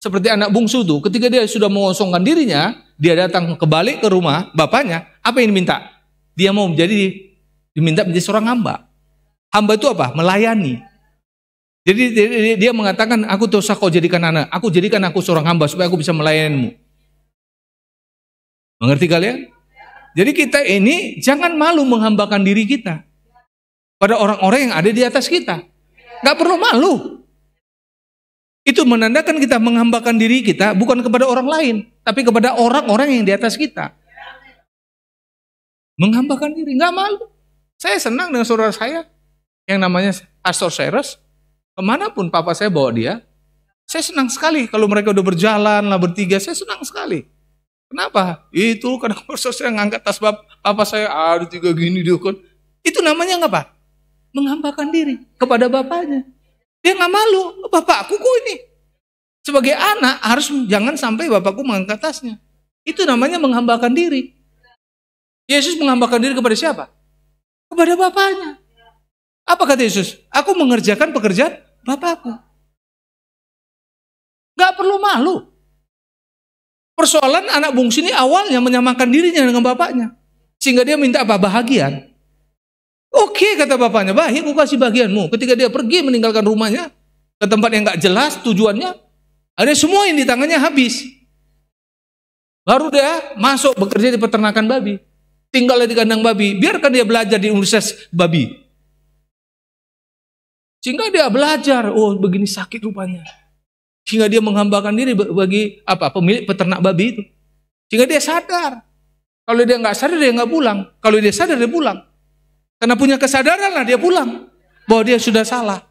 Seperti anak bungsu itu, ketika dia sudah mengosongkan dirinya, dia datang kebalik ke rumah bapaknya, apa yang diminta? Dia mau menjadi diminta menjadi seorang hamba. Hamba itu apa? Melayani. Jadi dia mengatakan, aku dosa kau jadikan anak, aku jadikan aku seorang hamba supaya aku bisa melayanimu. Mengerti kalian? Jadi kita ini jangan malu menghambakan diri kita pada orang-orang yang ada di atas kita. Gak perlu malu. Itu menandakan kita menghambakan diri kita bukan kepada orang lain, tapi kepada orang-orang yang di atas kita. Menghambakan diri, gak malu. Saya senang dengan saudara saya yang namanya Astor Seres, Kemanapun papa saya bawa dia, saya senang sekali kalau mereka udah berjalan lah bertiga, saya senang sekali. Kenapa? Itu karena kursus saya ngangkat tas bapak papa saya, aduh tiga gini dia kan. Itu namanya apa? Menghambakan diri kepada bapaknya. Dia nggak malu, bapakku kok ini. Sebagai anak harus jangan sampai bapakku mengangkat tasnya. Itu namanya menghambakan diri. Yesus menghambakan diri kepada siapa? Kepada bapaknya. Apa kata Yesus? Aku mengerjakan pekerjaan Bapakku. Gak perlu malu. Persoalan anak bungsu ini awalnya menyamakan dirinya dengan bapaknya. Sehingga dia minta apa? Bahagian. Oke kata bapaknya, baik aku kasih bagianmu. Ketika dia pergi meninggalkan rumahnya, ke tempat yang gak jelas tujuannya, ada semua yang di tangannya habis. Baru dia masuk bekerja di peternakan babi. tinggal di kandang babi. Biarkan dia belajar di universitas babi. Sehingga dia belajar, oh begini sakit rupanya. Sehingga dia menghambakan diri bagi apa pemilik peternak babi itu. Sehingga dia sadar. Kalau dia nggak sadar dia nggak pulang. Kalau dia sadar dia pulang. Karena punya kesadaran lah dia pulang bahwa dia sudah salah.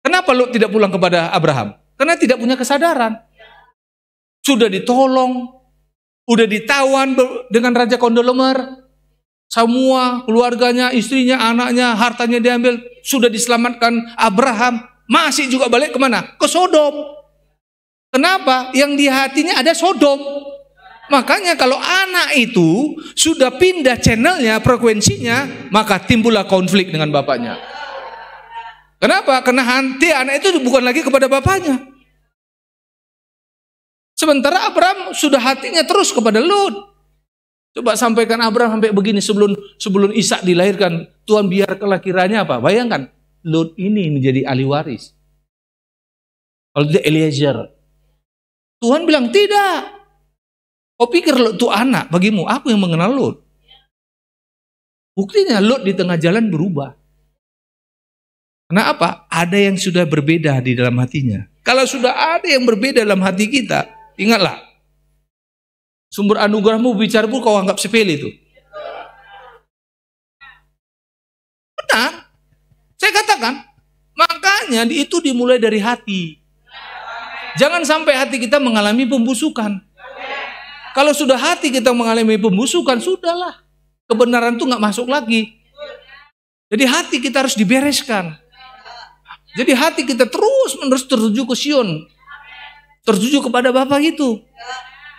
Kenapa lo tidak pulang kepada Abraham? Karena tidak punya kesadaran. Sudah ditolong, sudah ditawan dengan Raja Kondolomer, semua keluarganya, istrinya, anaknya, hartanya diambil. Sudah diselamatkan Abraham. Masih juga balik kemana? Ke Sodom. Kenapa? Yang di hatinya ada Sodom. Makanya kalau anak itu sudah pindah channelnya, frekuensinya, maka timbullah konflik dengan bapaknya. Kenapa? Karena henti anak itu bukan lagi kepada bapaknya. Sementara Abraham sudah hatinya terus kepada Lut. Coba sampaikan Abraham sampai begini sebelum sebelum Ishak dilahirkan, Tuhan biar kelahirannya apa? Bayangkan, Lot ini menjadi ahli waris. Kalau dia Eliezer. Tuhan bilang, tidak. Kau pikir Lot itu anak bagimu, aku yang mengenal Lot. Buktinya Lot di tengah jalan berubah. Karena apa? Ada yang sudah berbeda di dalam hatinya. Kalau sudah ada yang berbeda dalam hati kita, ingatlah Sumber anugerahmu bicara pun kau anggap sepele itu. Benar. Saya katakan, makanya itu dimulai dari hati. Jangan sampai hati kita mengalami pembusukan. Kalau sudah hati kita mengalami pembusukan, sudahlah. Kebenaran itu nggak masuk lagi. Jadi hati kita harus dibereskan. Jadi hati kita terus menerus tertuju ke Sion. Tertuju kepada Bapak itu.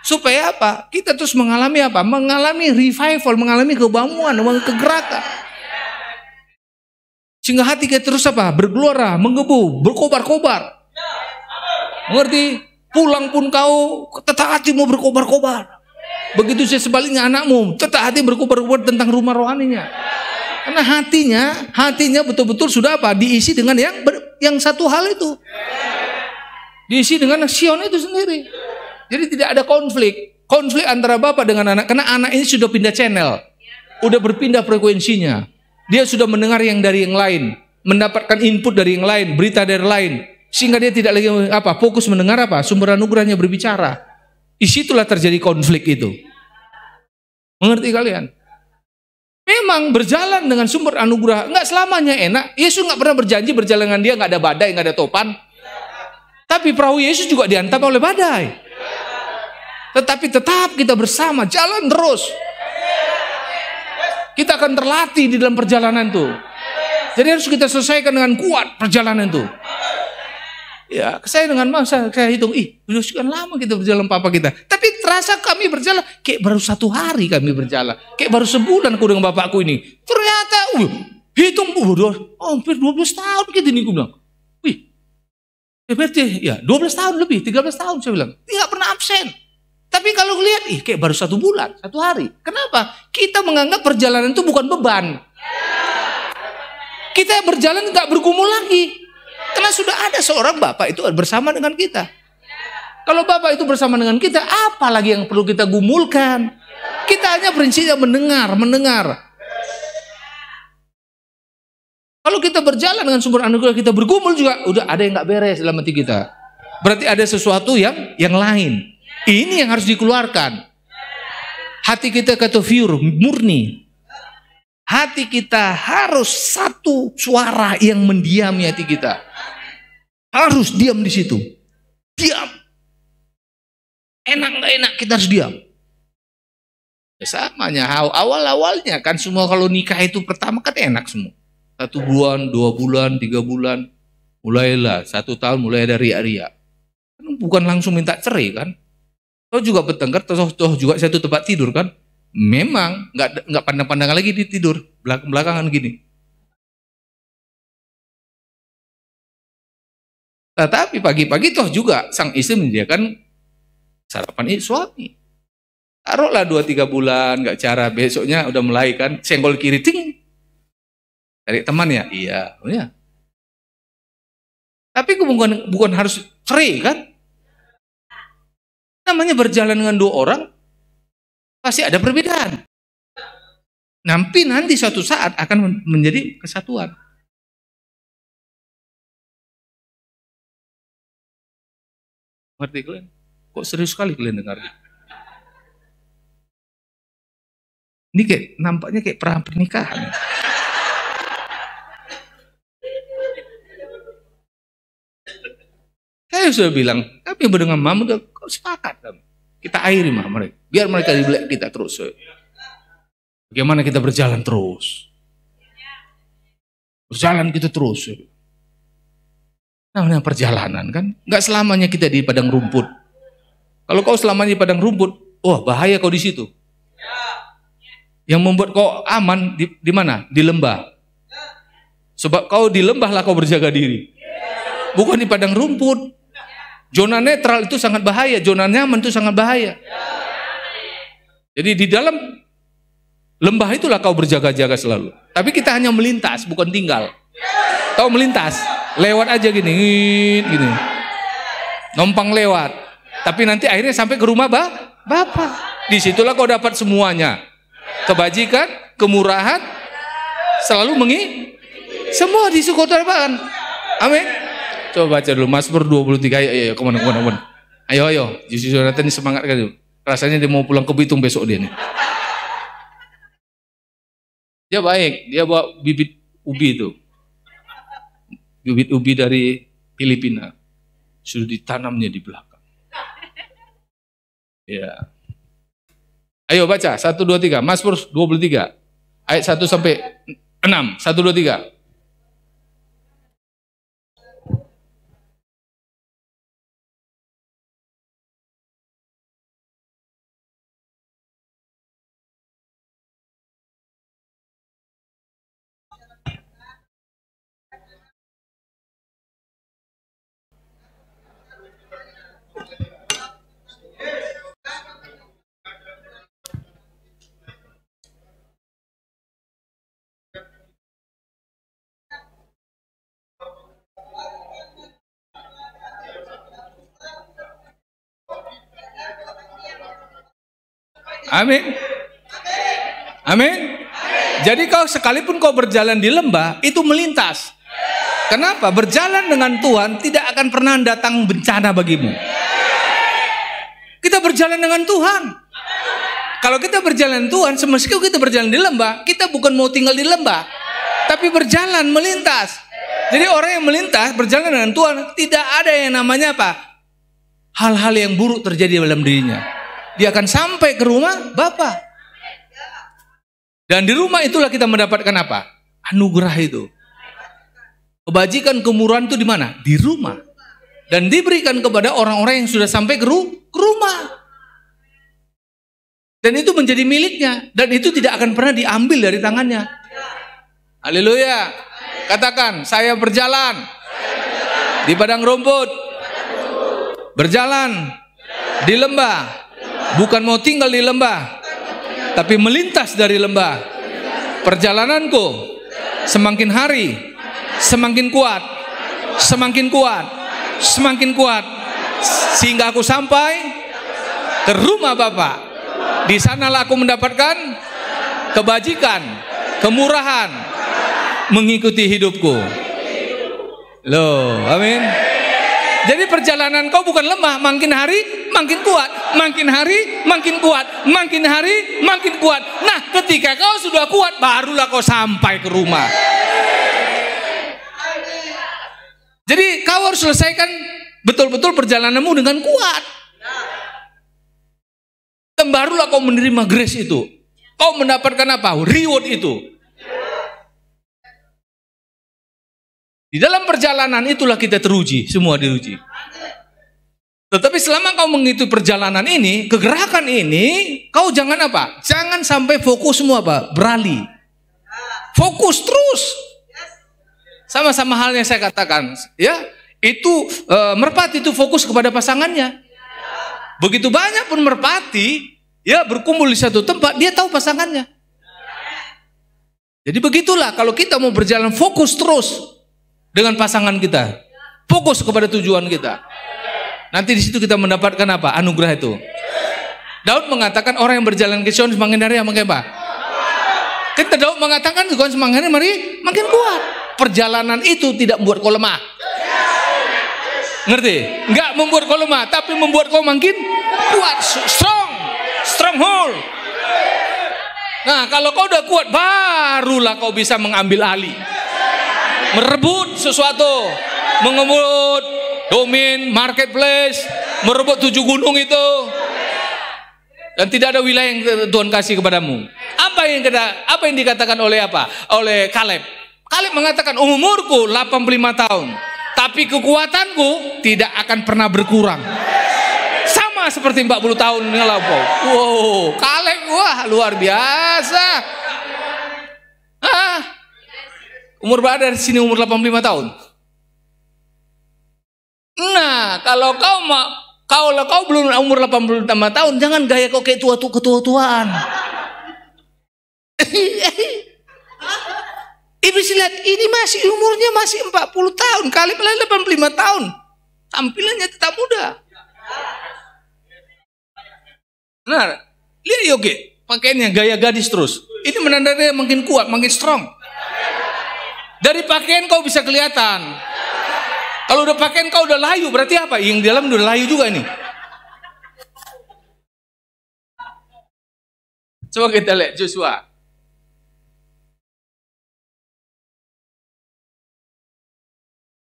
Supaya apa? Kita terus mengalami apa? Mengalami revival, mengalami kebangunan, mengalami kegerakan. Sehingga hati kita terus apa? Bergelora, menggebu, berkobar-kobar. Mengerti? Pulang pun kau, tetap hatimu berkobar-kobar. Begitu saya sebaliknya anakmu, tetap hati berkobar-kobar tentang rumah rohaninya. Karena hatinya, hatinya betul-betul sudah apa? Diisi dengan yang ber, yang satu hal itu. Diisi dengan Sion itu sendiri. Jadi tidak ada konflik. Konflik antara bapak dengan anak karena anak ini sudah pindah channel. sudah berpindah frekuensinya. Dia sudah mendengar yang dari yang lain, mendapatkan input dari yang lain, berita dari yang lain. Sehingga dia tidak lagi apa? Fokus mendengar apa? Sumber anugerahnya berbicara. Disitulah terjadi konflik itu. Mengerti kalian? Memang berjalan dengan sumber anugerah nggak selamanya enak. Yesus nggak pernah berjanji berjalan dengan dia nggak ada badai, nggak ada topan. Tapi perahu Yesus juga diantam oleh badai. Tetapi tetap kita bersama, jalan terus. Kita akan terlatih di dalam perjalanan itu. Jadi harus kita selesaikan dengan kuat perjalanan itu. Ya, saya dengan masa saya hitung, ih, sudah lama kita berjalan papa kita. Tapi terasa kami berjalan kayak baru satu hari kami berjalan, kayak baru sebulan aku dengan bapakku ini. Ternyata, uh, hitung, uh, dua, oh, hampir 12 tahun kita ini, aku bilang. Wih, ya berarti ya 12 tahun lebih, 13 tahun saya bilang, tidak pernah absen. Tapi kalau lihat, ih kayak baru satu bulan, satu hari. Kenapa? Kita menganggap perjalanan itu bukan beban. Kita berjalan nggak bergumul lagi. Karena sudah ada seorang bapak itu bersama dengan kita. Kalau bapak itu bersama dengan kita, apa lagi yang perlu kita gumulkan? Kita hanya prinsipnya mendengar, mendengar. Kalau kita berjalan dengan sumber anugerah kita bergumul juga, udah ada yang nggak beres dalam hati kita. Berarti ada sesuatu yang yang lain. Ini yang harus dikeluarkan. Hati kita ketufyur, murni. Hati kita harus satu suara yang mendiami hati kita. Harus diam di situ. Diam. Enak gak enak kita harus diam. Ya samanya awal-awalnya kan semua kalau nikah itu pertama kan enak semua. Satu bulan, dua bulan, tiga bulan. Mulailah, satu tahun mulai dari ria-ria. Kan bukan langsung minta cerai kan. Toh juga bertengkar, toh, toh juga satu tempat tidur kan? Memang nggak nggak pandang-pandangan lagi di tidur belakang belakangan gini. Tetapi pagi-pagi toh juga sang istri menyediakan sarapan suami. Taruhlah dua tiga bulan nggak cara besoknya udah mulai kan senggol kiri ting dari teman ya iya oh ya tapi bukan bukan harus cerai kan Namanya berjalan dengan dua orang, pasti ada perbedaan. Nanti nanti suatu saat akan menjadi kesatuan. Ngerti kalian? Kok serius sekali kalian dengar? Ini kayak nampaknya kayak perang pernikahan. saya sudah bilang, kami berdengar Muhammad, sudah sepakat kami. Kita airi mah mereka. Biar mereka dibelak kita terus. Ya. Bagaimana kita berjalan terus. Berjalan kita terus. Nah, Namanya perjalanan kan. Nggak selamanya kita di padang rumput. Kalau kau selamanya di padang rumput, wah oh, bahaya kau di situ. Yang membuat kau aman di, di mana? Di lembah. Sebab kau di lembah lah kau berjaga diri. Bukan di padang rumput. Zona netral itu sangat bahaya, zona nyaman itu sangat bahaya. Jadi di dalam lembah itulah kau berjaga-jaga selalu. Tapi kita hanya melintas, bukan tinggal. Kau melintas, lewat aja gini, gini. Nompang lewat. Tapi nanti akhirnya sampai ke rumah bah, bapak. Disitulah kau dapat semuanya. Kebajikan, kemurahan, selalu mengi. Semua di Sukotaraan. Amin. Coba baca dulu Mazmur 23 ayo ayo kemana kemana kemana. Ayo ayo, Yusi Jonathan semangat kan Rasanya dia mau pulang ke Bitung besok dia nih. Dia baik, dia bawa bibit ubi itu. Bibit ubi dari Filipina. Sudah ditanamnya di belakang. Ya. Ayo baca, 1, 2, 3. Mazmur 23. Ayat 1 sampai 6. 1, 2, 3. Amin. Amin. Jadi kau sekalipun kau berjalan di lembah itu melintas. Kenapa? Berjalan dengan Tuhan tidak akan pernah datang bencana bagimu. Kita berjalan dengan Tuhan. Kalau kita berjalan Tuhan, semestinya kita berjalan di lembah, kita bukan mau tinggal di lembah, tapi berjalan melintas. Jadi orang yang melintas berjalan dengan Tuhan tidak ada yang namanya apa? Hal-hal yang buruk terjadi dalam dirinya dia akan sampai ke rumah Bapa. Dan di rumah itulah kita mendapatkan apa? Anugerah itu. Kebajikan kemurahan itu di mana? Di rumah. Dan diberikan kepada orang-orang yang sudah sampai ke, rumah. Dan itu menjadi miliknya. Dan itu tidak akan pernah diambil dari tangannya. Haleluya. Katakan, saya berjalan, di padang rumput. berjalan di lembah Bukan mau tinggal di lembah, tapi melintas dari lembah. Perjalananku semakin hari semakin kuat, semakin kuat, semakin kuat sehingga aku sampai ke rumah Bapak. Di sanalah aku mendapatkan kebajikan, kemurahan mengikuti hidupku. Loh, amin. Jadi perjalanan kau bukan lemah, makin hari makin kuat, makin hari makin kuat, makin hari makin kuat. Nah, ketika kau sudah kuat, barulah kau sampai ke rumah. Jadi kau harus selesaikan betul-betul perjalananmu dengan kuat. Dan barulah kau menerima grace itu. Kau mendapatkan apa? Reward itu. Di dalam perjalanan itulah kita teruji, semua diuji. Tetapi selama kau mengikuti perjalanan ini, kegerakan ini, kau jangan apa? Jangan sampai fokus semua apa? Beralih. Fokus terus. Sama-sama halnya saya katakan, ya itu e, merpati itu fokus kepada pasangannya. Begitu banyak pun merpati ya berkumpul di satu tempat, dia tahu pasangannya. Jadi begitulah kalau kita mau berjalan fokus terus dengan pasangan kita. Fokus kepada tujuan kita. Nanti di situ kita mendapatkan apa? Anugerah itu. Daud mengatakan orang yang berjalan ke Sion semakin hari makin mengapa? Kita Daud mengatakan Sion semakin hari mari makin kuat. Perjalanan itu tidak membuat kau lemah. Ngerti? Enggak membuat kau lemah, tapi membuat kau makin kuat, strong, stronghold. Nah, kalau kau udah kuat, barulah kau bisa mengambil alih merebut sesuatu mengemut domin marketplace merebut tujuh gunung itu dan tidak ada wilayah yang Tuhan kasih kepadamu apa yang kena, apa yang dikatakan oleh apa oleh Kaleb Kaleb mengatakan umurku 85 tahun tapi kekuatanku tidak akan pernah berkurang sama seperti 40 tahun ngelampau wow Kaleb wah luar biasa Umur berapa dari sini? Umur 85 tahun. Nah, kalau kau mau kalau kau belum umur 85 tahun, jangan gaya kau kayak tua-tua ketua-tuaan. Ibu lihat ini masih umurnya masih 40 tahun, kali pelan 85 tahun. Tampilannya tetap muda. Nah, lihat Yogi, pakaiannya gaya gadis terus. Ini menandanya makin kuat, makin strong. Dari pakaian kau bisa kelihatan. Kalau udah pakaian kau udah layu, berarti apa? Yang di dalam udah layu juga nih. Coba kita lihat Joshua.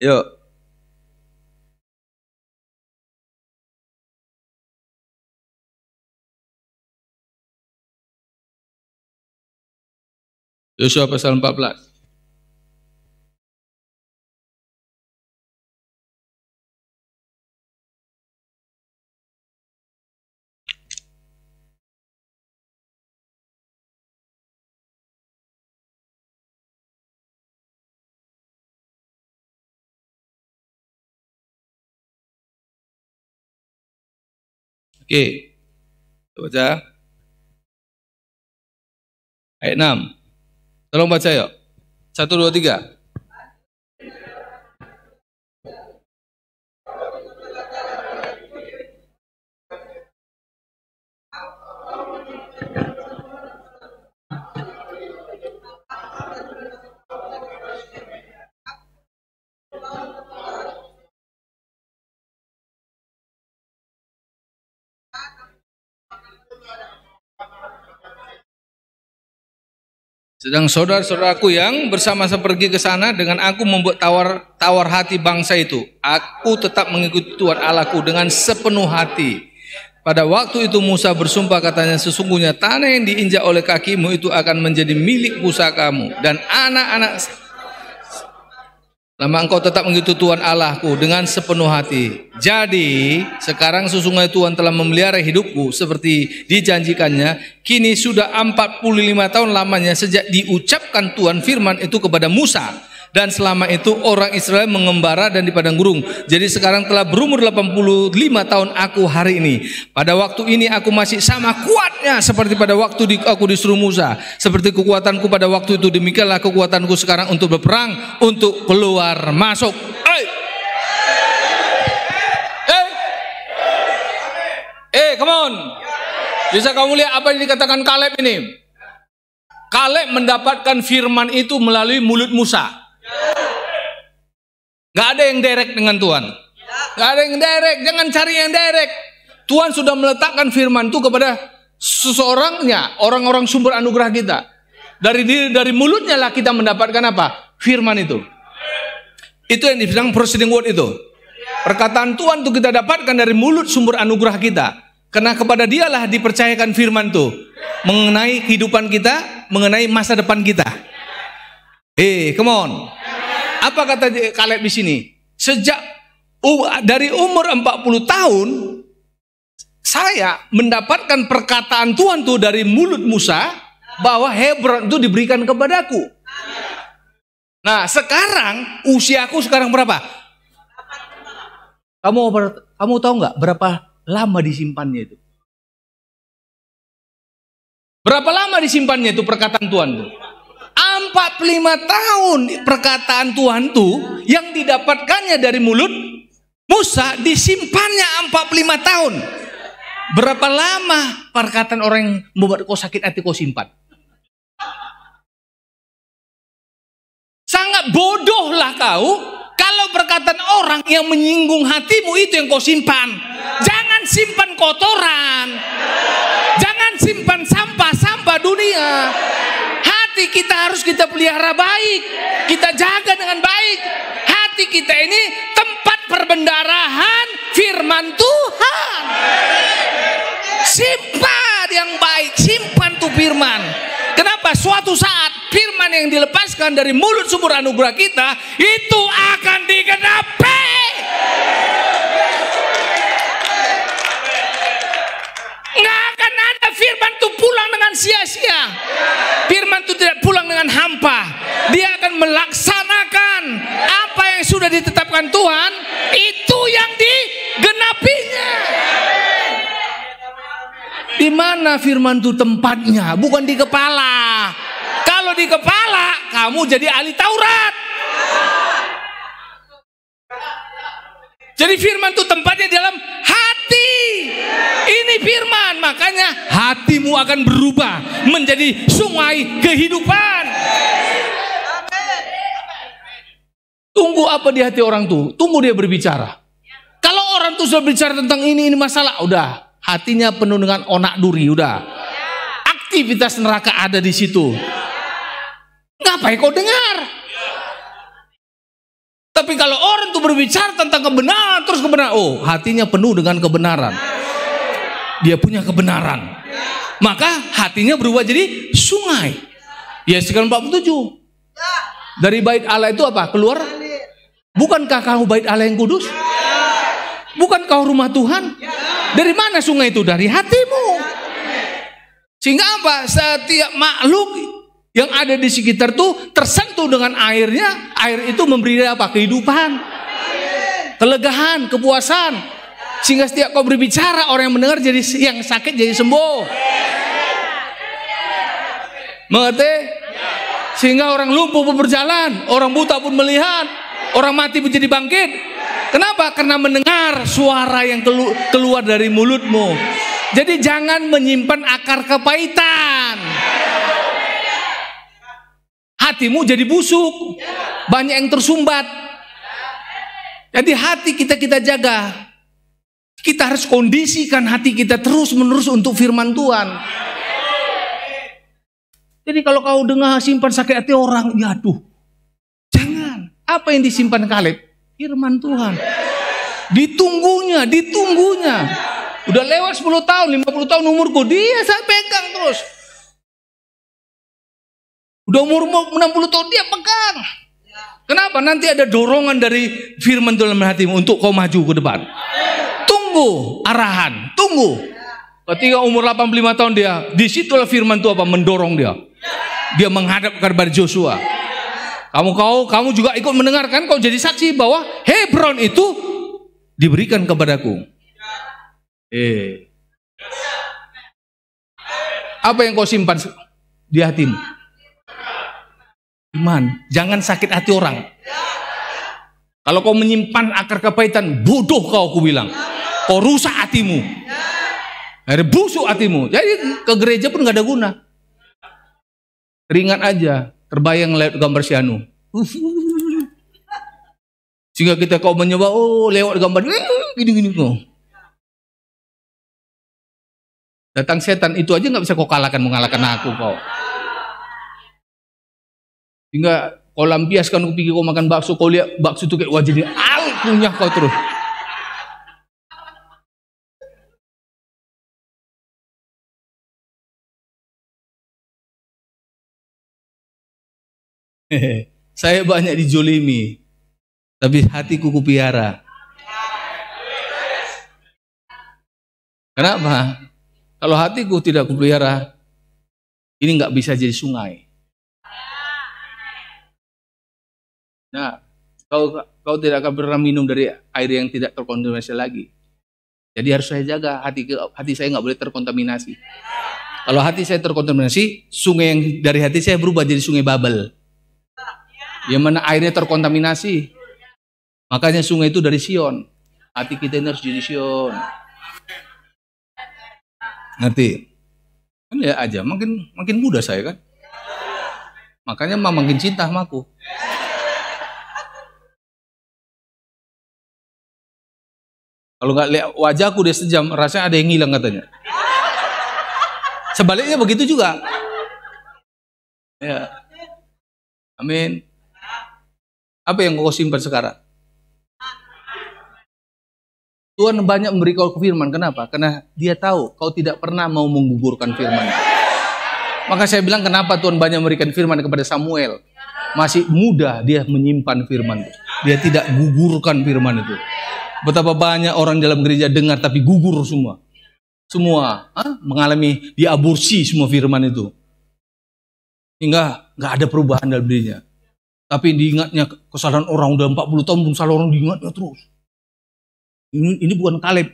Yuk. Yosua pasal 14. Oke. Okey. Baca. Ayat 6. Tolong baca yuk. 1 2 3. Sedang saudara-saudaraku yang bersama-sama pergi ke sana dengan aku membuat tawar tawar hati bangsa itu. Aku tetap mengikuti Tuhan Allahku dengan sepenuh hati. Pada waktu itu Musa bersumpah katanya sesungguhnya tanah yang diinjak oleh kakimu itu akan menjadi milik kamu dan anak-anak Lama engkau tetap mengikuti Tuhan Allahku dengan sepenuh hati. Jadi, sekarang sesungguhnya Tuhan telah memelihara hidupku seperti dijanjikannya. Kini sudah 45 tahun lamanya sejak diucapkan Tuhan firman itu kepada Musa dan selama itu orang Israel mengembara dan di padang gurung. Jadi sekarang telah berumur 85 tahun aku hari ini. Pada waktu ini aku masih sama kuatnya seperti pada waktu di, aku disuruh Musa. Seperti kekuatanku pada waktu itu demikianlah kekuatanku sekarang untuk berperang, untuk keluar masuk. Hey! Hey! Hey, come on. Bisa kamu lihat apa yang dikatakan Kaleb ini? Kaleb mendapatkan firman itu melalui mulut Musa. Gak ada yang derek dengan Tuhan. Gak ada yang derek, jangan cari yang derek. Tuhan sudah meletakkan firman itu kepada seseorangnya, orang-orang sumber anugerah kita. Dari diri, dari mulutnya lah kita mendapatkan apa? Firman itu. Itu yang dibilang proceeding word itu. Perkataan Tuhan itu kita dapatkan dari mulut sumber anugerah kita. Karena kepada dialah dipercayakan firman itu. Mengenai kehidupan kita, mengenai masa depan kita. Hei, eh, come on. Apa kata Kaleb di sini? Sejak dari umur 40 tahun saya mendapatkan perkataan Tuhan tuh dari mulut Musa bahwa Hebron itu diberikan kepadaku. Nah, sekarang usiaku sekarang berapa? Kamu kamu tahu nggak berapa lama disimpannya itu? Berapa lama disimpannya itu perkataan Tuhan tuh? 45 tahun perkataan Tuhan itu yang didapatkannya dari mulut Musa disimpannya 45 tahun. Berapa lama perkataan orang yang membuat kau sakit hati kau simpan? Sangat bodohlah kau kalau perkataan orang yang menyinggung hatimu itu yang kau simpan. Jangan simpan kotoran. Jangan simpan sampah-sampah dunia hati kita harus kita pelihara baik, kita jaga dengan baik. Hati kita ini tempat perbendaraan firman Tuhan. Simpan yang baik, simpan tuh firman. Kenapa suatu saat firman yang dilepaskan dari mulut sumur anugerah kita itu akan digenapi. Nggak firman itu pulang dengan sia-sia. Firman itu tidak pulang dengan hampa. Dia akan melaksanakan apa yang sudah ditetapkan Tuhan. Itu yang digenapinya. Di mana firman itu tempatnya? Bukan di kepala. Kalau di kepala, kamu jadi ahli Taurat. Jadi firman itu tempatnya dalam akan berubah menjadi sungai kehidupan. Tunggu apa di hati orang tuh? Tunggu dia berbicara. Kalau orang tuh sudah bicara tentang ini ini masalah, udah hatinya penuh dengan onak duri, udah. Aktivitas neraka ada di situ. Ngapain kau dengar? Tapi kalau orang tuh berbicara tentang kebenaran, terus kebenaran, oh hatinya penuh dengan kebenaran. Dia punya kebenaran maka hatinya berubah jadi sungai. Yes, ya, 47. Dari bait Allah itu apa? Keluar? Bukankah kamu bait Allah yang kudus? Bukan kau rumah Tuhan? Dari mana sungai itu? Dari hatimu. Sehingga apa? Setiap makhluk yang ada di sekitar tuh tersentuh dengan airnya, air itu memberi apa? Kehidupan, kelegahan, kepuasan, sehingga setiap kau berbicara orang yang mendengar jadi yang sakit jadi sembuh. Mengerti? Sehingga orang lumpuh pun berjalan, orang buta pun melihat, orang mati pun jadi bangkit. Kenapa? Karena mendengar suara yang kelu keluar dari mulutmu. Jadi jangan menyimpan akar kepahitan. Hatimu jadi busuk. Banyak yang tersumbat. Jadi hati kita kita jaga. Kita harus kondisikan hati kita terus-menerus untuk firman Tuhan. Jadi kalau kau dengar simpan sakit hati orang, ya aduh. Jangan. Apa yang disimpan Kaleb? Firman Tuhan. Ditunggunya, ditunggunya. Udah lewat 10 tahun, 50 tahun umurku. Dia saya pegang terus. Udah umur 60 tahun dia pegang. Kenapa? Nanti ada dorongan dari firman Tuhan dalam hatimu untuk kau maju ke depan tunggu arahan, tunggu. Ketika umur 85 tahun dia, disitulah firman Tuhan apa mendorong dia. Dia menghadap kepada Joshua. Kamu kau kamu juga ikut mendengarkan kau jadi saksi bahwa Hebron itu diberikan kepadaku. Eh. Apa yang kau simpan di hatimu? Iman, jangan sakit hati orang. Kalau kau menyimpan akar kepahitan, bodoh kau aku bilang. Kau rusak hatimu. Akhirnya busuk hatimu. Jadi ke gereja pun nggak ada guna. Ringan aja. Terbayang lewat gambar si Anu. Sehingga kita kau mencoba, oh lewat gambar, gini-gini kau. Datang setan itu aja nggak bisa kau kalahkan mengalahkan aku kau. sehingga kau lampiaskan kau pikir kau makan bakso, kau lihat bakso itu kayak wajahnya, al punya kau terus. Saya banyak dijolimi, tapi hatiku kupiara. Kenapa? Kalau hatiku tidak kupiara, ini nggak bisa jadi sungai. Nah, kau kau tidak akan pernah minum dari air yang tidak terkontaminasi lagi. Jadi harus saya jaga hati hati saya nggak boleh terkontaminasi. Kalau hati saya terkontaminasi, sungai yang dari hati saya berubah jadi sungai Babel yang mana airnya terkontaminasi. Makanya sungai itu dari Sion. Hati kita ini harus jadi Sion. Ngerti? Kan ya aja, makin makin muda saya kan. Makanya mama makin cinta sama aku. Kalau nggak lihat wajahku dia sejam, rasanya ada yang hilang katanya. Sebaliknya begitu juga. Ya. Amin. Apa yang kau simpan sekarang? Tuhan banyak memberi kau firman. Kenapa? Karena dia tahu kau tidak pernah mau menggugurkan firman. Maka saya bilang kenapa Tuhan banyak memberikan firman kepada Samuel. Masih muda dia menyimpan firman. itu, Dia tidak gugurkan firman itu. Betapa banyak orang dalam gereja dengar tapi gugur semua. Semua ha? Ah, mengalami diaborsi semua firman itu. Hingga nggak ada perubahan dalam dirinya. Tapi diingatnya kesalahan orang udah 40 tahun pun salah orang diingatnya terus. Ini, ini bukan Kaleb.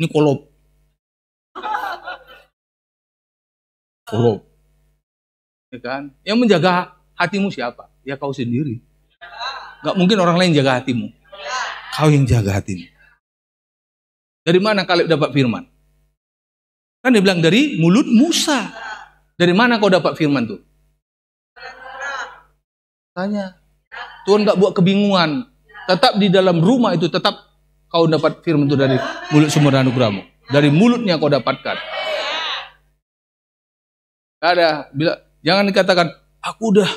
Ini Kolob. Kolob. Ya kan? Yang menjaga hatimu siapa? Ya kau sendiri. Gak mungkin orang lain jaga hatimu. Kau yang jaga hatimu. Dari mana Kaleb dapat firman? Kan dia bilang dari mulut Musa. Dari mana kau dapat firman tuh? Tanya. Tuhan nggak buat kebingungan. Tetap di dalam rumah itu tetap kau dapat firman itu dari mulut sumber anugerahmu. Dari mulutnya kau dapatkan. Ada bila jangan dikatakan aku udah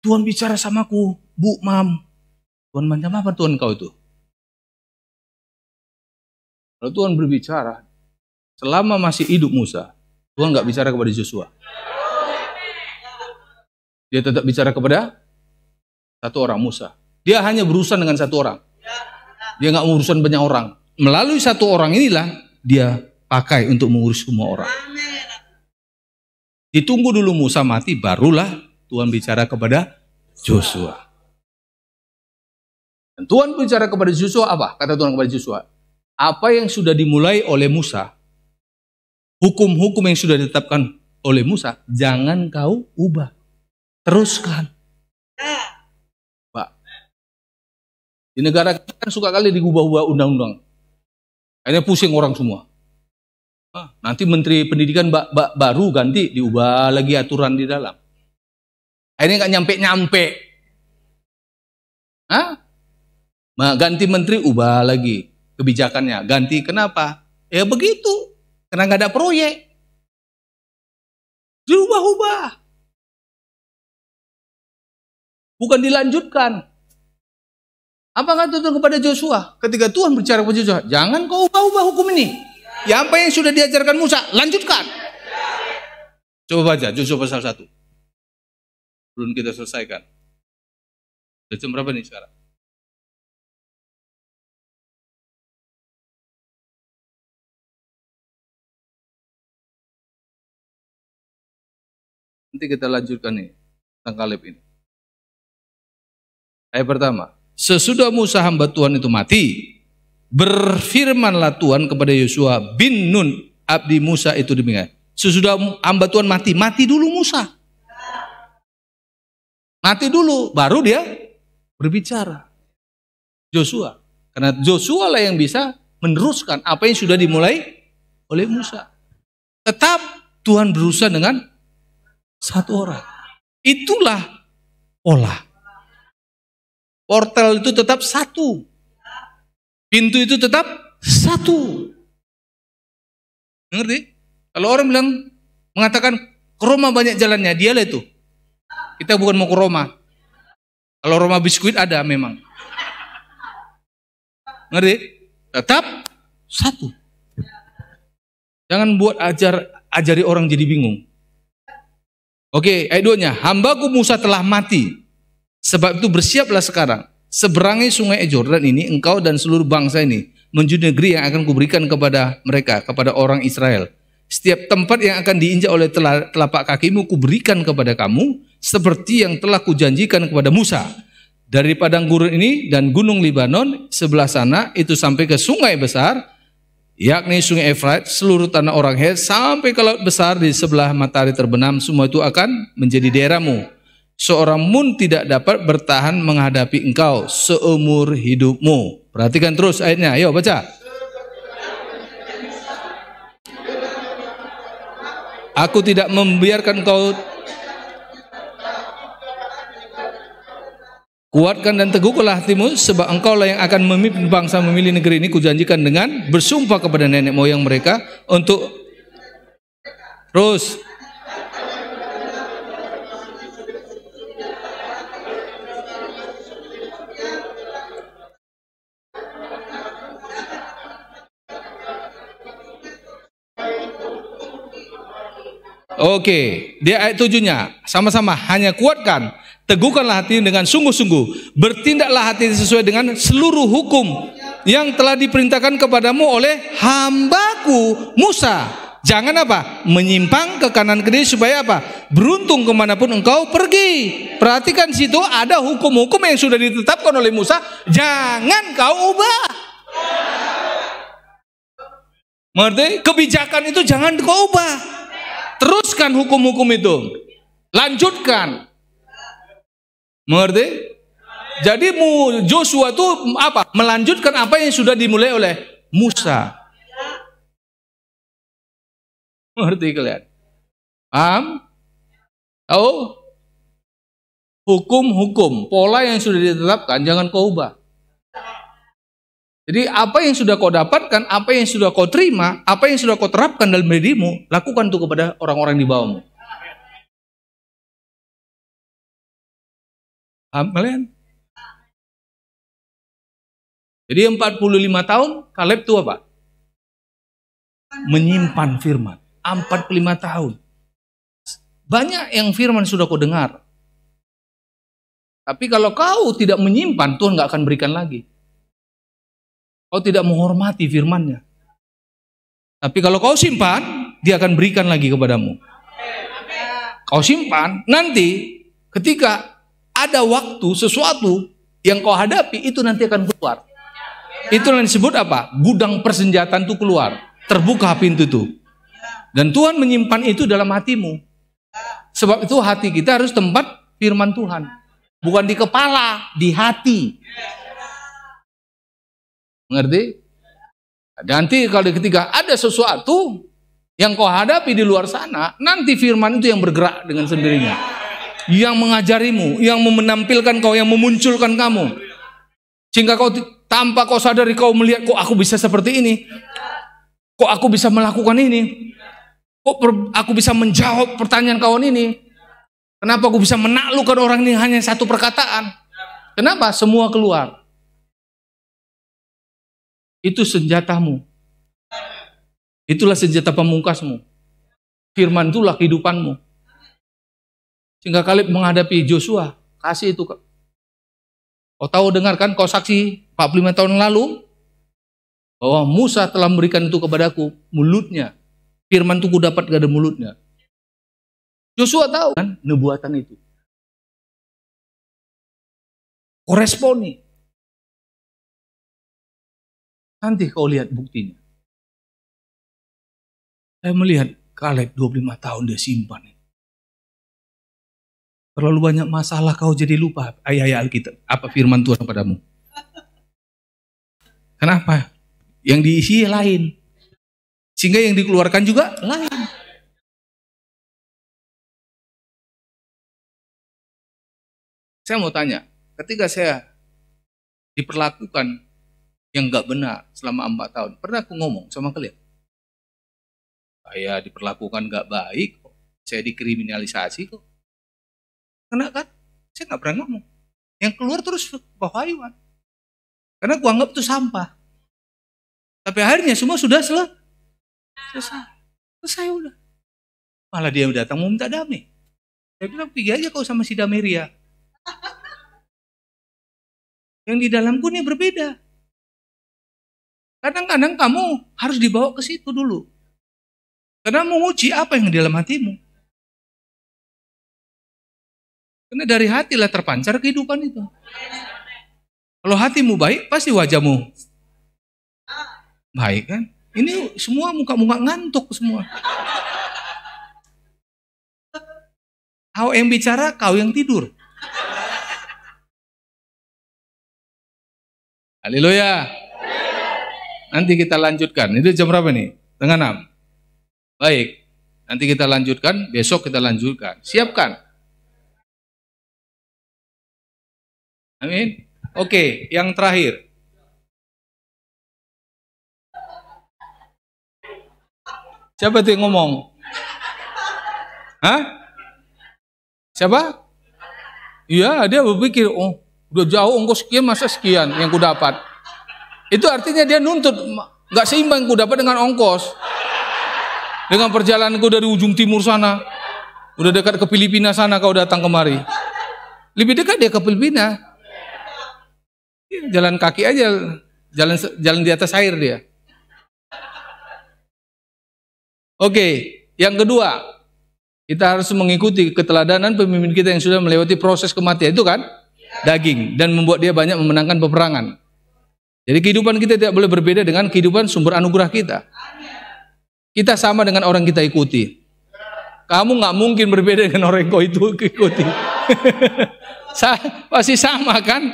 Tuhan bicara sama aku, Bu Mam. Tuhan macam apa Tuhan kau itu? Kalau Tuhan berbicara, selama masih hidup Musa, Tuhan nggak bicara kepada Joshua. Dia tetap bicara kepada satu orang Musa. Dia hanya berurusan dengan satu orang. Dia nggak urusan banyak orang. Melalui satu orang inilah dia pakai untuk mengurus semua orang. Ditunggu dulu Musa mati, barulah Tuhan bicara kepada Joshua. Dan Tuhan bicara kepada Joshua apa? Kata Tuhan kepada Joshua, apa yang sudah dimulai oleh Musa, hukum-hukum yang sudah ditetapkan oleh Musa, jangan kau ubah. Teruskan. Di negara kita kan suka kali digubah-ubah undang-undang. Akhirnya pusing orang semua. Ah, nanti Menteri Pendidikan ba ba baru ganti, diubah lagi aturan di dalam. Akhirnya nggak nyampe-nyampe. Hah? Nah, ganti menteri, ubah lagi kebijakannya. Ganti kenapa? Ya begitu. Karena nggak ada proyek. Diubah-ubah. Bukan dilanjutkan. Apa kata Tuhan kepada Joshua? Ketika Tuhan berbicara kepada Joshua, jangan kau ubah-ubah hukum ini. Ya apa yang sudah diajarkan Musa, lanjutkan. Coba baca Joshua pasal 1. Belum kita selesaikan. Sudah jam berapa nih sekarang? Nanti kita lanjutkan nih tentang Kaleb ini. Ayat pertama, Sesudah Musa hamba Tuhan itu mati, berfirmanlah Tuhan kepada Yosua bin Nun abdi Musa itu demikian. Sesudah hamba Tuhan mati, mati dulu Musa. Mati dulu, baru dia berbicara. Yosua, Karena Yosua lah yang bisa meneruskan apa yang sudah dimulai oleh Musa. Tetap Tuhan berusaha dengan satu orang. Itulah pola Portal itu tetap satu. Pintu itu tetap satu. Ngerti? Kalau orang bilang mengatakan ke Roma banyak jalannya, dialah itu. Kita bukan mau ke Roma. Kalau Roma biskuit ada memang. Ngerti? Tetap satu. Jangan buat ajar ajari orang jadi bingung. Oke, ayat 2-nya. Hambaku Musa telah mati Sebab itu bersiaplah sekarang, seberangi sungai Jordan ini engkau dan seluruh bangsa ini menuju negeri yang akan kuberikan kepada mereka, kepada orang Israel. Setiap tempat yang akan diinjak oleh telapak kakimu kuberikan kepada kamu seperti yang telah kujanjikan kepada Musa. Dari padang gurun ini dan gunung Libanon sebelah sana itu sampai ke sungai besar yakni sungai Efrat, seluruh tanah orang Het sampai ke laut besar di sebelah matahari terbenam semua itu akan menjadi daerahmu seorang mun tidak dapat bertahan menghadapi engkau seumur hidupmu. Perhatikan terus ayatnya. Ayo baca. Aku tidak membiarkan kau Kuatkan dan teguhkanlah hatimu sebab engkaulah yang akan memimpin bangsa memilih negeri ini kujanjikan dengan bersumpah kepada nenek moyang mereka untuk terus Oke, di ayat tujuhnya sama-sama hanya kuatkan, teguhkanlah hati dengan sungguh-sungguh, bertindaklah hati sesuai dengan seluruh hukum yang telah diperintahkan kepadamu oleh hambaku Musa. Jangan apa? Menyimpang ke kanan kiri supaya apa? Beruntung kemanapun engkau pergi. Perhatikan situ ada hukum-hukum yang sudah ditetapkan oleh Musa. Jangan kau ubah. Mengerti? Kebijakan itu jangan kau ubah teruskan hukum-hukum itu. Lanjutkan. Mengerti? Jadi Joshua itu apa? Melanjutkan apa yang sudah dimulai oleh Musa. Mengerti kalian? Paham? Tahu? Hukum-hukum, pola yang sudah ditetapkan jangan kau ubah. Jadi apa yang sudah kau dapatkan, apa yang sudah kau terima, apa yang sudah kau terapkan dalam dirimu, lakukan itu kepada orang-orang di bawahmu. Paham Jadi 45 tahun, Kaleb itu apa? Menyimpan firman. 45 tahun. Banyak yang firman sudah kau dengar. Tapi kalau kau tidak menyimpan, Tuhan gak akan berikan lagi. Kau tidak menghormati firmannya. Tapi kalau kau simpan, dia akan berikan lagi kepadamu. Kau simpan, nanti ketika ada waktu sesuatu yang kau hadapi itu nanti akan keluar. Itu yang disebut apa? Gudang persenjataan itu keluar. Terbuka pintu itu. Dan Tuhan menyimpan itu dalam hatimu. Sebab itu hati kita harus tempat firman Tuhan. Bukan di kepala, di hati. Mengerti? Nanti kalau ketika ada sesuatu yang kau hadapi di luar sana, nanti firman itu yang bergerak dengan sendirinya. Yang mengajarimu, yang menampilkan kau, yang memunculkan kamu. Sehingga kau tanpa kau sadari kau melihat kok aku bisa seperti ini. Kok aku bisa melakukan ini? Kok per, aku bisa menjawab pertanyaan kawan ini? Kenapa aku bisa menaklukkan orang ini hanya satu perkataan? Kenapa semua keluar? Itu senjatamu. Itulah senjata pemungkasmu. Firman itulah kehidupanmu. Sehingga Kalib menghadapi Joshua, kasih itu. Kau tahu dengarkan kau saksi 45 tahun lalu bahwa Musa telah memberikan itu kepadaku mulutnya. Firman itu ku dapat gak ada mulutnya. Joshua tahu kan nebuatan itu. Koresponi. Nanti kau lihat buktinya. Saya melihat Kaleb 25 tahun dia simpan. Terlalu banyak masalah kau jadi lupa ayah ayat Alkitab. Apa firman Tuhan padamu? Kenapa? Yang diisi lain. Sehingga yang dikeluarkan juga lain. Saya mau tanya, ketika saya diperlakukan yang nggak benar selama empat tahun. Pernah aku ngomong sama kalian? Saya diperlakukan nggak baik kok. Saya dikriminalisasi kok. Kena kan? Saya nggak pernah ngomong. Yang keluar terus Wahayuan. Karena gua anggap itu sampah. Tapi akhirnya semua sudah selesai. Selesai. Selesai udah. Malah dia datang mau minta damai. Saya bilang, pergi aja kau sama si Dameria. Yang di dalamku ini berbeda. Kadang-kadang kamu harus dibawa ke situ dulu. Karena menguji apa yang di dalam hatimu. Karena dari hatilah terpancar kehidupan itu. Kalau hatimu baik, pasti wajahmu baik kan? Ini semua muka-muka ngantuk semua. Kau yang bicara, kau yang tidur. Haleluya. Nanti kita lanjutkan. Itu jam berapa nih? Tengah enam. Baik. Nanti kita lanjutkan. Besok kita lanjutkan. Siapkan. Amin. Oke, yang terakhir. Siapa tuh yang ngomong? Hah? Siapa? Iya, dia berpikir, oh, udah jauh ongkos sekian, masa sekian yang ku dapat. Itu artinya dia nuntut nggak seimbang ku dapat dengan ongkos. Dengan perjalananku dari ujung timur sana, udah dekat ke Filipina sana kau datang kemari. Lebih dekat dia ke Filipina. Iya, jalan kaki aja, jalan jalan di atas air dia. Oke, yang kedua, kita harus mengikuti keteladanan pemimpin kita yang sudah melewati proses kematian itu kan daging dan membuat dia banyak memenangkan peperangan. Jadi kehidupan kita tidak boleh berbeda dengan kehidupan sumber anugerah kita. Kita sama dengan orang kita ikuti. Kamu nggak mungkin berbeda dengan orang kau itu ikuti. Pasti sama kan?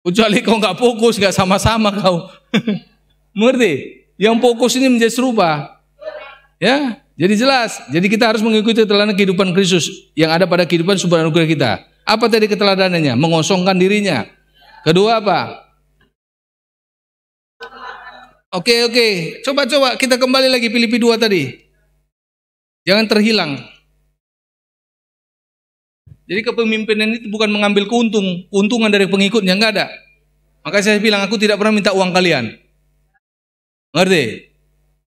Kecuali kau nggak fokus, nggak sama-sama kau. Mengerti? Yang fokus ini menjadi serupa. Ya, jadi jelas. Jadi kita harus mengikuti teladan kehidupan Kristus yang ada pada kehidupan sumber anugerah kita. Apa tadi keteladanannya? Mengosongkan dirinya. Kedua apa? Oke, oke. Coba-coba kita kembali lagi Filipi 2 tadi. Jangan terhilang. Jadi kepemimpinan itu bukan mengambil keuntung, keuntungan dari pengikutnya nggak ada. Maka saya bilang aku tidak pernah minta uang kalian. Ngerti?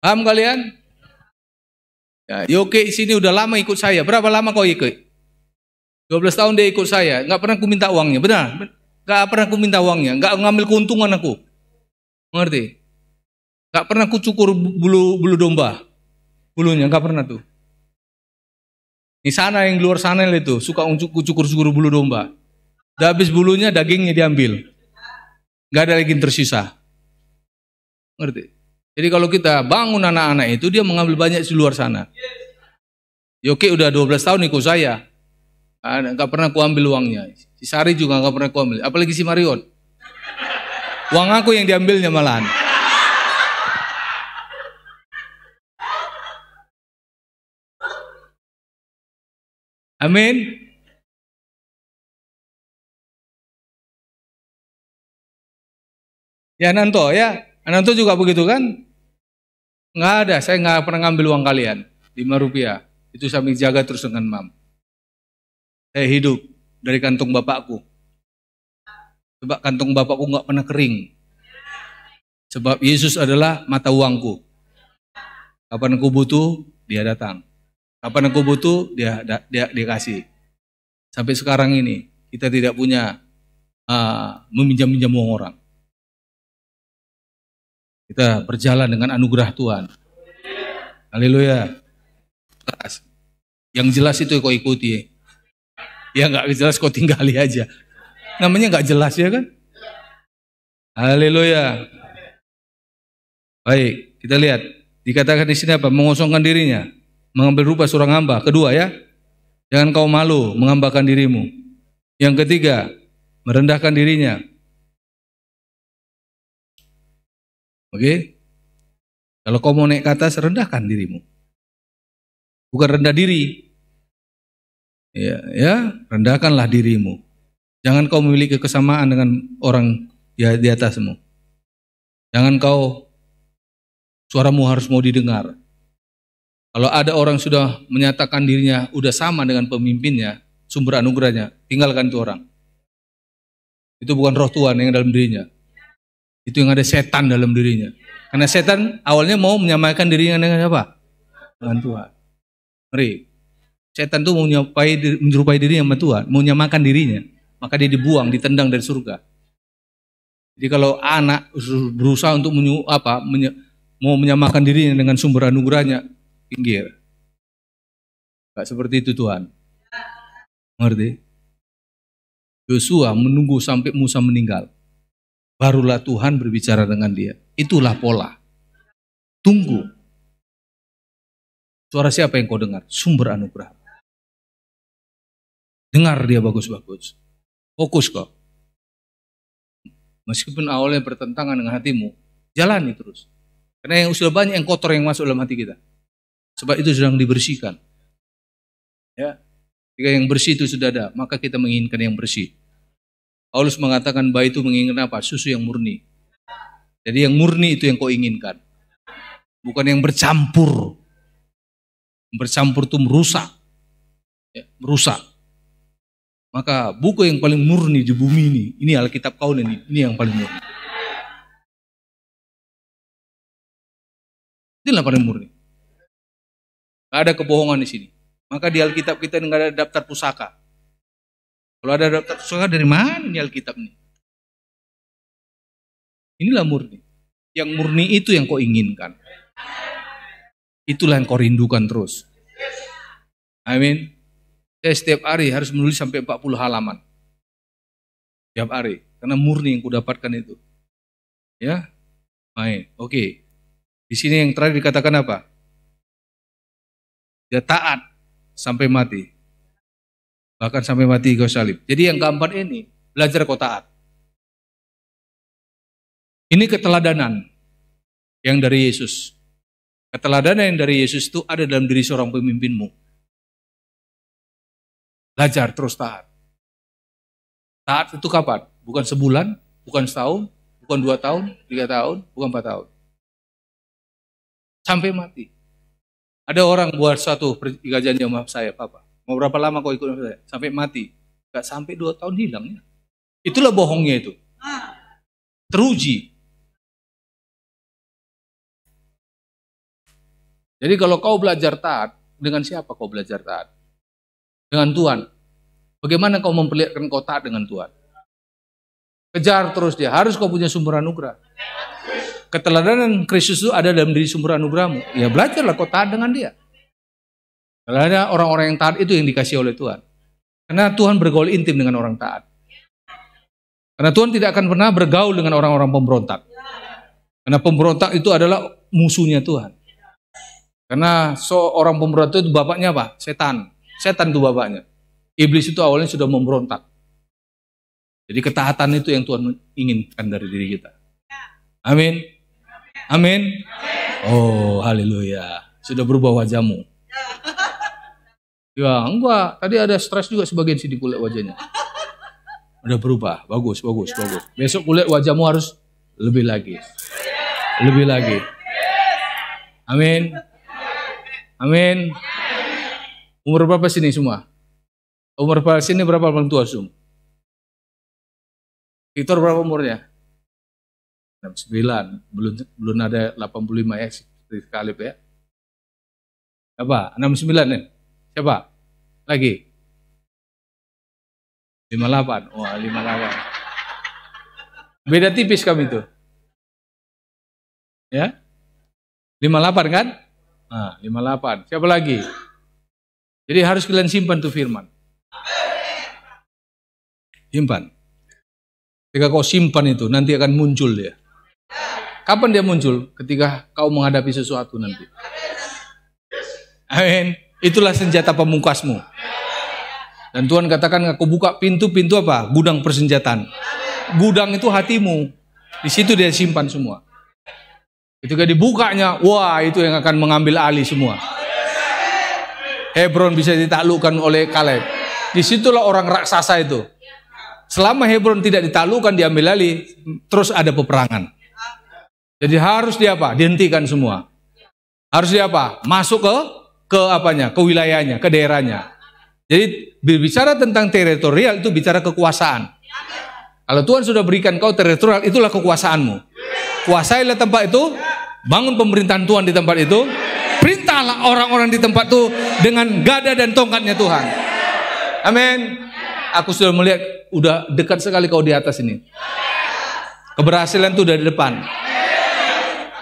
Paham kalian? Ya, Yoke sini udah lama ikut saya. Berapa lama kau ikut? 12 tahun dia ikut saya. Nggak pernah aku minta uangnya, benar? Nggak pernah aku minta uangnya. Nggak ngambil keuntungan aku. Ngerti? Gak pernah kucukur bulu bulu domba. Bulunya gak pernah tuh. Di sana yang di luar sana itu suka kucukur-cukur bulu domba. Udah habis bulunya dagingnya diambil. Gak ada lagi yang tersisa. Ngerti? Jadi kalau kita bangun anak-anak itu dia mengambil banyak di luar sana. Yoke ya, udah 12 tahun ikut saya. Ah, gak pernah kuambil uangnya. Si Sari juga gak pernah kuambil. Apalagi si Marion. Uang aku yang diambilnya malahan. Amin. Ya Nanto ya, Nanto juga begitu kan? Nggak ada, saya nggak pernah ngambil uang kalian, 5 rupiah. Itu saya jaga terus dengan mam. Saya hidup dari kantung bapakku. Sebab kantung bapakku nggak pernah kering. Sebab Yesus adalah mata uangku. Kapan aku butuh, dia datang. Kapan aku butuh, dia, dia, dia kasih. Sampai sekarang ini, kita tidak punya uh, meminjam-minjam uang orang. Kita berjalan dengan anugerah Tuhan. Haleluya. Yang jelas itu kau ikuti. Ya nggak jelas kau tinggali aja. Namanya nggak jelas ya kan? Haleluya. Baik, kita lihat. Dikatakan di sini apa? Mengosongkan dirinya mengambil rupa seorang hamba. Kedua ya, jangan kau malu mengambakan dirimu. Yang ketiga, merendahkan dirinya. Oke? Okay? Kalau kau mau naik ke atas, rendahkan dirimu. Bukan rendah diri. Ya, ya, rendahkanlah dirimu. Jangan kau memiliki kesamaan dengan orang di, di atasmu. Jangan kau suaramu harus mau didengar. Kalau ada orang sudah menyatakan dirinya udah sama dengan pemimpinnya, sumber anugerahnya, tinggalkan itu orang. Itu bukan roh Tuhan yang dalam dirinya. Itu yang ada setan dalam dirinya. Karena setan awalnya mau menyamakan dirinya dengan apa? Dengan Tuhan. Mari, Setan itu menyerupai, menyerupai dirinya sama Tuhan, mau menyamakan dirinya. Maka dia dibuang, ditendang dari surga. Jadi kalau anak berusaha untuk menyu, apa, menye, mau menyamakan dirinya dengan sumber anugerahnya, pinggir. Gak seperti itu Tuhan. Ngerti? Yosua menunggu sampai Musa meninggal. Barulah Tuhan berbicara dengan dia. Itulah pola. Tunggu. Suara siapa yang kau dengar? Sumber anugerah. Dengar dia bagus-bagus. Fokus kok. Meskipun awalnya bertentangan dengan hatimu, jalani terus. Karena yang sudah banyak yang kotor yang masuk dalam hati kita. Sebab itu sedang dibersihkan. Ya. Jika yang bersih itu sudah ada, maka kita menginginkan yang bersih. Paulus mengatakan bayi itu menginginkan apa? Susu yang murni. Jadi yang murni itu yang kau inginkan. Bukan yang bercampur. Yang bercampur itu merusak. Ya, merusak. Maka buku yang paling murni di bumi ini, ini Alkitab kau ini, ini yang paling murni. Inilah paling murni. Gak ada kebohongan di sini. Maka di Alkitab kita nggak ada daftar pusaka. Kalau ada daftar pusaka dari mana ini Alkitab ini Inilah murni. Yang murni itu yang kau inginkan. Itulah yang kau rindukan terus. Amin. Saya setiap hari harus menulis sampai 40 halaman. Setiap hari. Karena murni yang kudapatkan itu. Ya. Baik. Oke. Di sini yang terakhir dikatakan apa? Dia taat sampai mati. Bahkan sampai mati kau salib. Jadi yang keempat ini, belajar kau taat. Ini keteladanan yang dari Yesus. Keteladanan yang dari Yesus itu ada dalam diri seorang pemimpinmu. Belajar terus taat. Taat itu kapan? Bukan sebulan, bukan setahun, bukan dua tahun, tiga tahun, bukan empat tahun. Sampai mati. Ada orang buat satu perjanjian maaf saya, Papa. Mau berapa lama kau ikut saya? Sampai mati. Gak sampai dua tahun hilang ya. Itulah bohongnya itu. Teruji. Jadi kalau kau belajar taat, dengan siapa kau belajar taat? Dengan Tuhan. Bagaimana kau memperlihatkan kau taat dengan Tuhan? Kejar terus dia. Harus kau punya sumber anugerah keteladanan Kristus itu ada dalam diri sumber anugerahmu. Ya belajarlah kau taat dengan dia. Kalau ada orang-orang yang taat itu yang dikasih oleh Tuhan. Karena Tuhan bergaul intim dengan orang taat. Karena Tuhan tidak akan pernah bergaul dengan orang-orang pemberontak. Karena pemberontak itu adalah musuhnya Tuhan. Karena seorang pemberontak itu bapaknya apa? Setan. Setan itu bapaknya. Iblis itu awalnya sudah memberontak. Jadi ketaatan itu yang Tuhan inginkan dari diri kita. Amin. Amin. Oh, haleluya. Sudah berubah wajahmu. Ya, enggak. Tadi ada stres juga sebagian sini kulit wajahnya. Udah berubah. Bagus, bagus, bagus. Besok kulit wajahmu harus lebih lagi. Lebih lagi. Amin. Amin. Umur berapa sini semua? Umur berapa sini berapa orang tua sum? Victor berapa umurnya? 69 belum belum ada 85 ya seperti Kalib ya apa 69 nih siapa lagi 58 wah oh, 58 beda tipis kami itu ya 58 kan nah 58 siapa lagi jadi harus kalian simpan tuh firman simpan jika kau simpan itu nanti akan muncul dia Kapan dia muncul? Ketika kau menghadapi sesuatu nanti. Amin. Itulah senjata pemungkasmu. Dan Tuhan katakan aku buka pintu-pintu apa? Gudang persenjataan. Gudang itu hatimu. Di situ dia simpan semua. Ketika dibukanya, wah itu yang akan mengambil alih semua. Hebron bisa ditaklukkan oleh Kaleb. Disitulah orang raksasa itu. Selama Hebron tidak ditaklukkan, diambil alih, terus ada peperangan. Jadi harus diapa? apa? Dihentikan semua. Harus diapa? apa? Masuk ke ke apanya? Ke wilayahnya, ke daerahnya. Jadi berbicara tentang teritorial itu bicara kekuasaan. Kalau Tuhan sudah berikan kau teritorial, itulah kekuasaanmu. Kuasailah tempat itu, bangun pemerintahan Tuhan di tempat itu, perintahlah orang-orang di tempat itu dengan gada dan tongkatnya Tuhan. Amin. Aku sudah melihat, udah dekat sekali kau di atas ini. Keberhasilan itu dari depan.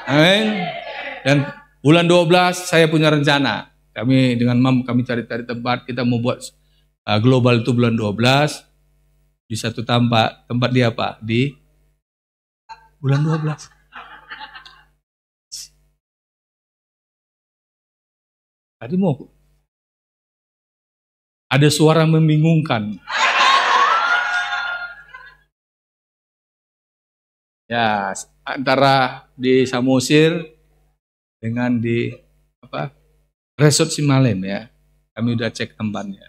Amin. Dan bulan 12 saya punya rencana. Kami dengan mam kami cari-cari tempat, kita mau buat uh, global itu bulan 12 di satu tempat. Tempat dia apa? Di bulan 12. Tadi mau ada suara membingungkan. Ya, antara di Samosir dengan di apa? Resort Simalem ya. Kami udah cek tempatnya.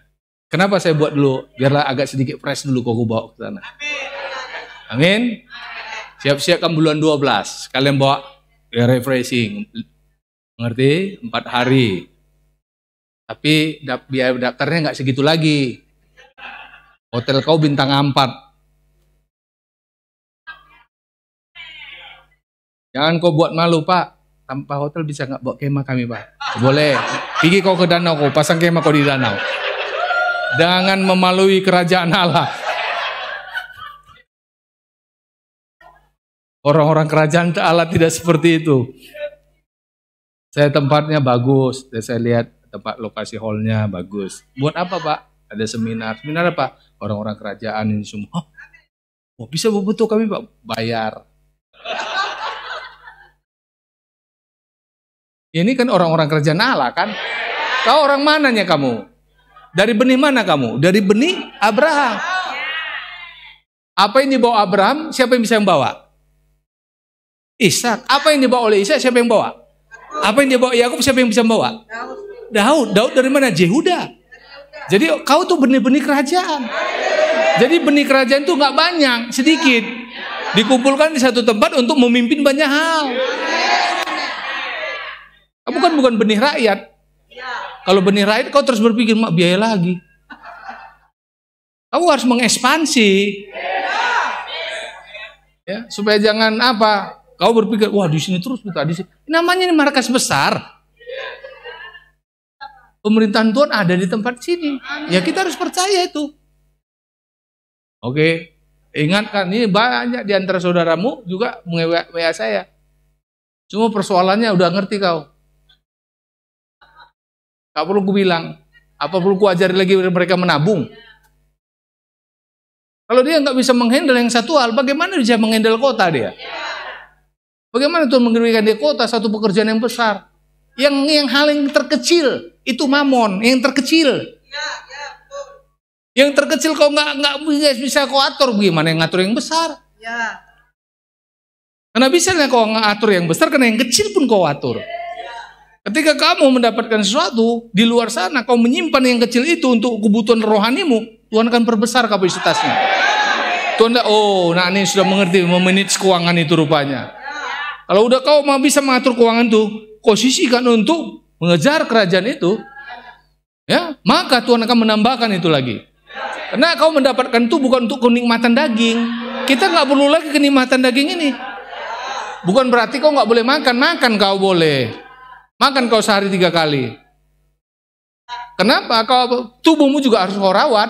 Kenapa saya buat dulu? Biarlah agak sedikit fresh dulu kok bawa ke sana. Amin. Siap-siap kan bulan 12. Kalian bawa ya refreshing. Ngerti? Empat hari. Tapi biaya daftarnya nggak segitu lagi. Hotel kau bintang 4. Jangan kau buat malu pak. Tanpa hotel bisa nggak buat kemah kami pak? Boleh. Pergi kau ke danau kau, pasang kemah kau di danau. Jangan memalui kerajaan Allah. Orang-orang kerajaan Allah tidak seperti itu. Saya tempatnya bagus, saya lihat tempat lokasi hallnya bagus. Buat apa pak? Ada seminar. Seminar apa? Orang-orang kerajaan ini semua. Oh, bisa bebutuh kami pak? Bayar. Ini kan orang-orang kerjaan Allah kan? Kau orang mananya kamu? Dari benih mana kamu? Dari benih Abraham. Apa yang dibawa Abraham? Siapa yang bisa membawa? Ishak. Apa yang dibawa oleh Ishak? Siapa yang bawa? Apa yang dibawa Yakub? Siapa yang bisa membawa? Daud. Daud dari mana? Jehuda. Jadi kau tuh benih-benih kerajaan. Jadi benih kerajaan itu nggak banyak, sedikit. Dikumpulkan di satu tempat untuk memimpin banyak hal. Ya. Bukan bukan benih rakyat. Ya. Kalau benih rakyat kau terus berpikir mak biaya lagi. Kau harus mengekspansi. Ya, supaya jangan apa? Kau berpikir, wah di sini terus kita di sini. Namanya ini markas besar. Pemerintahan Tuhan ada di tempat sini. Ya kita harus percaya itu. Oke, ingatkan ini banyak di antara saudaramu juga mengewa saya. Cuma persoalannya udah ngerti kau. Apa perlu ku bilang. Apa perlu ku ajari lagi mereka menabung? Kalau dia nggak bisa menghandle yang satu hal, bagaimana dia menghandle kota dia? Bagaimana Tuhan mengirimkan dia kota satu pekerjaan yang besar? Yang yang hal yang terkecil itu mamon, yang terkecil. Yang terkecil kau nggak nggak bisa kau atur gimana yang ngatur yang besar? Ya. Karena bisa kau ngatur yang besar, karena yang kecil pun kau atur. Ketika kamu mendapatkan sesuatu di luar sana, kau menyimpan yang kecil itu untuk kebutuhan rohanimu, Tuhan akan perbesar kapasitasnya. Tuhan, oh, nah ini sudah mengerti memanage keuangan itu rupanya. Kalau udah kau mau bisa mengatur keuangan itu, kau sisihkan untuk mengejar kerajaan itu, ya, maka Tuhan akan menambahkan itu lagi. Karena kau mendapatkan itu bukan untuk kenikmatan daging. Kita nggak perlu lagi kenikmatan daging ini. Bukan berarti kau nggak boleh makan, makan kau boleh. Makan kau sehari tiga kali. Kenapa? Kau tubuhmu juga harus kau rawat.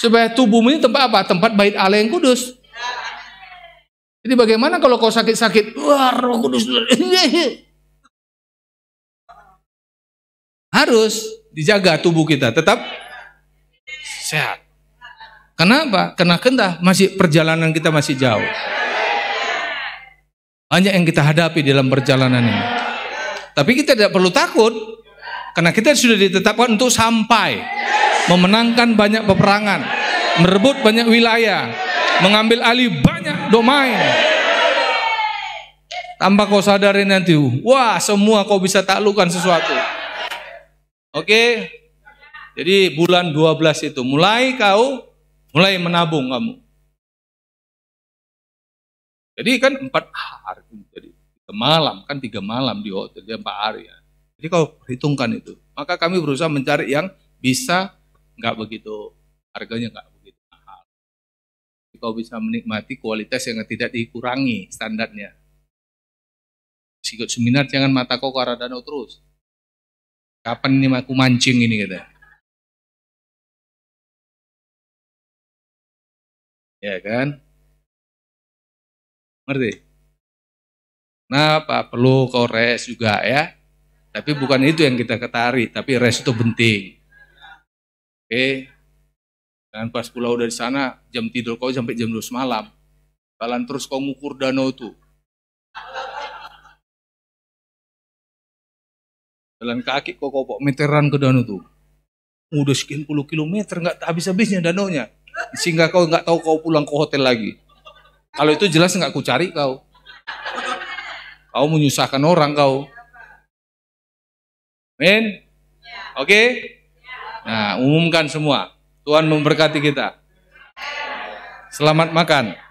Supaya tubuhmu ini tempat apa? Tempat bait Allah yang kudus. Jadi bagaimana kalau kau sakit-sakit? Wah, roh kudus. Harus dijaga tubuh kita. Tetap sehat. Kenapa? Karena kentah. masih perjalanan kita masih jauh. Banyak yang kita hadapi dalam perjalanan ini. Tapi kita tidak perlu takut karena kita sudah ditetapkan untuk sampai memenangkan banyak peperangan, merebut banyak wilayah, mengambil alih banyak domain. Tanpa kau sadari nanti, wah semua kau bisa taklukkan sesuatu. Oke. Jadi bulan 12 itu mulai kau mulai menabung kamu. Jadi kan empat hari malam kan tiga malam di hotel dia empat hari ya Jadi kalau hitungkan itu, maka kami berusaha mencari yang bisa nggak begitu harganya nggak begitu mahal. Jadi kau bisa menikmati kualitas yang tidak dikurangi standarnya. Sikut seminar jangan mata kau ke arah danau terus. Kapan ini aku mancing ini kita? Ya kan? Ngerti? Kenapa? Perlu kau res juga ya. Tapi bukan itu yang kita ketari, tapi res itu penting. Oke. Okay. Dan pas pulau dari sana, jam tidur kau sampai jam 12 malam. Kalian terus kau ngukur danau tuh. Jalan kaki kok kopok meteran ke danau tuh. Udah sekian puluh kilometer nggak habis-habisnya danaunya. Sehingga kau nggak tahu kau pulang ke hotel lagi. Kalau itu jelas nggak ku cari kau. Kau menyusahkan orang kau. Amin. Oke? Okay? Nah, umumkan semua. Tuhan memberkati kita. Selamat makan.